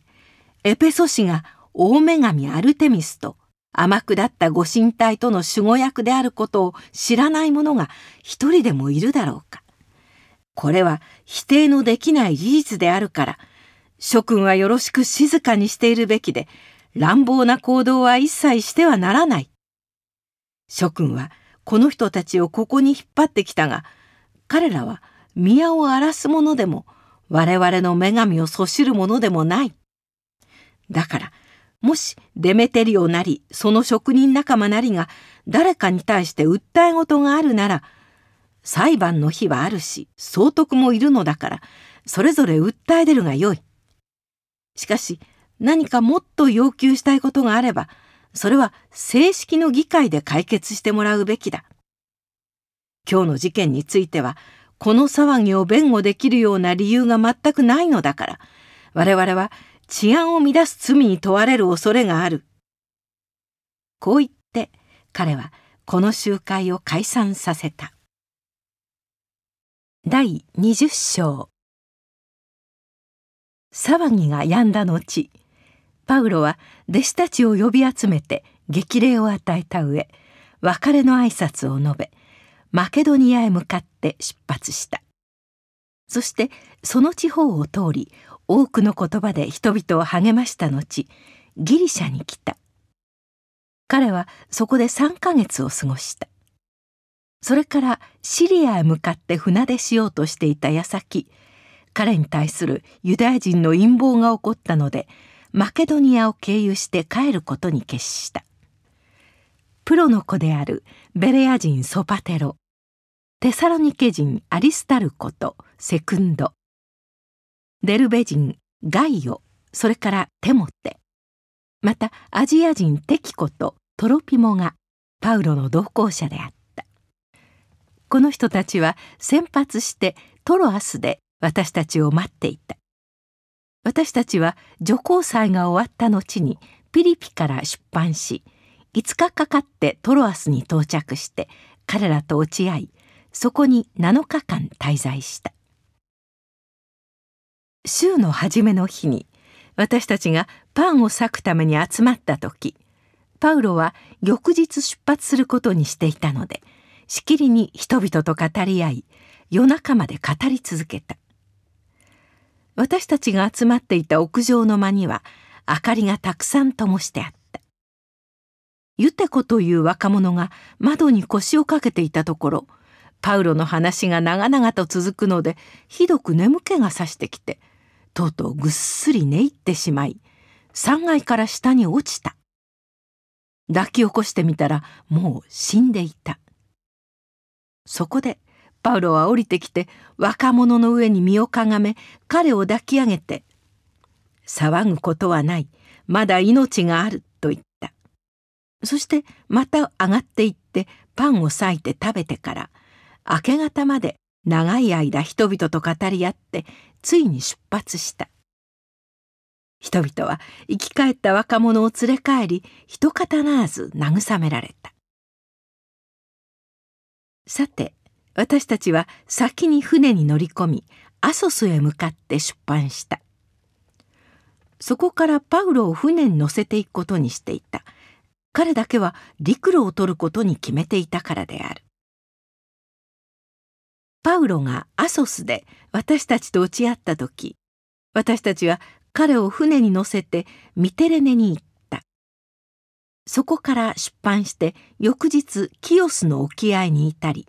エペソ氏が大女神アルテミスと天下ったご神体との守護役であることを知らない者が一人でもいるだろうかこれは否定のできない事実であるから、諸君はよろしく静かにしているべきで、乱暴な行動は一切してはならない。諸君はこの人たちをここに引っ張ってきたが、彼らは宮を荒らす者でも、我々の女神をそしる者でもない。だから、もしデメテリオなり、その職人仲間なりが誰かに対して訴え事があるなら、裁判の日はあるし総督もいるのだからそれぞれ訴え出るがよい。しかし何かもっと要求したいことがあればそれは正式の議会で解決してもらうべきだ。今日の事件についてはこの騒ぎを弁護できるような理由が全くないのだから我々は治安を乱す罪に問われる恐れがある。こう言って彼はこの集会を解散させた。第20章騒ぎが止んだ後パウロは弟子たちを呼び集めて激励を与えた上別れの挨拶を述べマケドニアへ向かって出発したそしてその地方を通り多くの言葉で人々を励ました後ギリシャに来た彼はそこで3ヶ月を過ごしたそれからシリアへ向かって船出しようとしていた矢先彼に対するユダヤ人の陰謀が起こったのでマケドニアを経由して帰ることに決したプロの子であるベレア人ソパテロテサロニケ人アリスタルコとセクンドデルベ人ガイオそれからテモテまたアジア人テキコとトロピモがパウロの同行者であった。この人たちは先発してトロアスで私たちを待っていた私たちは女行祭が終わった後にピリピから出版し5日かかってトロアスに到着して彼らと落ち合いそこに7日間滞在した週の初めの日に私たちがパンを裂くために集まった時パウロは翌日出発することにしていたのでしきりに人々と語り合い夜中まで語り続けた私たちが集まっていた屋上の間には明かりがたくさん灯してあったユテコという若者が窓に腰をかけていたところパウロの話が長々と続くのでひどく眠気がさしてきてとうとうぐっすり寝入ってしまい3階から下に落ちた抱き起こしてみたらもう死んでいたそこでパウロは降りてきて若者の上に身をかがめ彼を抱き上げて「騒ぐことはないまだ命がある」と言ったそしてまた上がっていってパンを裂いて食べてから明け方まで長い間人々と語り合ってついに出発した人々は生き返った若者を連れ帰り一刀ならず慰められたさて私たちは先に船に乗り込みアソスへ向かって出版したそこからパウロを船に乗せていくことにしていた彼だけは陸路を取ることに決めていたからであるパウロがアソスで私たちと落ち合った時私たちは彼を船に乗せてミテレネに行っそこから出版して翌日キオスの沖合に至り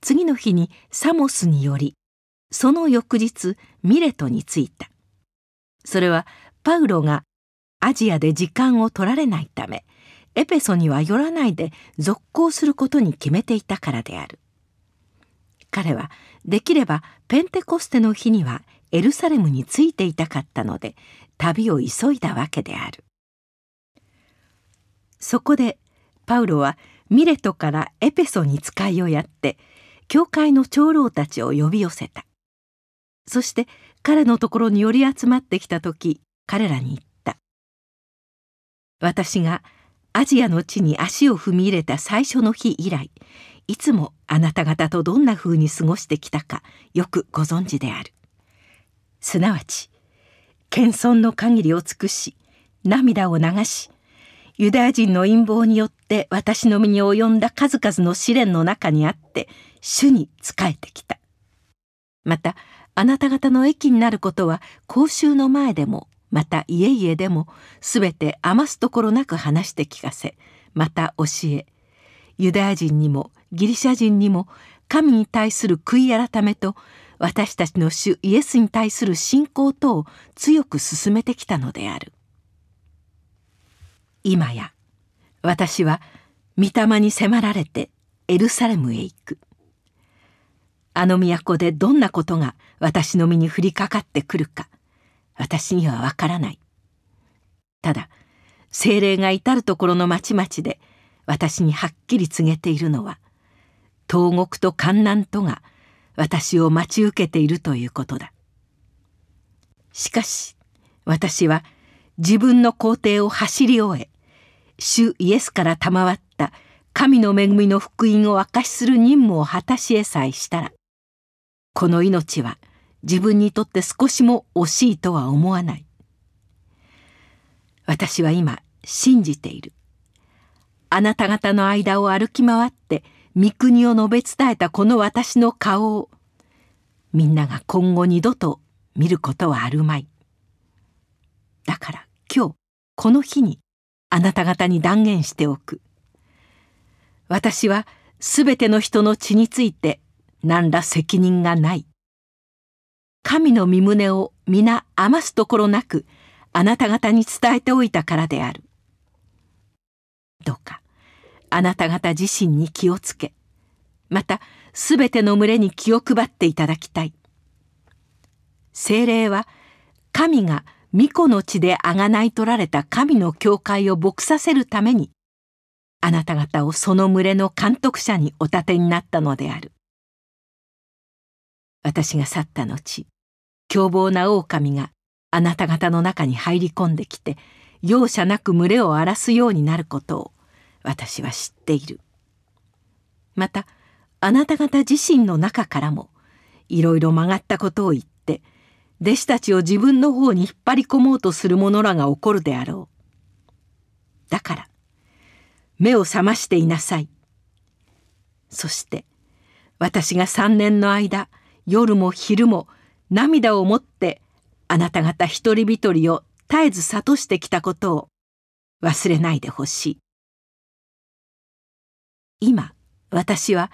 次の日にサモスによりその翌日ミレトに着いたそれはパウロがアジアで時間を取られないためエペソには寄らないで続行することに決めていたからである彼はできればペンテコステの日にはエルサレムに着いていたかったので旅を急いだわけであるそこでパウロはミレトからエペソに使いをやって教会の長老たちを呼び寄せたそして彼のところに寄り集まってきた時彼らに言った「私がアジアの地に足を踏み入れた最初の日以来いつもあなた方とどんな風に過ごしてきたかよくご存知である」すなわち謙遜の限りを尽くし涙を流しユダヤ人の陰謀によって私の身に及んだ数々の試練の中にあって主に仕えてきた。またあなた方の益になることは公衆の前でもまた家々でもすべて余すところなく話して聞かせまた教えユダヤ人にもギリシャ人にも神に対する悔い改めと私たちの主イエスに対する信仰等を強く進めてきたのである。今や私は御霊に迫られてエルサレムへ行くあの都でどんなことが私の身に降りかかってくるか私にはわからないただ精霊が至る所の町々で私にはっきり告げているのは東国と観南とが私を待ち受けているということだしかし私は自分の皇帝を走り終え主イエスから賜った神の恵みの福音を証しする任務を果たしえさえしたらこの命は自分にとって少しも惜しいとは思わない私は今信じているあなた方の間を歩き回って御国を述べ伝えたこの私の顔をみんなが今後二度と見ることはあるまいだから今日この日にあなた方に断言しておく私はすべての人の血について何ら責任がない神の身旨を皆余すところなくあなた方に伝えておいたからであるどうかあなた方自身に気をつけまたすべての群れに気を配っていただきたい精霊は神が巫女の血で贖い取られた神の教会を牧させるために、あなた方をその群れの監督者にお立てになったのである。私が去った後、凶暴な狼があなた方の中に入り込んできて、容赦なく群れを荒らすようになることを私は知っている。また、あなた方自身の中からも、いろいろ曲がったことを言っ弟子たちを自分の方に引っ張り込もうとする者らが起こるであろう。だから、目を覚ましていなさい。そして、私が三年の間、夜も昼も涙をもってあなた方一人一人を絶えず諭してきたことを忘れないでほしい。今私は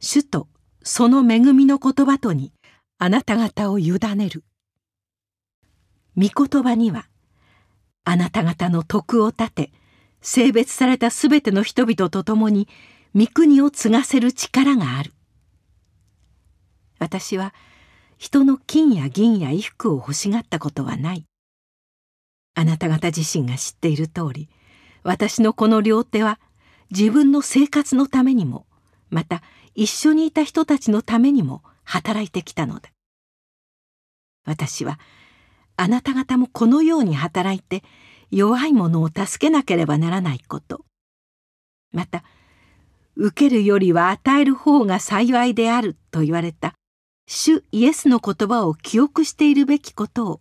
主とその恵みの言葉とにあなた方を委ねる。御言葉にはあなた方の徳を立て性別されたすべての人々と共に御国を継がせる力がある私は人の金や銀や衣服を欲しがったことはないあなた方自身が知っている通り私のこの両手は自分の生活のためにもまた一緒にいた人たちのためにも働いてきたのだ私はあなた方もこのように働いて弱い者を助けなければならないことまた受けるよりは与える方が幸いであると言われた主イエスの言葉を記憶しているべきことを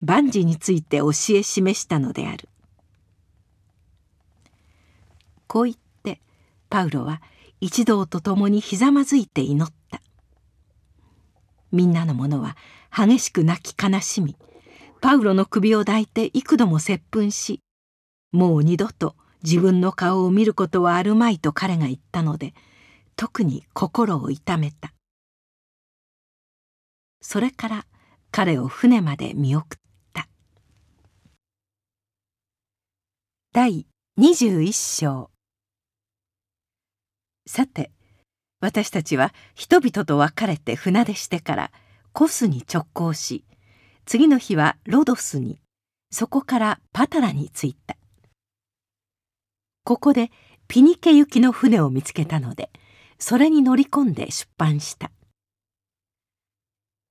万事について教え示したのであるこう言ってパウロは一同と共にひざまずいて祈ったみんなの者は激しく泣き悲しみパウロの首を抱いて幾度も接吻しもう二度と自分の顔を見ることはあるまいと彼が言ったので特に心を痛めたそれから彼を船まで見送った第21章さて私たちは人々と別れて船出してからコスに直行し次の日はロドスにそこからパタラに着いたここでピニケ行きの船を見つけたのでそれに乗り込んで出版した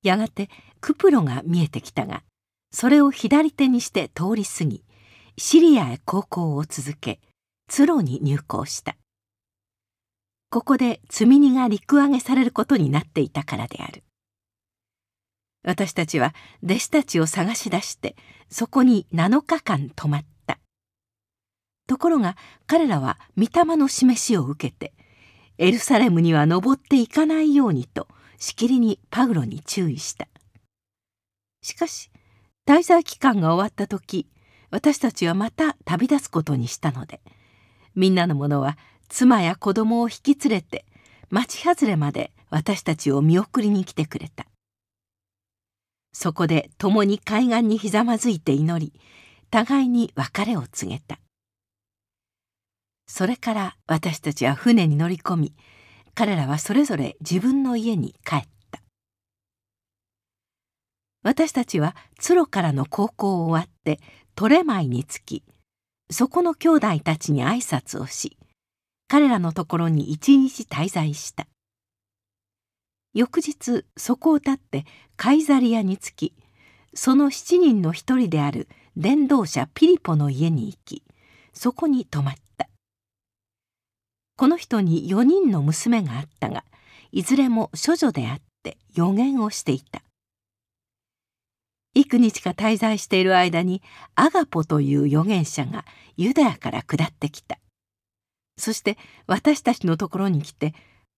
やがてクプロが見えてきたがそれを左手にして通り過ぎシリアへ航行を続けツロに入港したここで積み荷が陸揚げされることになっていたからである私たちは弟子たちを探し出してそこに7日間泊まったところが彼らは御霊の示しを受けてエルサレムには登っていかないようにとしきりにパウロに注意したしかし滞在期間が終わった時私たちはまた旅立つことにしたのでみんなの者は妻や子供を引き連れて町外れまで私たちを見送りに来てくれたそこで共に海岸にひざまずいて祈り互いに別れを告げたそれから私たちは船に乗り込み彼らはそれぞれ自分の家に帰った私たちは鶴からの高校を終わってトレマイに着きそこの兄弟たちに挨拶をし彼らのところに一日滞在した翌日そこを立ってカイザリアに着きその7人の一人である伝道者ピリポの家に行きそこに泊まったこの人に4人の娘があったがいずれも処女であって予言をしていた幾日か滞在している間にアガポという預言者がユダヤから下ってきたそして私たちのところに来て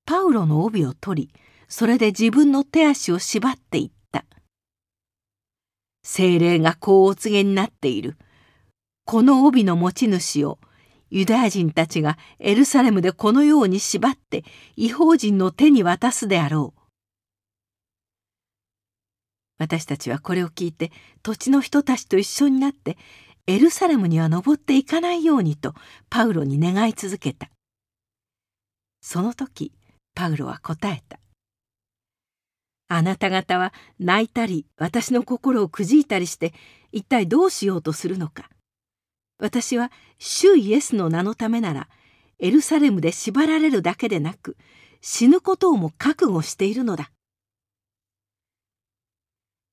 パウロの帯を取りそれで自分の手足を縛っていった精霊がこうお告げになっているこの帯の持ち主をユダヤ人たちがエルサレムでこのように縛って違法人の手に渡すであろう私たちはこれを聞いて土地の人たちと一緒になってエルサレムには登っていかないようにとパウロに願い続けたその時パウロは答えたあなた方は泣いたり私の心をくじいたりして一体どうしようとするのか私は主イエスの名のためならエルサレムで縛られるだけでなく死ぬことをも覚悟しているのだ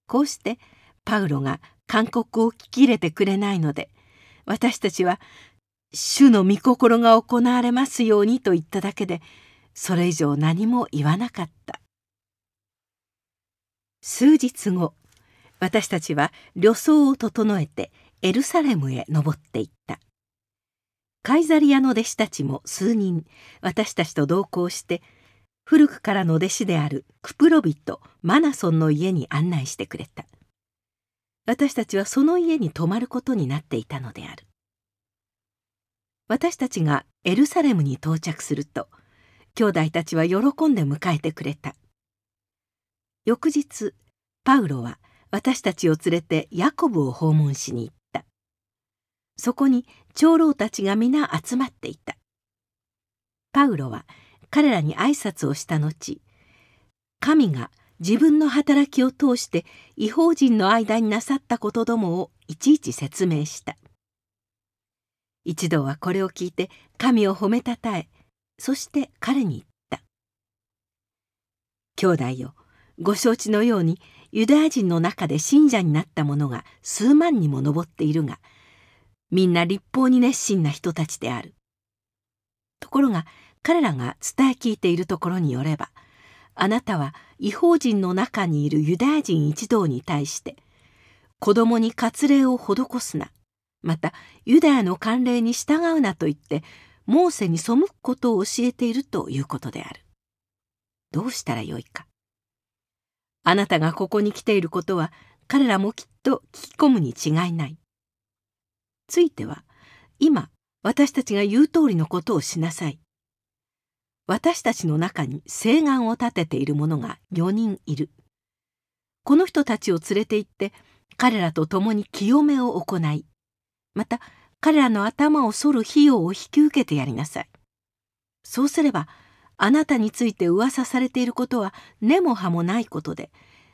こうしてパウロが勧告を聞き入れてくれないので私たちは「主の御心が行われますように」と言っただけでそれ以上何も言わなかった。数日後私たちは旅装を整えてエルサレムへ登っていったカイザリアの弟子たちも数人私たちと同行して古くからの弟子であるクプロビとマナソンの家に案内してくれた私たちはその家に泊まることになっていたのである私たちがエルサレムに到着すると兄弟たちは喜んで迎えてくれた翌日パウロは私たちを連れてヤコブを訪問しに行ったそこに長老たちが皆集まっていたパウロは彼らに挨拶をした後神が自分の働きを通して違法人の間になさったことどもをいちいち説明した一同はこれを聞いて神を褒めたたえそして彼に言った「兄弟よご承知のようにユダヤ人の中で信者になった者が数万にも上っているがみんな立法に熱心な人たちである。ところが彼らが伝え聞いているところによればあなたは違法人の中にいるユダヤ人一同に対して子供に割礼を施すなまたユダヤの慣例に従うなと言ってモーセに背くことを教えているということである。どうしたらよいか。あなたがここに来ていることは彼らもきっと聞き込むに違いない。ついては今私たちが言う通りのことをしなさい。私たちの中に誓願を立てている者が4人いる。この人たちを連れて行って彼らと共に清めを行い、また彼らの頭を剃る費用を引き受けてやりなさい。そうすればあなたについて噂されていることは根も葉もないことで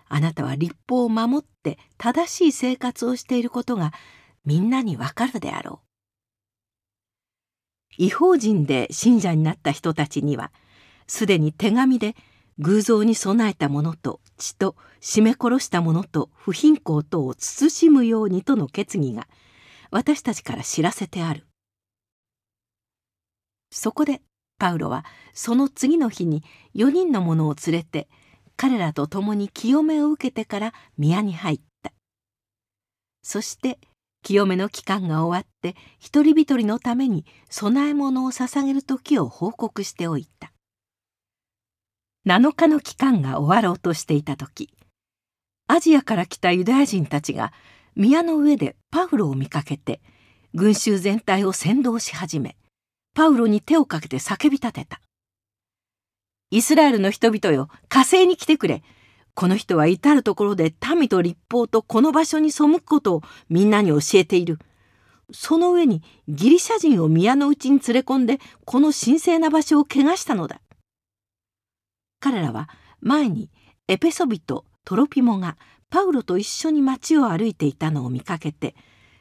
あなたは立法を守って正しい生活をしていることがみんなにわかるであろう。違法人で信者になった人たちにはすでに手紙で偶像に備えたものと血と絞め殺したものと不貧困等を慎むようにとの決議が私たちから知らせてある。そこでパウロはその次の日に4人の者を連れて彼らと共に清めを受けてから宮に入ったそして清めの期間が終わって一人一人のために供え物を捧げる時を報告しておいた7日の期間が終わろうとしていた時アジアから来たユダヤ人たちが宮の上でパウロを見かけて群衆全体を先導し始めパウロに手をかけて叫び立てた。イスラエルの人々よ、火星に来てくれ。この人は至る所で民と立法とこの場所に背くことをみんなに教えている。その上にギリシャ人を宮の内に連れ込んでこの神聖な場所を汚したのだ。彼らは前にエペソビとトロピモがパウロと一緒に町を歩いていたのを見かけて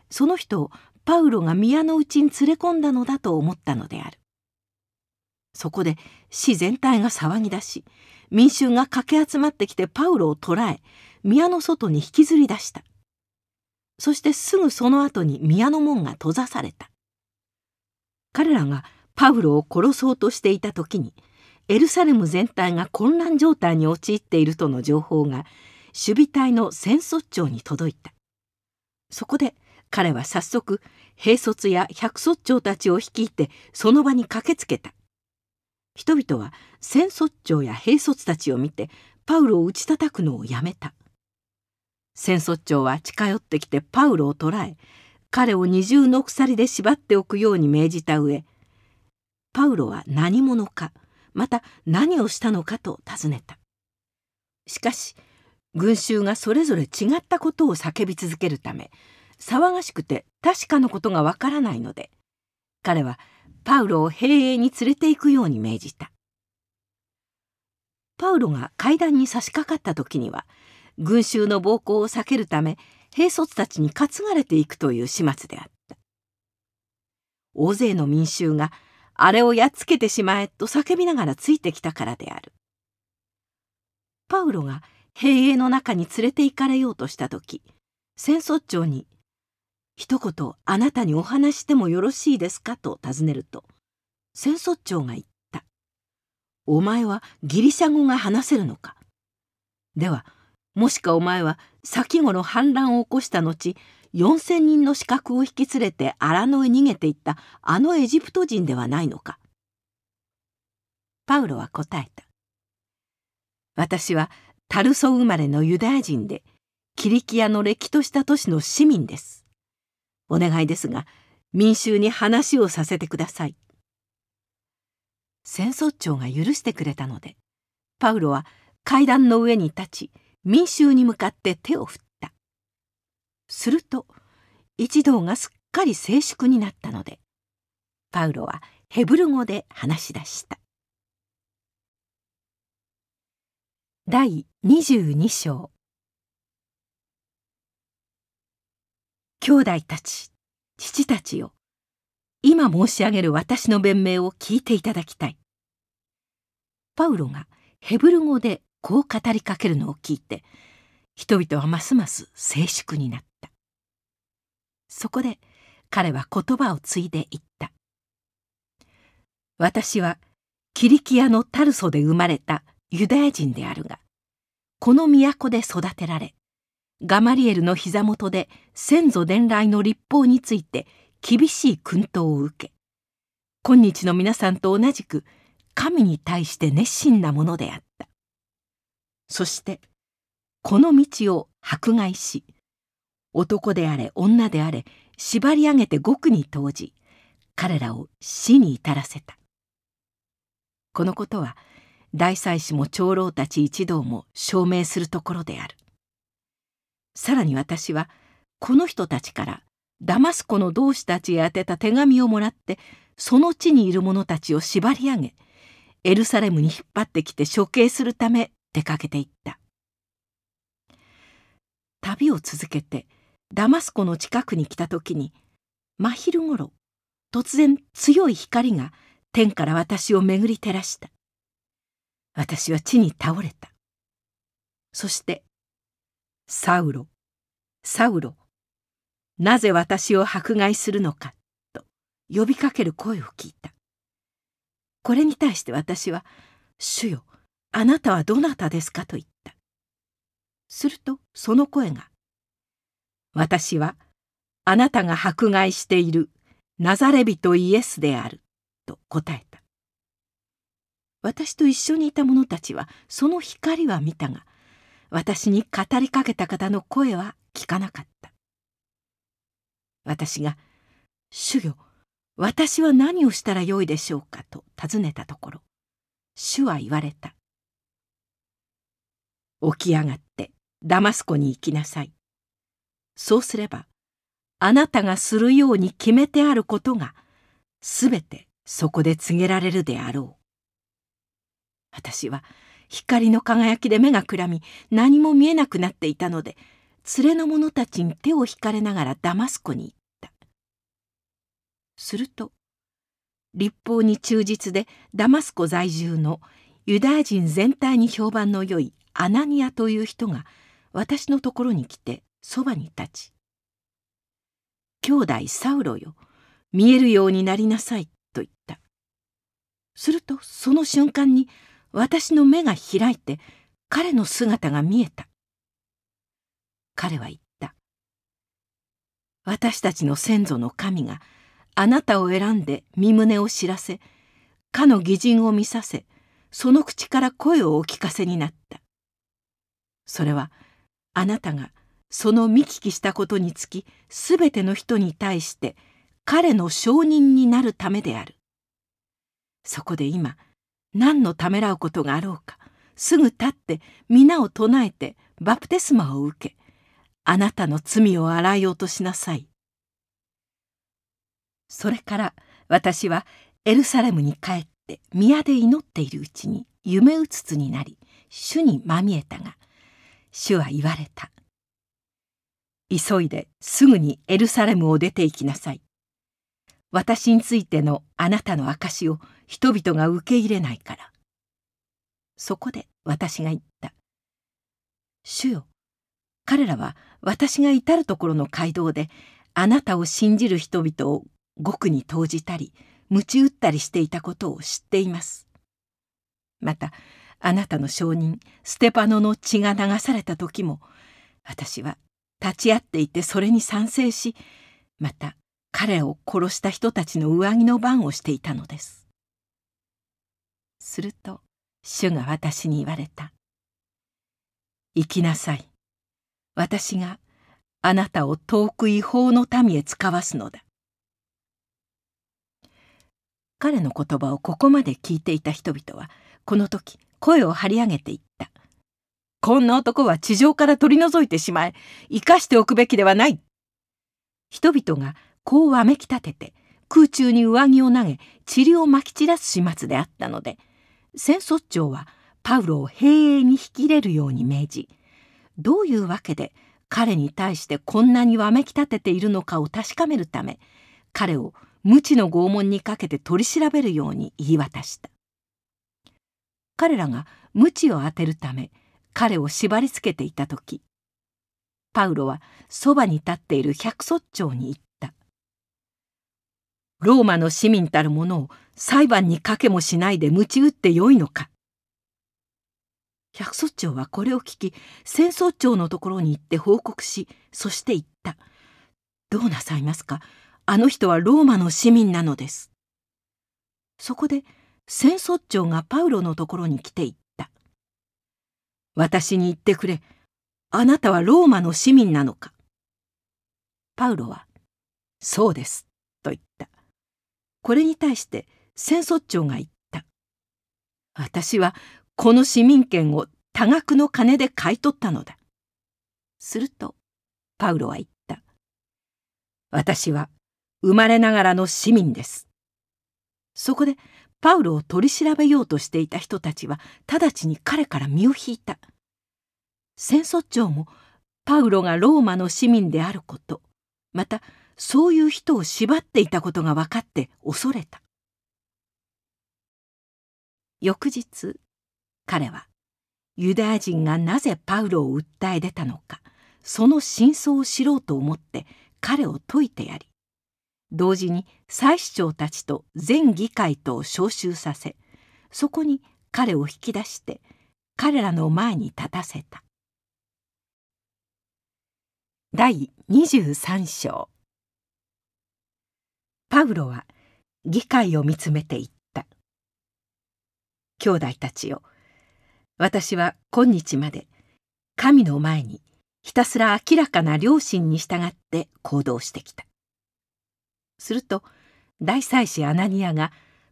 その人をパウロが宮の内に連れ込んだのだと思ったのであるそこで市全体が騒ぎ出し民衆が駆け集まってきてパウロを捕らえ宮の外に引きずり出したそしてすぐその後に宮の門が閉ざされた彼らがパウロを殺そうとしていた時にエルサレム全体が混乱状態に陥っているとの情報が守備隊の戦卒長に届いたそこで彼は早速兵卒や百卒長たちを率いてその場に駆けつけた人々は千卒長や兵卒たちを見てパウロを打ち叩くのをやめた千卒長は近寄ってきてパウロを捕らえ彼を二重の鎖で縛っておくように命じた上パウロは何者かまた何をしたのかと尋ねたしかし群衆がそれぞれ違ったことを叫び続けるため騒がしくて確かなことがわからないので彼はパウロを兵営に連れて行くように命じたパウロが階段に差し掛かった時には群衆の暴行を避けるため兵卒たちに担がれていくという始末であった大勢の民衆があれをやっつけてしまえと叫びながらついてきたからであるパウロが兵営の中に連れて行かれようとした時戦争長に一言あなたにお話してもよろしいですかと尋ねると戦卒長が言った「お前はギリシャ語が話せるのか」ではもしかお前は先頃反乱を起こした後4,000人の資格を引き連れて荒野へ逃げていったあのエジプト人ではないのかパウロは答えた私はタルソ生まれのユダヤ人でキリキアのれきとした都市の市民ですお願いですが民衆に話をさせてください。戦争長が許してくれたのでパウロは階段の上に立ち民衆に向かって手を振ったすると一同がすっかり静粛になったのでパウロはヘブル語で話し出した第22章兄弟たち父たちよ今申し上げる私の弁明を聞いていただきたい。パウロがヘブル語でこう語りかけるのを聞いて人々はますます静粛になったそこで彼は言葉を継いで言った「私はキリキアのタルソで生まれたユダヤ人であるがこの都で育てられガマリエルの膝元で先祖伝来の立法について厳しい薫陶を受け今日の皆さんと同じく神に対して熱心なものであったそしてこの道を迫害し男であれ女であれ縛り上げて獄に投じ彼らを死に至らせたこのことは大祭司も長老たち一同も証明するところであるさらに私はこの人たちからダマスコの同志たちへ宛てた手紙をもらってその地にいる者たちを縛り上げエルサレムに引っ張ってきて処刑するため出かけていった旅を続けてダマスコの近くに来た時に真昼ごろ突然強い光が天から私を巡り照らした私は地に倒れたそしてサウロサウロなぜ私を迫害するのか」と呼びかける声を聞いたこれに対して私は「主よあなたはどなたですか?」と言ったするとその声が「私はあなたが迫害しているナザレ人イエスである」と答えた私と一緒にいた者たちはその光は見たが「私に語りかけた方の声は聞かなかった私が「主よ私は何をしたらよいでしょうか」と尋ねたところ主は言われた「起き上がってダマスコに行きなさい」そうすればあなたがするように決めてあることがすべてそこで告げられるであろう。私は光の輝きで目がくらみ何も見えなくなっていたので連れの者たちに手を引かれながらダマスコに行ったすると立法に忠実でダマスコ在住のユダヤ人全体に評判の良いアナニアという人が私のところに来てそばに立ち「兄弟サウロよ見えるようになりなさい」と言ったするとその瞬間に私の目が開いて彼の姿が見えた彼は言った私たちの先祖の神があなたを選んで身旨を知らせかの義人を見させその口から声をお聞かせになったそれはあなたがその見聞きしたことにつき全ての人に対して彼の証人になるためであるそこで今何のためらうことがあろうかすぐ立って皆を唱えてバプテスマを受けあなたの罪を洗い落としなさいそれから私はエルサレムに帰って宮で祈っているうちに夢うつつになり主にまみえたが主は言われた急いですぐにエルサレムを出て行きなさい私についてのあなたの証を人々が受け入れないからそこで私が言った「主よ彼らは私が至るところの街道であなたを信じる人々を獄に投じたり鞭打ったりしていたことを知っています」またあなたの証人ステパノの血が流された時も私は立ち会っていてそれに賛成しまた彼を殺した人たちの上着の番をしていたのです。すると主が私に言われた「行きなさい私があなたを遠く違法の民へ使わすのだ」彼の言葉をここまで聞いていた人々はこの時声を張り上げていった「こんな男は地上から取り除いてしまえ生かしておくべきではない」人々がこうわめき立てて空中に上着を投げ塵をまき散らす始末であったので戦卒長はパウロを兵営に引き入れるように命じどういうわけで彼に対してこんなにわめき立てているのかを確かめるため彼を無知の拷問にかけて取り調べるように言い渡した彼らが無知を当てるため彼を縛りつけていた時パウロはそばに立っている百卒長に言っローマの市民たる者を裁判にかけもしないで鞭打ってよいのか。百卒長はこれを聞き戦争長のところに行って報告しそして言った「どうなさいますかあの人はローマの市民なのです」そこで戦争長がパウロのところに来て言った「私に言ってくれあなたはローマの市民なのか」パウロは「そうです」と言ったこれに対して戦卒長が言った私はこの市民権を多額の金で買い取ったのだするとパウロは言った私は生まれながらの市民ですそこでパウロを取り調べようとしていた人たちは直ちに彼から身を引いた戦卒長もパウロがローマの市民であることまたそういう人を縛っていたことが分かって恐れた翌日彼はユダヤ人がなぜパウロを訴え出たのかその真相を知ろうと思って彼を説いてやり同時に祭司長たちと全議会とを招集させそこに彼を引き出して彼らの前に立たせた第23章パウロは議会を見つめていった兄弟たちよ私は今日まで神の前にひたすら明らかな良心に従って行動してきたすると大祭司アナニアが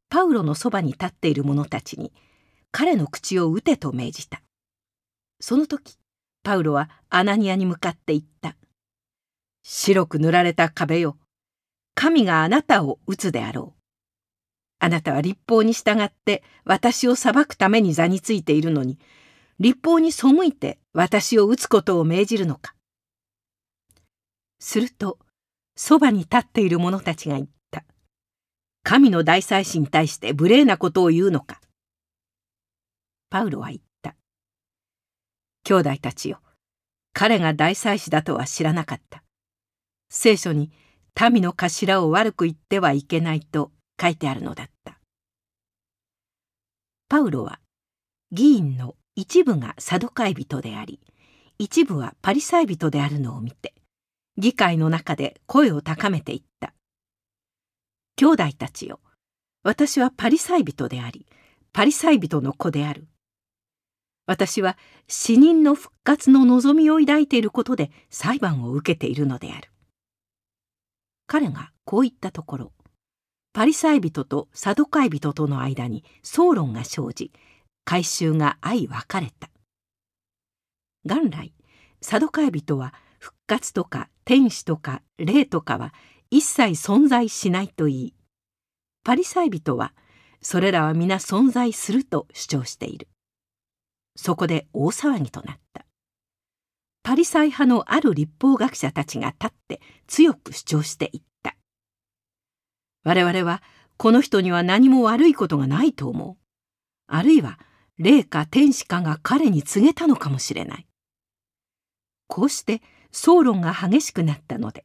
パウロのそばに立っている者たちに彼の口を打てと命じたその時パウロはアナニアに向かって言った「白く塗られた壁よ神があなたを打つであろう。あなたは立法に従って私を裁くために座についているのに、立法に背いて私を打つことを命じるのか。すると、そばに立っている者たちが言った。神の大祭司に対して無礼なことを言うのか。パウロは言った。兄弟たちよ、彼が大祭司だとは知らなかった。聖書に、民の頭を悪く言ってはいけないと書いてあるのだったパウロは議員の一部がサドカイ人であり一部はパリサイ人であるのを見て議会の中で声を高めていった「兄弟たちよ私はパリサイ人でありパリサイ人の子である」私は死人の復活の望みを抱いていることで裁判を受けているのである。彼がこう言ったところパリサイ人とサドカイ人との間に争論が生じ改収が相分かれた元来サドカイ人は復活とか天使とか霊とかは一切存在しないと言いパリサイ人はそれらは皆存在すると主張しているそこで大騒ぎとなったパリサイ派のある立法学者たちが立って強く主張していった我々はこの人には何も悪いことがないと思うあるいは霊か天使かが彼に告げたのかもしれないこうして騒論が激しくなったので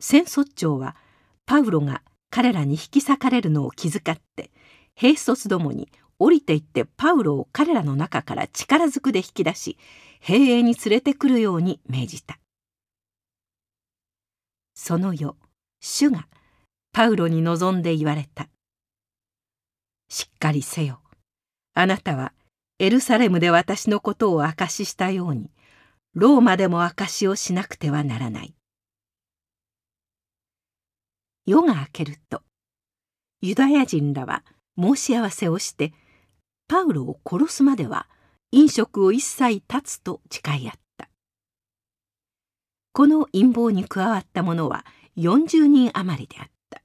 戦卒長はパウロが彼らに引き裂かれるのを気遣って兵卒どもに降りていってパウロを彼らの中から力ずくで引き出し平営に連れてくるように命じたその夜主がパウロに望んで言われた「しっかりせよあなたはエルサレムで私のことを証ししたようにローマでも証しをしなくてはならない」夜が明けるとユダヤ人らは申し合わせをしてパウロを殺すまでは飲食を一切断つと誓い合ったこの陰謀に加わった者は40人余りであった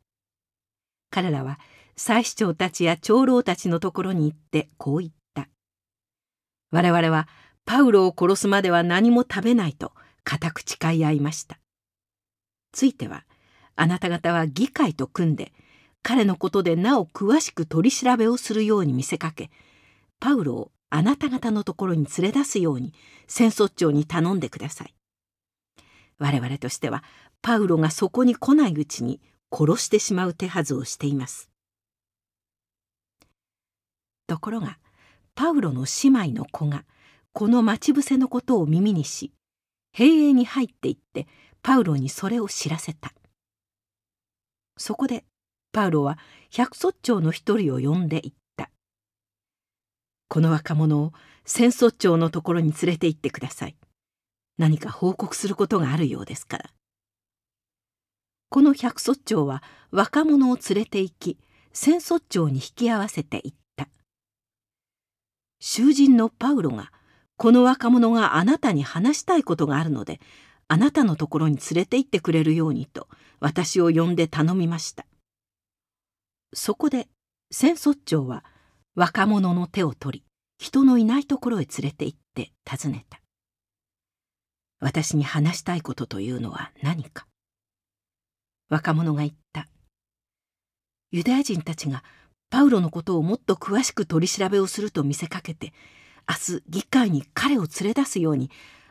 彼らは祭司長たちや長老たちのところに行ってこう言った我々はパウロを殺すまでは何も食べないと固く誓い合いましたついてはあなた方は議会と組んで彼のことでなお詳しく取り調べをするように見せかけパウロをあなた方のところに連れ出すように戦争長に頼んでください。我々としてはパウロがそこに来ないうちに殺してしまう手はずをしています。ところがパウロの姉妹の子がこの待ち伏せのことを耳にし兵営に入っていってパウロにそれを知らせたそこでパウロは百卒長の一人を呼んでいこの若者を戦争長のところに連れて行ってください。何か報告することがあるようですから。この百卒長は若者を連れて行き、戦卒長に引き合わせていった。囚人のパウロが、この若者があなたに話したいことがあるので、あなたのところに連れて行ってくれるようにと、私を呼んで頼みました。そこで、戦卒長は、若者の手を取り人のいないところへ連れて行って尋ねた私に話したいことというのは何か若者が言ったユダヤ人たちがパウロのことをもっと詳しく取り調べをすると見せかけて明日議会に彼を連れ出すように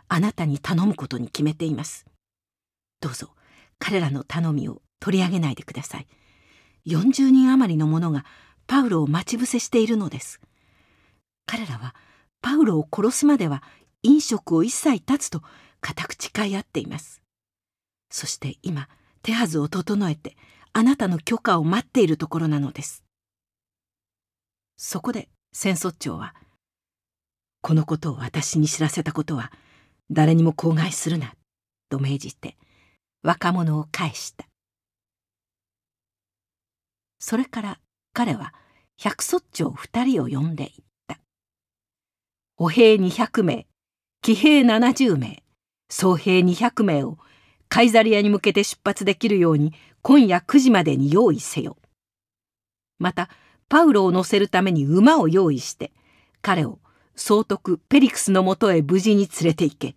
あなたに頼むことに決めていますどうぞ彼らの頼みを取り上げないでください40人余りの者がパウロを待ち伏せしているのです彼らはパウロを殺すまでは飲食を一切断つと固く誓い合っていますそして今手はずを整えてあなたの許可を待っているところなのですそこで戦争長は「このことを私に知らせたことは誰にも口外するな」と命じて若者を返したそれから彼は百卒長二人を呼んでいった歩兵200名騎兵70名総兵200名をカイザリアに向けて出発できるように今夜9時までに用意せよまたパウロを乗せるために馬を用意して彼を総督ペリクスのもとへ無事に連れて行け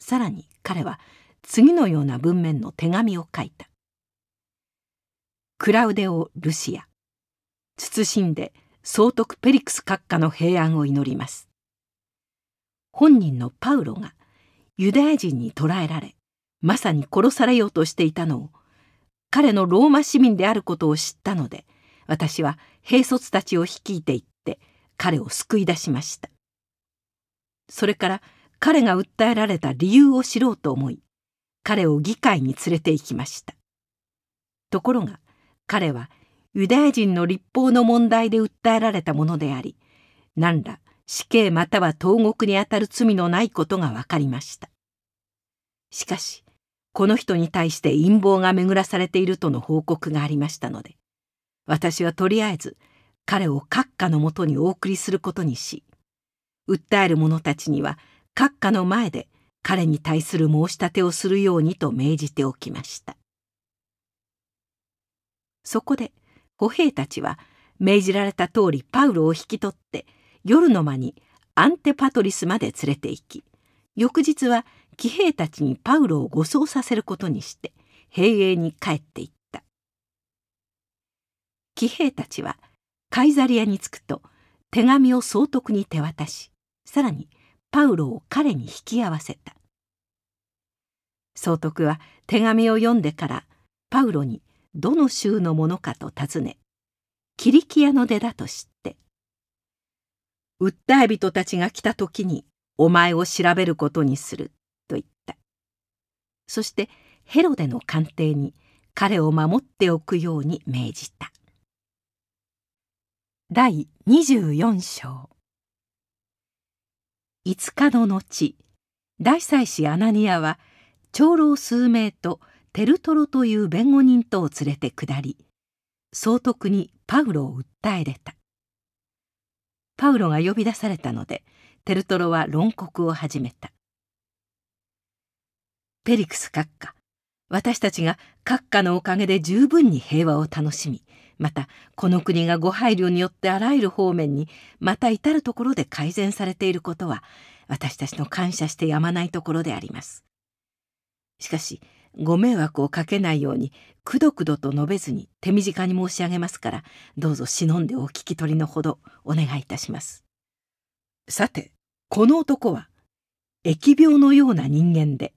さらに彼は次のような文面の手紙を書いたクラウデオ・ルシア謹んで総督ペリクス閣下の平安を祈ります本人のパウロがユダヤ人に捕らえられまさに殺されようとしていたのを彼のローマ市民であることを知ったので私は兵卒たちを率いて行って彼を救い出しましたそれから彼が訴えられた理由を知ろうと思い彼を議会に連れて行きましたところが彼はユダヤ人の立法の問題で訴えられたものであり何ら死刑または投獄にあたる罪のないことが分かりましたしかしこの人に対して陰謀が巡らされているとの報告がありましたので私はとりあえず彼を閣下のもとにお送りすることにし訴える者たちには閣下の前で彼に対する申し立てをするようにと命じておきました。そこで歩兵たちは命じられた通りパウロを引き取って夜の間にアンテパトリスまで連れて行き翌日は騎兵たちにパウロを護送させることにして平営に帰っていった騎兵たちはカイザリアに着くと手紙を総督に手渡しさらにパウロを彼に引き合わせた総督は手紙を読んでからパウロにどの州のものかと尋ねキリキアの出だと知って訴え人たちが来た時にお前を調べることにすると言ったそしてヘロデの官邸に彼を守っておくように命じた第24章5日の後大祭司アナニアは長老数名とテルトロという弁護人とを連れて下り総督にパウロを訴え出たパウロが呼び出されたのでテルトロは論告を始めたペリクス閣下私たちが閣下のおかげで十分に平和を楽しみまたこの国がご配慮によってあらゆる方面にまた至る所で改善されていることは私たちの感謝してやまないところであります。しかしご迷惑をかけないようにくどくどと述べずに手短に申し上げますからどうぞ忍んでお聞き取りのほどお願いいたしますさてこの男は疫病のような人間で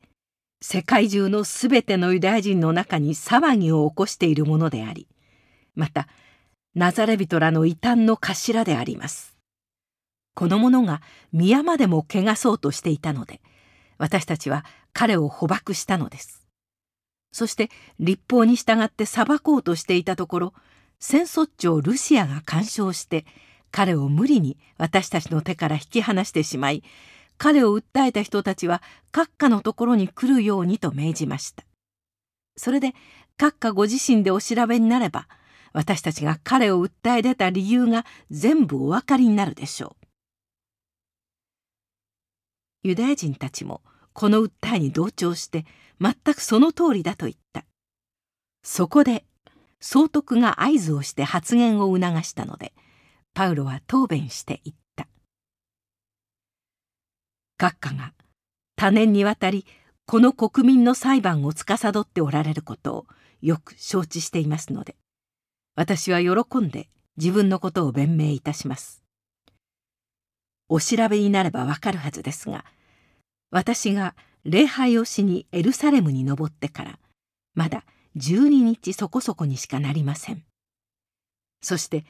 世界中のすべてのユダヤ人の中に騒ぎを起こしているものでありまたナザレ人らの異端の頭でありますこの者が宮までも汚そうとしていたので私たちは彼を捕獲したのですそして立法に従って裁こうとしていたところ戦争長ルシアが干渉して彼を無理に私たちの手から引き離してしまい彼を訴えた人たちは閣下のところに来るようにと命じましたそれで閣下ご自身でお調べになれば私たちが彼を訴え出た理由が全部お分かりになるでしょうユダヤ人たちもこの訴えに同調して全くその通りだと言ったそこで総督が合図をして発言を促したのでパウロは答弁して言った閣下が多年にわたりこの国民の裁判を司っておられることをよく承知していますので私は喜んで自分のことを弁明いたしますお調べになればわかるはずですが私が礼拝をしにエルサレムに登ってからまだ12日そこそこにしかなりませんそして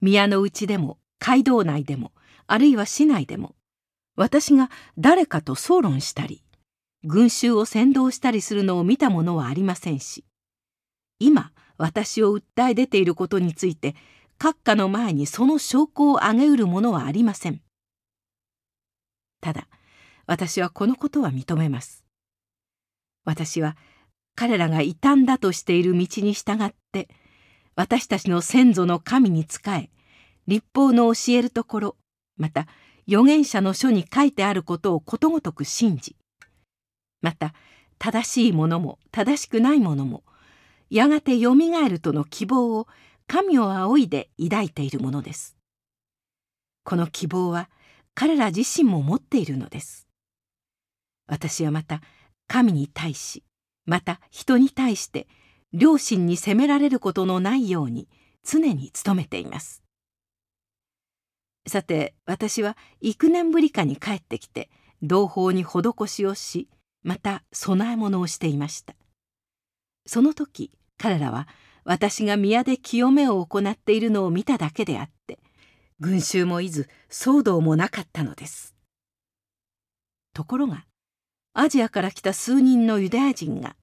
宮の内でも街道内でもあるいは市内でも私が誰かと騒論したり群衆を先導したりするのを見たものはありませんし今私を訴え出ていることについて閣下の前にその証拠を挙げうるものはありませんただ私はこのことは認めます私は彼らが異端だとしている道に従って私たちの先祖の神に仕え立法の教えるところまた預言者の書に書いてあることをことごとく信じまた正しいものも正しくないものもやがてよみがえるとの希望を神を仰いで抱いているものです。この希望は彼ら自身も持っているのです。私はまた神に対しまた人に対して良心に責められることのないように常に努めていますさて私は幾年ぶりかに帰ってきて同胞に施しをしまた供え物をしていましたその時彼らは私が宮で清めを行っているのを見ただけであって群衆もいず騒動もなかったのですところがアジアから来た数人のユダヤ人が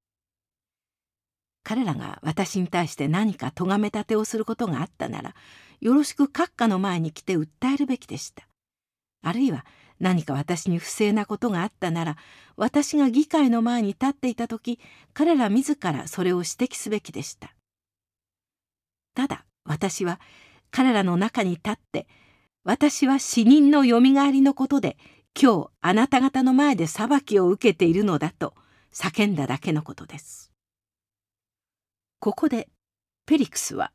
彼らが私に対して何か咎め立てをすることがあったならよろしく閣下の前に来て訴えるべきでしたあるいは何か私に不正なことがあったなら私が議会の前に立っていた時彼ら自らそれを指摘すべきでしたただ私は彼らの中に立って私は死人のよみがえりのことで今日あなた方の前で裁きを受けているのだと叫んだだけのことですここでペリクスは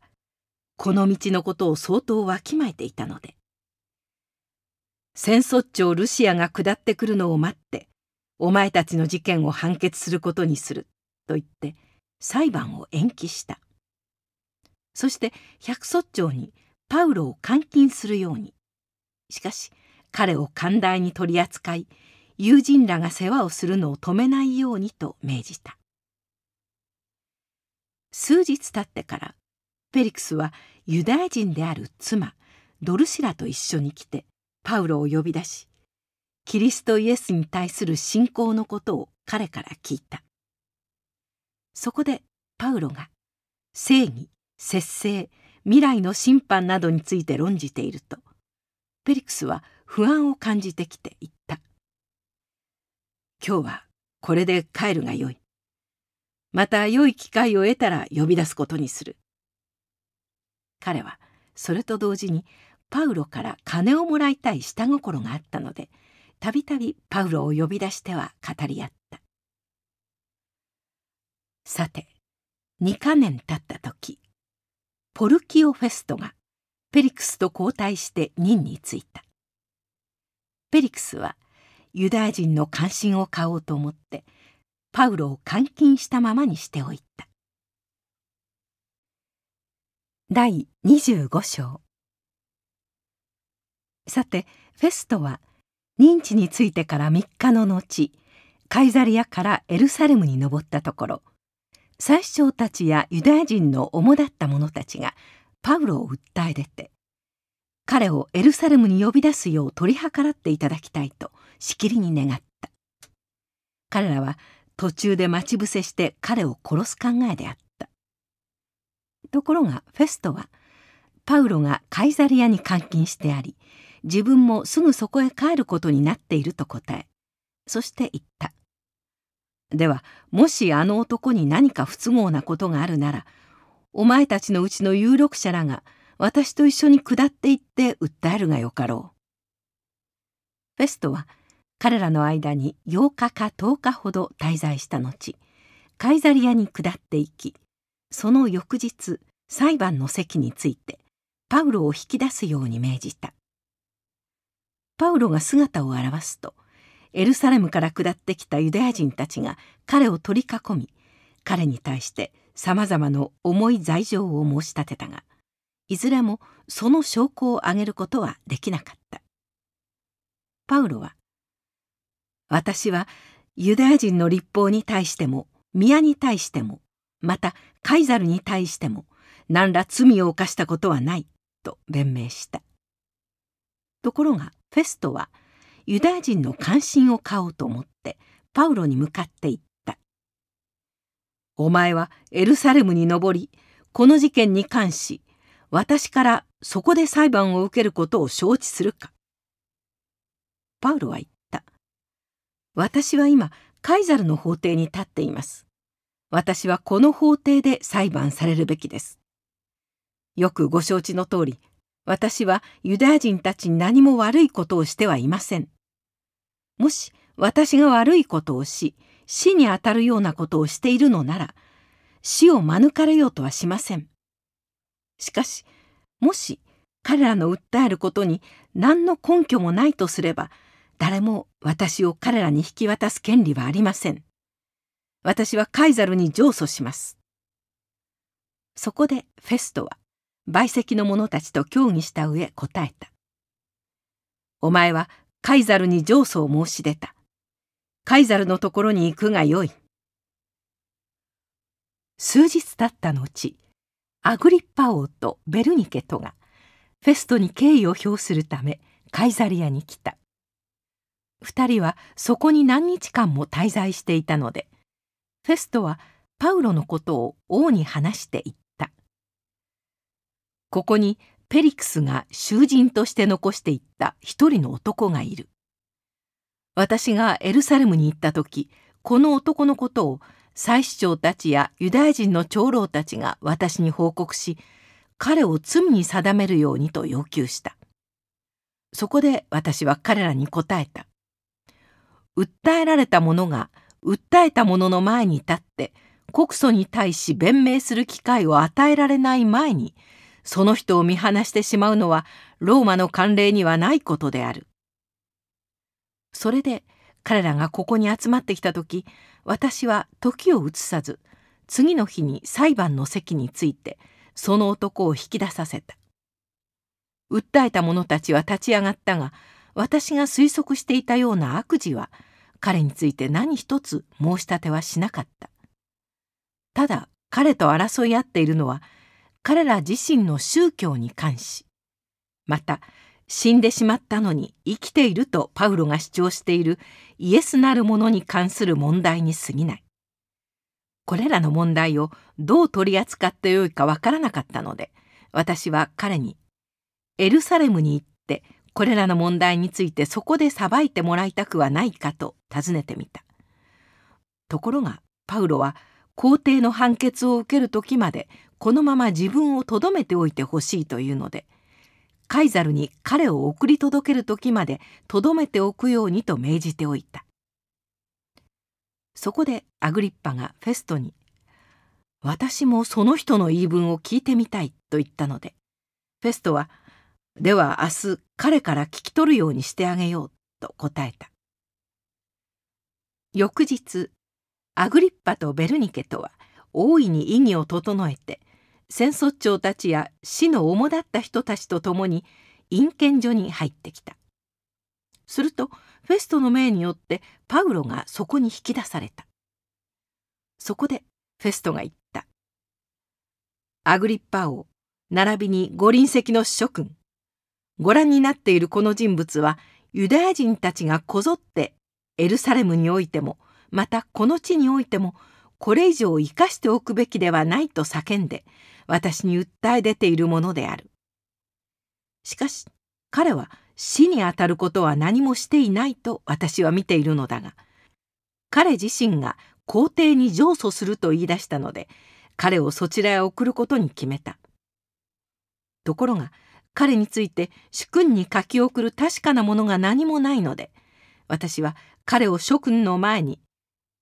この道のことを相当わきまえていたので戦争長ルシアが下ってくるのを待ってお前たちの事件を判決することにすると言って裁判を延期したそして百卒長にパウロを監禁するようにしかし彼を寛大に取り扱い友人らが世話をするのを止めないようにと命じた数日経ってからフェリクスはユダヤ人である妻ドルシラと一緒に来てパウロを呼び出しキリストイエスに対する信仰のことを彼から聞いたそこでパウロが正義節制未来の審判などについて論じているとフェリクスは不安を感じてきて言った「今日はこれで帰るがよい」「また良い機会を得たら呼び出すことにする」彼はそれと同時にパウロから金をもらいたい下心があったのでたびたびパウロを呼び出しては語り合ったさて2か年経った時ポルキオフェストがペリクスと交代して任に就いたペリクスはユダヤ人の関心を買おうと思ってパウロを監禁したままにしておいた第25章さてフェストは認知についてから3日の後カイザリアからエルサレムに登ったところ最首長たちやユダヤ人の主だった者たちがパウロを訴え出て彼をエルサレムに呼び出すよう取り計らっていただきたいとしきりに願った彼らは途中で待ち伏せして彼を殺す考えであったところがフェストはパウロがカイザリアに監禁してあり自分もすぐそこへ帰ることになっていると答えそして言ったではもしあの男に何か不都合なことがあるならお前たちのうちの有力者らが「私と一緒に下って行って訴えるがよかろう。フェストは彼らの間に8日か10日ほど滞在した後カイザリアに下っていきその翌日裁判の席についてパウロを引き出すように命じたパウロが姿を現すとエルサレムから下ってきたユダヤ人たちが彼を取り囲み彼に対してさまざまな重い罪状を申し立てたがいずれもその証拠を挙げることはできなかったパウロは「私はユダヤ人の立法に対しても宮に対してもまたカイザルに対しても何ら罪を犯したことはない」と弁明したところがフェストはユダヤ人の関心を買おうと思ってパウロに向かっていった。お前はエルサレムに登りこの事件に関し私からそこで裁判を受けることを承知するか。パウロは言った。私は今、カイザルの法廷に立っています。私はこの法廷で裁判されるべきです。よくご承知の通り、私はユダヤ人たちに何も悪いことをしてはいません。もし私が悪いことをし、死にあたるようなことをしているのなら、死を免れようとはしません。しかしもし彼らの訴えることに何の根拠もないとすれば誰も私を彼らに引き渡す権利はありません。私はカイザルに上訴します。そこでフェストは陪席の者たちと協議した上答えた。お前はカイザルに上訴を申し出た。カイザルのところに行くがよい。数日経った後、アグリッパ王とベルニケとがフェストに敬意を表するためカイザリアに来た2人はそこに何日間も滞在していたのでフェストはパウロのことを王に話していったここにペリクスが囚人として残していった一人の男がいる私がエルサレムに行った時この男のことを祭司長たちやユダヤ人の長老たちが私に報告し彼を罪に定めるようにと要求したそこで私は彼らに答えた訴えられた者が訴えた者の前に立って告訴に対し弁明する機会を与えられない前にその人を見放してしまうのはローマの慣例にはないことであるそれで彼らがここに集まってきた時私は時を移さず次の日に裁判の席についてその男を引き出させた訴えた者たちは立ち上がったが私が推測していたような悪事は彼について何一つ申し立てはしなかったただ彼と争い合っているのは彼ら自身の宗教に関しまた死んでしまったのに生きているとパウロが主張しているイエスなるものに関する問題に過ぎないこれらの問題をどう取り扱ってよいかわからなかったので私は彼に「エルサレムに行ってこれらの問題についてそこで裁いてもらいたくはないか」と尋ねてみたところがパウロは皇帝の判決を受ける時までこのまま自分を留めておいてほしいというので「カイザルに彼を送り届ける時までとどめておくようにと命じておいたそこでアグリッパがフェストに「私もその人の言い分を聞いてみたい」と言ったのでフェストは「では明日彼から聞き取るようにしてあげよう」と答えた翌日アグリッパとベルニケとは大いに意義を整えて戦卒長たちや死の主だった人たちと共に陰検所に入ってきたするとフェストの命によってパウロがそこに引き出されたそこでフェストが言った「アグリッパ王並びにご臨席の諸君ご覧になっているこの人物はユダヤ人たちがこぞってエルサレムにおいてもまたこの地においてもこれ以上生かしておくべきではないと叫んで私に訴え出ているものである。しかし彼は死にあたることは何もしていないと私は見ているのだが彼自身が皇帝に上訴すると言い出したので彼をそちらへ送ることに決めた。ところが彼について主君に書き送る確かなものが何もないので私は彼を諸君の前に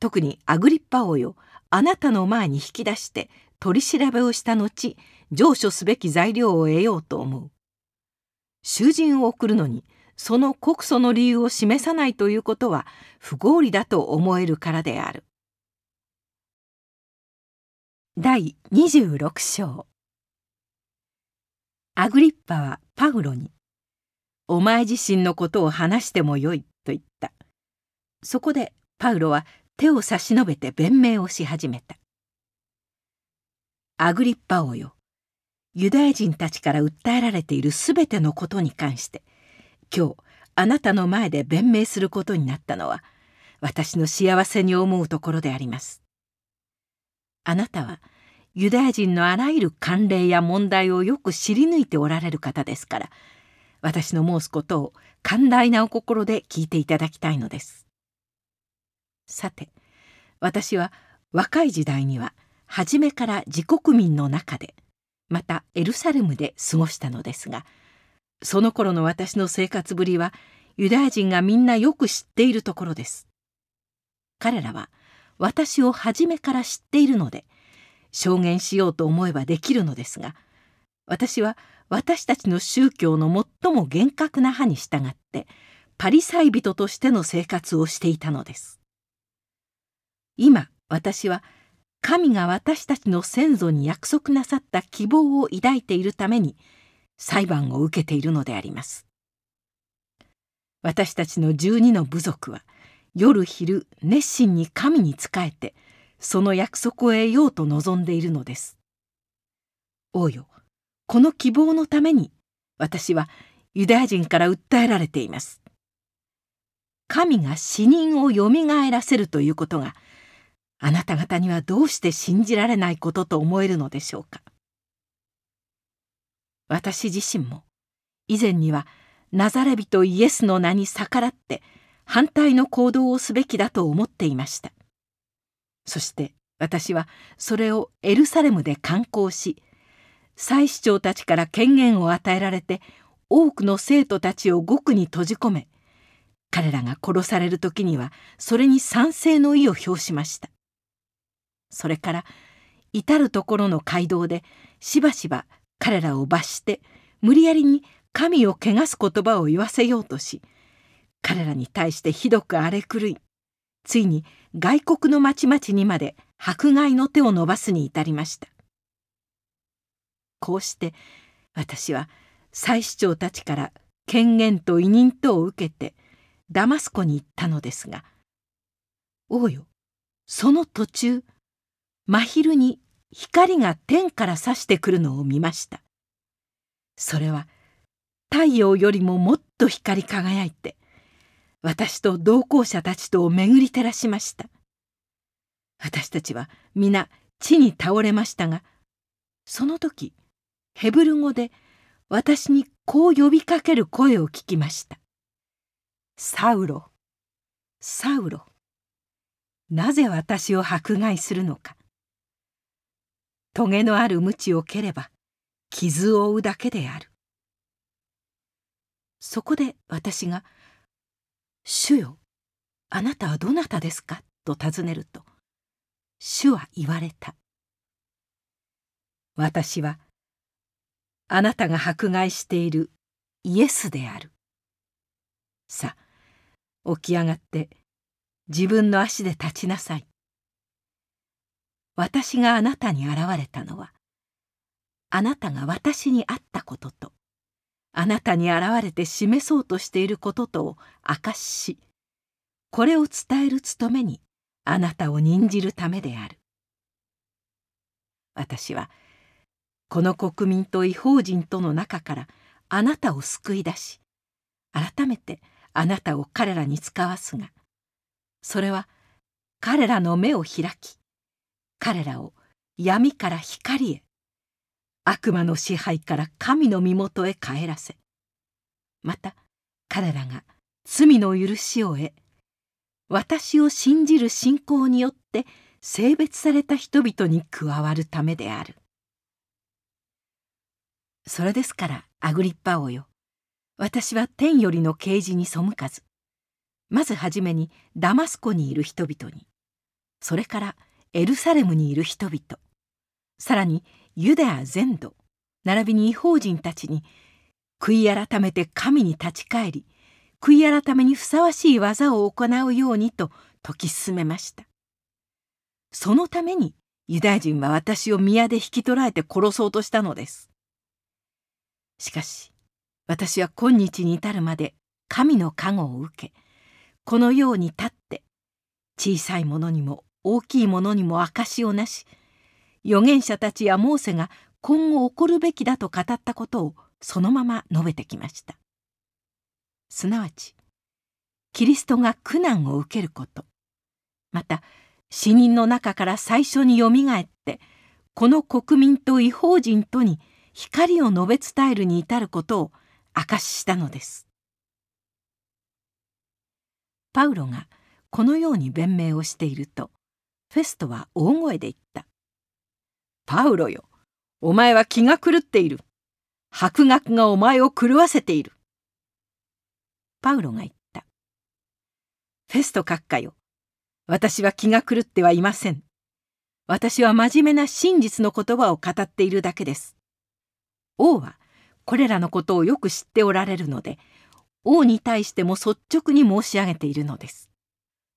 特にアグリッパ王よあなたの前に引き出して取り調べをした後上処すべき材料を得ようと思う囚人を送るのにその告訴の理由を示さないということは不合理だと思えるからである第26章アグリッパはパウロに「お前自身のことを話してもよい」と言ったそこでパウロは手を差し伸べて弁明をし始めたアグリッパ王よユダヤ人たちから訴えられているすべてのことに関して今日あなたの前で弁明することになったのは私の幸せに思うところであります。あなたはユダヤ人のあらゆる慣例や問題をよく知り抜いておられる方ですから私の申すことを寛大なお心で聞いていただきたいのです。さて私は若い時代には「初めから自国民の中でまたエルサレムで過ごしたのですがその頃の私の生活ぶりはユダヤ人がみんなよく知っているところです彼らは私を初めから知っているので証言しようと思えばできるのですが私は私たちの宗教の最も厳格な派に従ってパリサイ人としての生活をしていたのです今私は神が私たちの先祖に約束なさった希望を抱いているために裁判を受けているのであります。私たちの12の部族は夜昼熱心に神に仕えてその約束を得ようと望んでいるのです。王よこの希望のために私はユダヤ人から訴えられています。神が死人をよみがえらせるということがあなた方にはどうして信じられないことと思えるのでしょうか私自身も以前にはナザレ人イエスの名に逆らって反対の行動をすべきだと思っていましたそして私はそれをエルサレムで刊行し祭司長たちから権限を与えられて多くの生徒たちを獄に閉じ込め彼らが殺される時にはそれに賛成の意を表しましたそれから至る所の街道でしばしば彼らを罰して無理やりに神を汚す言葉を言わせようとし彼らに対してひどく荒れ狂いついに外国の町々にまで迫害の手を伸ばすに至りましたこうして私は祭司長たちから権限と委任等を受けてダマスコに行ったのですが「おうよその途中真昼に光が天から差してくるのを見ましたそれは太陽よりももっと光り輝いて私と同行者たちとを巡り照らしました私たちは皆地に倒れましたがその時ヘブル語で私にこう呼びかける声を聞きました「サウロサウロなぜ私を迫害するのか棘のある鞭を蹴れば傷を負うだけであるそこで私が「主よあなたはどなたですか?」と尋ねると主は言われた私はあなたが迫害しているイエスであるさあ起き上がって自分の足で立ちなさい私があなたに現れたのはあなたが私に会ったこととあなたに現れて示そうとしていることとを証ししこれを伝える務めにあなたを任じるためである私はこの国民と異邦人との中からあなたを救い出し改めてあなたを彼らに使わすがそれは彼らの目を開き彼らを闇から光へ悪魔の支配から神の身元へ帰らせまた彼らが罪の許しを得私を信じる信仰によって性別された人々に加わるためであるそれですからアグリッパ王よ私は天よりの啓示に背かずまずはじめにダマスコにいる人々にそれからエルサレムにいる人々さらにユダヤ全土並びに違法人たちに悔い改めて神に立ち返り悔い改めにふさわしい技を行うようにと説き進めましたそのためにユダヤ人は私を宮で引き取られて殺そうとしたのですしかし私は今日に至るまで神の加護を受けこのように立って小さいものにも大きいものにも証しをなし預言者たちやモーセが今後起こるべきだと語ったことをそのまま述べてきましたすなわちキリストが苦難を受けることまた死人の中から最初によみがえってこの国民と異邦人とに光を述べ伝えるに至ることを証ししたのですパウロがこのように弁明をしているとフェストは大声で言った。パウロよ、お前は気が狂っている。博学がお前を狂わせている。パウロが言った。フェスト閣下よ、私は気が狂ってはいません。私は真面目な真実の言葉を語っているだけです。王はこれらのことをよく知っておられるので、王に対しても率直に申し上げているのです。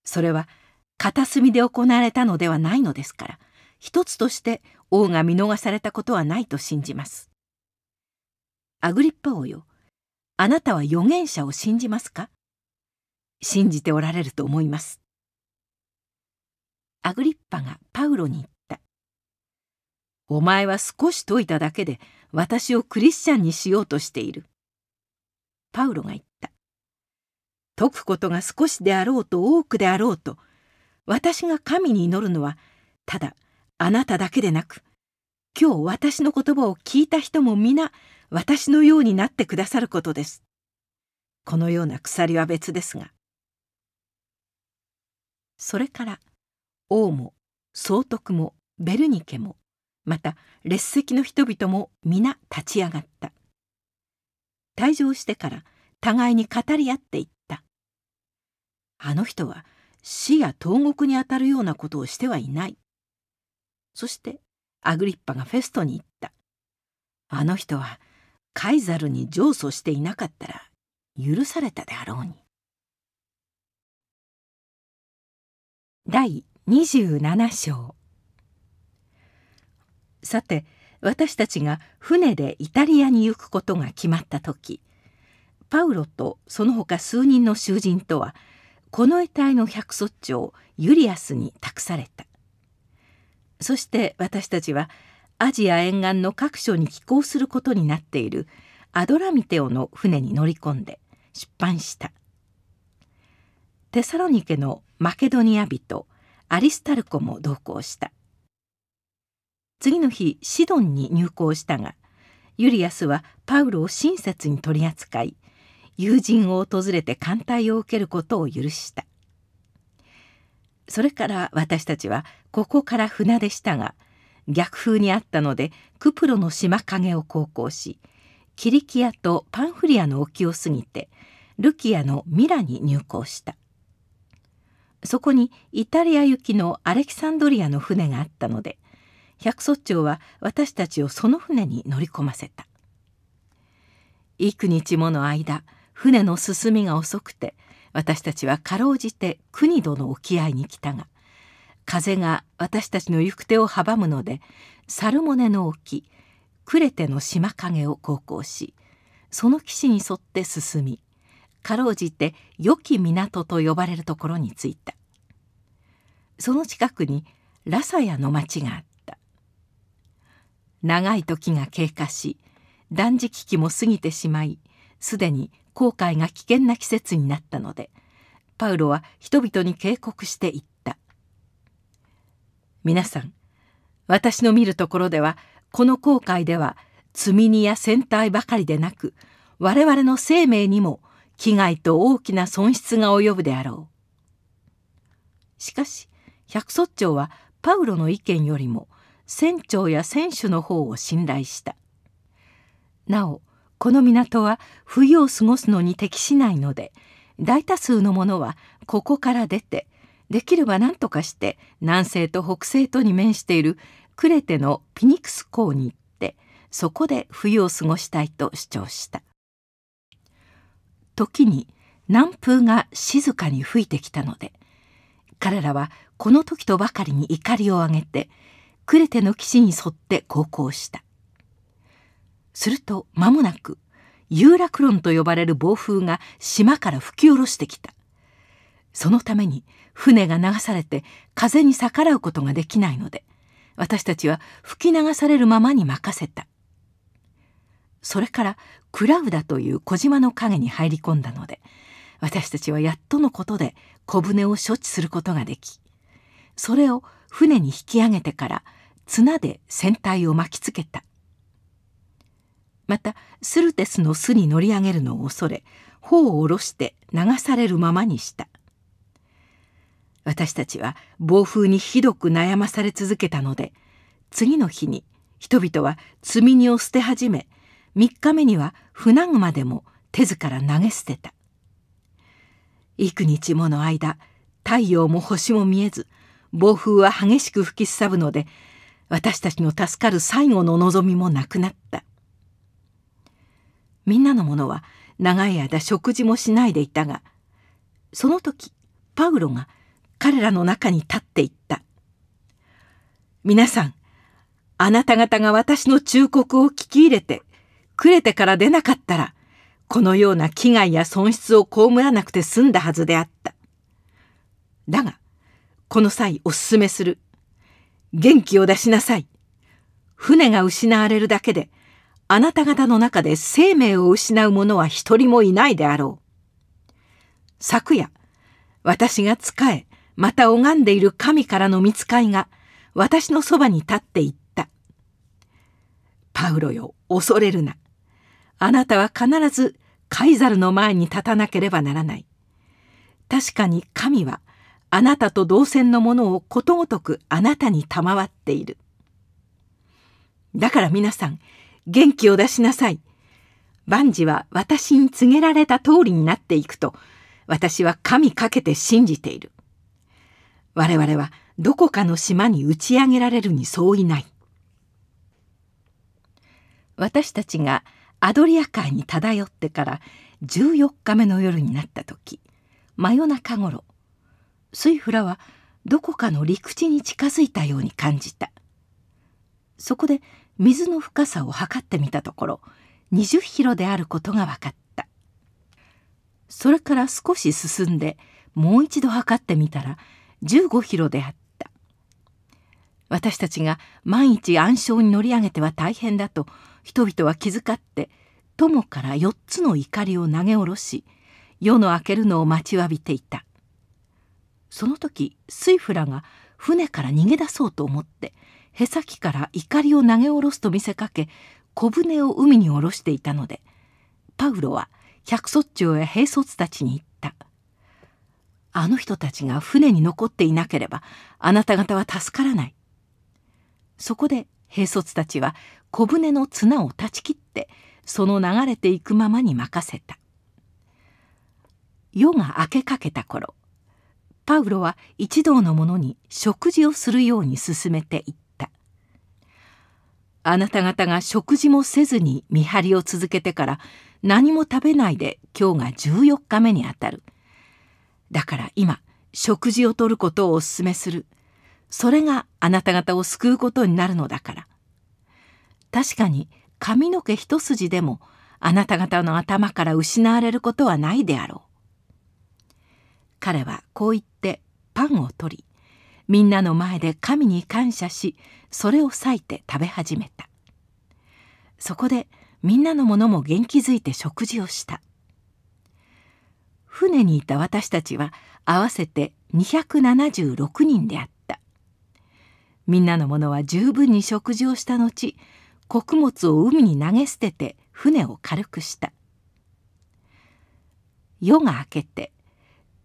それは片隅で行われたのではないのですから一つとして王が見逃されたことはないと信じます。アグリッパ王よあなたは預言者を信じますか信じておられると思います。アグリッパがパウロに言った「お前は少し解いただけで私をクリスチャンにしようとしている」パウロが言った「解くことが少しであろうと多くであろうと」私が神に祈るのはただあなただけでなく今日私の言葉を聞いた人も皆私のようになってくださることです。このような鎖は別ですが。それから王も総督もベルニケもまた列席の人々も皆立ち上がった。退場してから互いに語り合っていった。あの人は死や投獄にあたるようなことをしてはいないそしてアグリッパがフェストに行ったあの人はカイザルに上訴していなかったら許されたであろうに第27章さて私たちが船でイタリアに行くことが決まった時パウロとその他数人の囚人とはこの遺体の百卒長ユリアスに託されたそして私たちはアジア沿岸の各所に寄港することになっているアドラミテオの船に乗り込んで出版したテサロニケのマケドニア人アリスタルコも同行した次の日シドンに入港したがユリアスはパウロを親切に取り扱い友人を訪れて艦隊を受けることを許したそれから私たちはここから船でしたが逆風にあったのでクプロの島影を航行しキリキアとパンフリアの沖を過ぎてルキアのミラに入港したそこにイタリア行きのアレキサンドリアの船があったので百卒長は私たちをその船に乗り込ませた幾日もの間船の進みが遅くて私たちはかろうじて国戸の沖合に来たが風が私たちの行く手を阻むのでサルモネの沖クレテの島影を航行しその岸に沿って進みかろうじて良き港と呼ばれるところに着いたその近くにラサヤの町があった長い時が経過し断食期も過ぎてしまいすでに航海が危険な季節になったのでパウロは人々に警告していった「皆さん私の見るところではこの航海では積荷や船体ばかりでなく我々の生命にも危害と大きな損失が及ぶであろう。しかし百卒長はパウロの意見よりも船長や船主の方を信頼した。なおこの港は冬を過ごすのに適しないので大多数のものはここから出てできれば何とかして南西と北西とに面しているクレテのピニクス港に行ってそこで冬を過ごしたいと主張した時に南風が静かに吹いてきたので彼らはこの時とばかりに怒りを上げてクレテの岸に沿って航行したすると間もなく遊楽論と呼ばれる暴風が島から吹き下ろしてきたそのために船が流されて風に逆らうことができないので私たちは吹き流されるままに任せたそれからクラウダという小島の陰に入り込んだので私たちはやっとのことで小舟を処置することができそれを船に引き上げてから綱で船体を巻きつけたまたスルテスの巣に乗り上げるのを恐れ頬を下ろして流されるままにした私たちは暴風にひどく悩まされ続けたので次の日に人々は積み荷を捨て始め3日目には船までも手図から投げ捨てた幾日もの間太陽も星も見えず暴風は激しく吹きすさぶので私たちの助かる最後の望みもなくなったみんなのものは長い間食事もしないでいたがその時パウロが彼らの中に立っていった「皆さんあなた方が私の忠告を聞き入れてくれてから出なかったらこのような危害や損失を被らなくて済んだはずであった」だがこの際おすすめする元気を出しなさい船が失われるだけであなた方の中で生命を失う者は一人もいないであろう。昨夜、私が仕え、また拝んでいる神からの見つかいが、私のそばに立っていった。パウロよ、恐れるな。あなたは必ずカイザルの前に立たなければならない。確かに神は、あなたと同線のものをことごとくあなたに賜っている。だから皆さん、元気を出しなさい。万事は私に告げられた通りになっていくと、私は神かけて信じている。我々はどこかの島に打ち上げられるに相違ない。私たちがアドリア海に漂ってから14日目の夜になった時真夜中頃スイフラはどこかの陸地に近づいたように感じたそこで水の深さを測ってみたところ20キロであることが分かったそれから少し進んでもう一度測ってみたら15キロであった私たちが万一暗礁に乗り上げては大変だと人々は気遣って友から4つの怒りを投げ下ろし夜の明けるのを待ちわびていたその時スイフラが船から逃げ出そうと思ってへさきから怒りを投げ下ろすと見せかけ小舟を海に下ろしていたのでパウロは百卒長や兵卒たちに言った「あの人たちが船に残っていなければあなた方は助からない」そこで兵卒たちは小舟の綱を断ち切ってその流れていくままに任せた夜が明けかけた頃パウロは一同の者に食事をするように勧めていた。あなた方が食事もせずに見張りを続けてから何も食べないで今日が14日目にあたる。だから今食事をとることをお勧めする。それがあなた方を救うことになるのだから。確かに髪の毛一筋でもあなた方の頭から失われることはないであろう。彼はこう言ってパンを取りみんなの前で神に感謝しそれを割いて食べ始めたそこでみんなのものも元気づいて食事をした船にいた私たちは合わせて276人であったみんなのものは十分に食事をした後穀物を海に投げ捨てて船を軽くした夜が明けて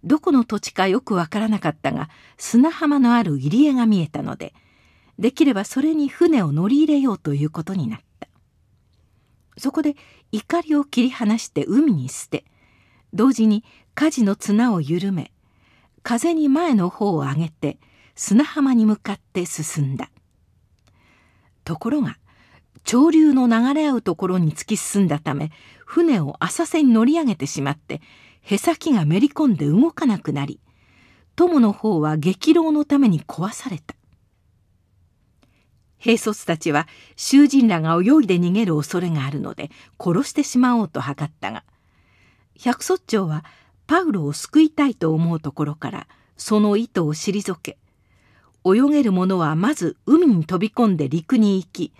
どこの土地かよくわからなかったが砂浜のある入り江が見えたのでできればそれに船を乗り入れようということになったそこで怒りを切り離して海に捨て同時に火事の綱を緩め風に前の方を上げて砂浜に向かって進んだところが潮流の流れ合うところに突き進んだため船を浅瀬に乗り上げてしまってへさきがめり込んで動かなくなり友の方は激浪のために壊された兵卒たちは囚人らが泳いで逃げる恐れがあるので殺してしまおうと図ったが百卒長はパウロを救いたいと思うところからその意図を退け泳げる者はまず海に飛び込んで陸に行き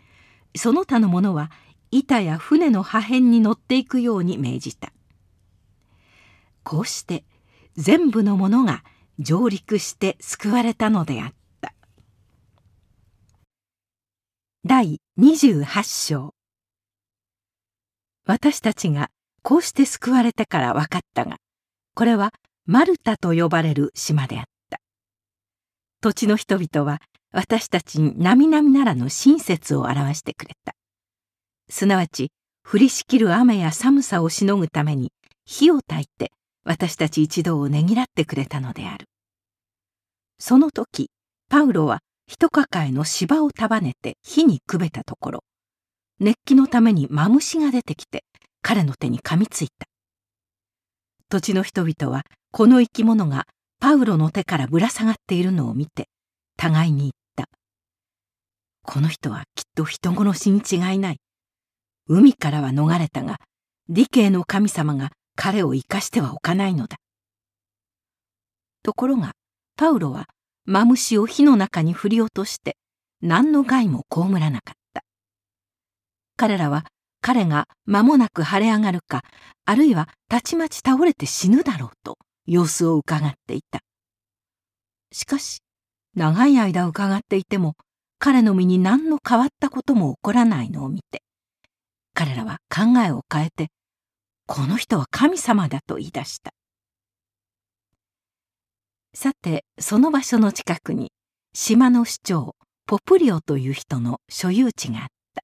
その他の者は板や船の破片に乗っていくように命じた。こうして全部のものが上陸して救われたのであった第28章私たちがこうして救われてから分かったがこれはマルタと呼ばれる島であった土地の人々は私たちに並々ならぬ親切を表してくれたすなわち降りしきる雨や寒さをしのぐために火を焚いて私たち一同をねぎらってくれたのであるその時パウロは一抱えの芝を束ねて火にくべたところ熱気のためにマムシが出てきて彼の手に噛みついた土地の人々はこの生き物がパウロの手からぶら下がっているのを見て互いに言った「この人はきっと人殺しに違いない」海からは逃れたが理系の神様が彼を生かしてはおかないのだ。ところがパウロはマムシを火の中に振り落として何の害も被らなかった。彼らは彼が間もなく腫れ上がるかあるいはたちまち倒れて死ぬだろうと様子を伺っていた。しかし長い間伺っていても彼の身に何の変わったことも起こらないのを見て彼らは考えを変えてこの人は神様だと言い出したさてその場所の近くに島の市長ポプリオという人の所有地があった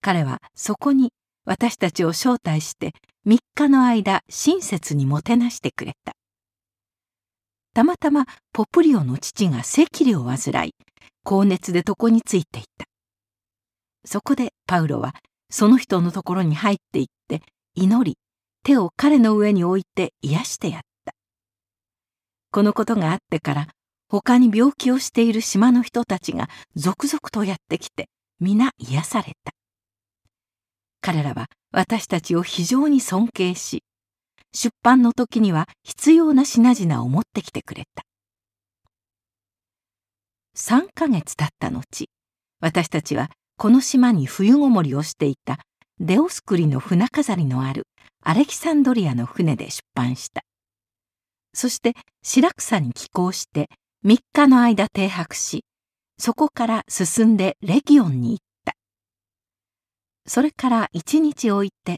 彼はそこに私たちを招待して3日の間親切にもてなしてくれたたまたまポプリオの父が赤痢を患い高熱で床についていたそこでパウロはその人のところに入っていって祈り手を彼の上に置いて癒してやったこのことがあってから他に病気をしている島の人たちが続々とやってきて皆癒された彼らは私たちを非常に尊敬し出版の時には必要な品々を持ってきてくれた3ヶ月経った後私たちはこの島に冬ごもりをしていたデオスクリの船飾りのあるアレキサンドリアの船で出版したそして白草に寄港して3日の間停泊しそこから進んでレギオンに行ったそれから1日置いて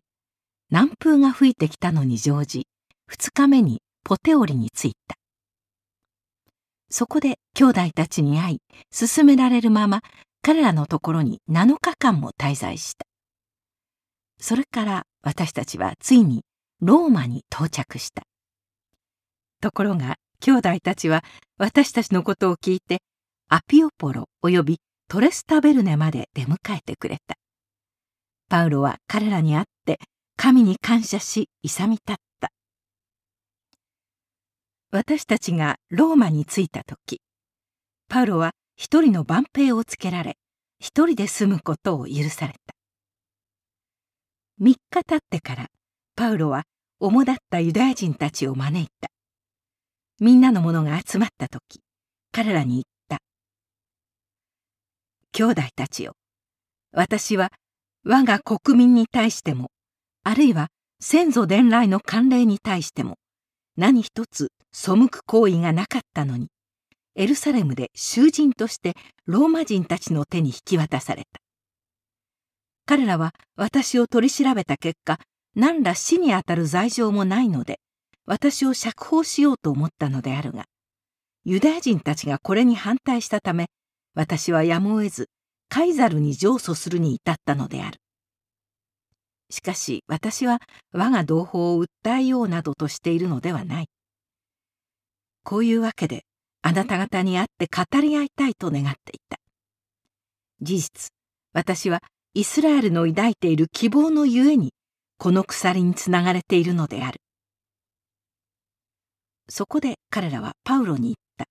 南風が吹いてきたのに乗じ2日目にポテオリに着いたそこで兄弟たちに会い勧められるまま彼らのところに7日間も滞在したそれから私たちはついにローマに到着したところが兄弟たちは私たちのことを聞いてアピオポロ及びトレスタベルネまで出迎えてくれたパウロは彼らに会って神に感謝し勇み立った私たちがローマに着いた時パウロは一人の番兵をつけられ一人で住むことを許された3日経ってからパウロは主だったユダヤ人たちを招いたみんなのものが集まった時彼らに言った「兄弟たちよ私は我が国民に対してもあるいは先祖伝来の慣例に対しても何一つ背く行為がなかったのにエルサレムで囚人としてローマ人たちの手に引き渡された彼らは私を取り調べた結果何ら死にあたる罪状もないので私を釈放しようと思ったのであるがユダヤ人たちがこれに反対したため私はやむを得ずカイザルに上訴するに至ったのである。しかし私は我が同胞を訴えようなどとしているのではない。こういうわけであなた方に会って語り合いたいと願っていた。事実、私はイスラエルの抱いている希望のゆえにこの鎖につながれているのであるそこで彼らはパウロに言った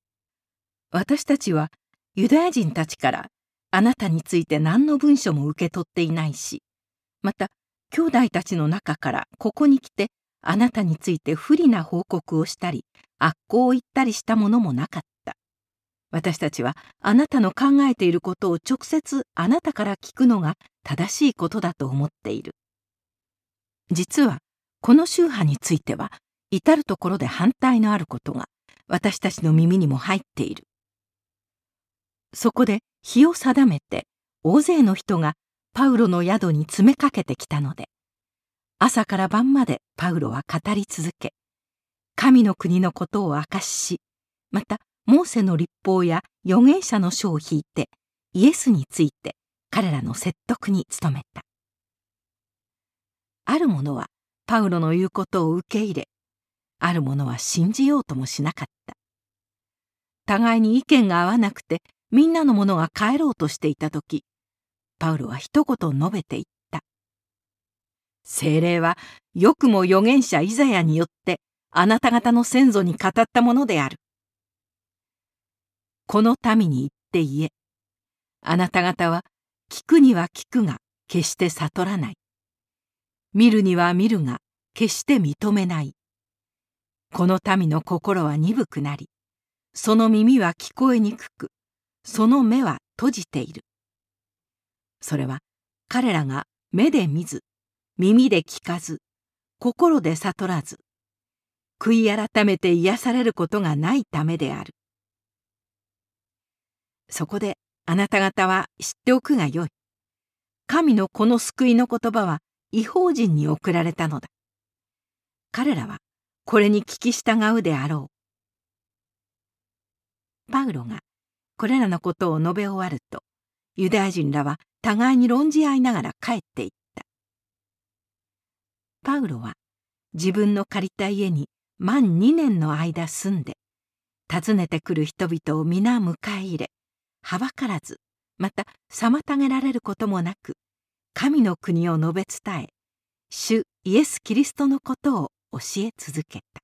私たちはユダヤ人たちからあなたについて何の文書も受け取っていないしまた兄弟たちの中からここに来てあなたについて不利な報告をしたり悪行を言ったりしたものもなかった。私たちはあなたの考えていることを直接あなたから聞くのが正しいことだと思っている。実はこの宗派については至る所で反対のあることが私たちの耳にも入っている。そこで日を定めて大勢の人がパウロの宿に詰めかけてきたので朝から晩までパウロは語り続け神の国のことを明かししまたモーセの立法や預言者の書を引いてイエスについて彼らの説得に努めたある者はパウロの言うことを受け入れある者は信じようともしなかった互いに意見が合わなくてみんなのものが帰ろうとしていた時パウロは一言述べていった「精霊はよくも預言者イザヤによってあなた方の先祖に語ったものである」この民に言って言え。あなた方は聞くには聞くが決して悟らない。見るには見るが決して認めない。この民の心は鈍くなり、その耳は聞こえにくく、その目は閉じている。それは彼らが目で見ず、耳で聞かず、心で悟らず、悔い改めて癒されることがないためである。そこであなた方は知っておくがよい。神のこの救いの言葉は違法人に送られたのだ。彼らはこれに聞き従うであろう。パウロがこれらのことを述べ終わるとユダヤ人らは互いに論じ合いながら帰っていった。パウロは自分の借りた家に満2年の間住んで訪ねてくる人々を皆迎え入れはばからずまた妨げられることもなく神の国を述べ伝え主イエス・キリストのことを教え続けた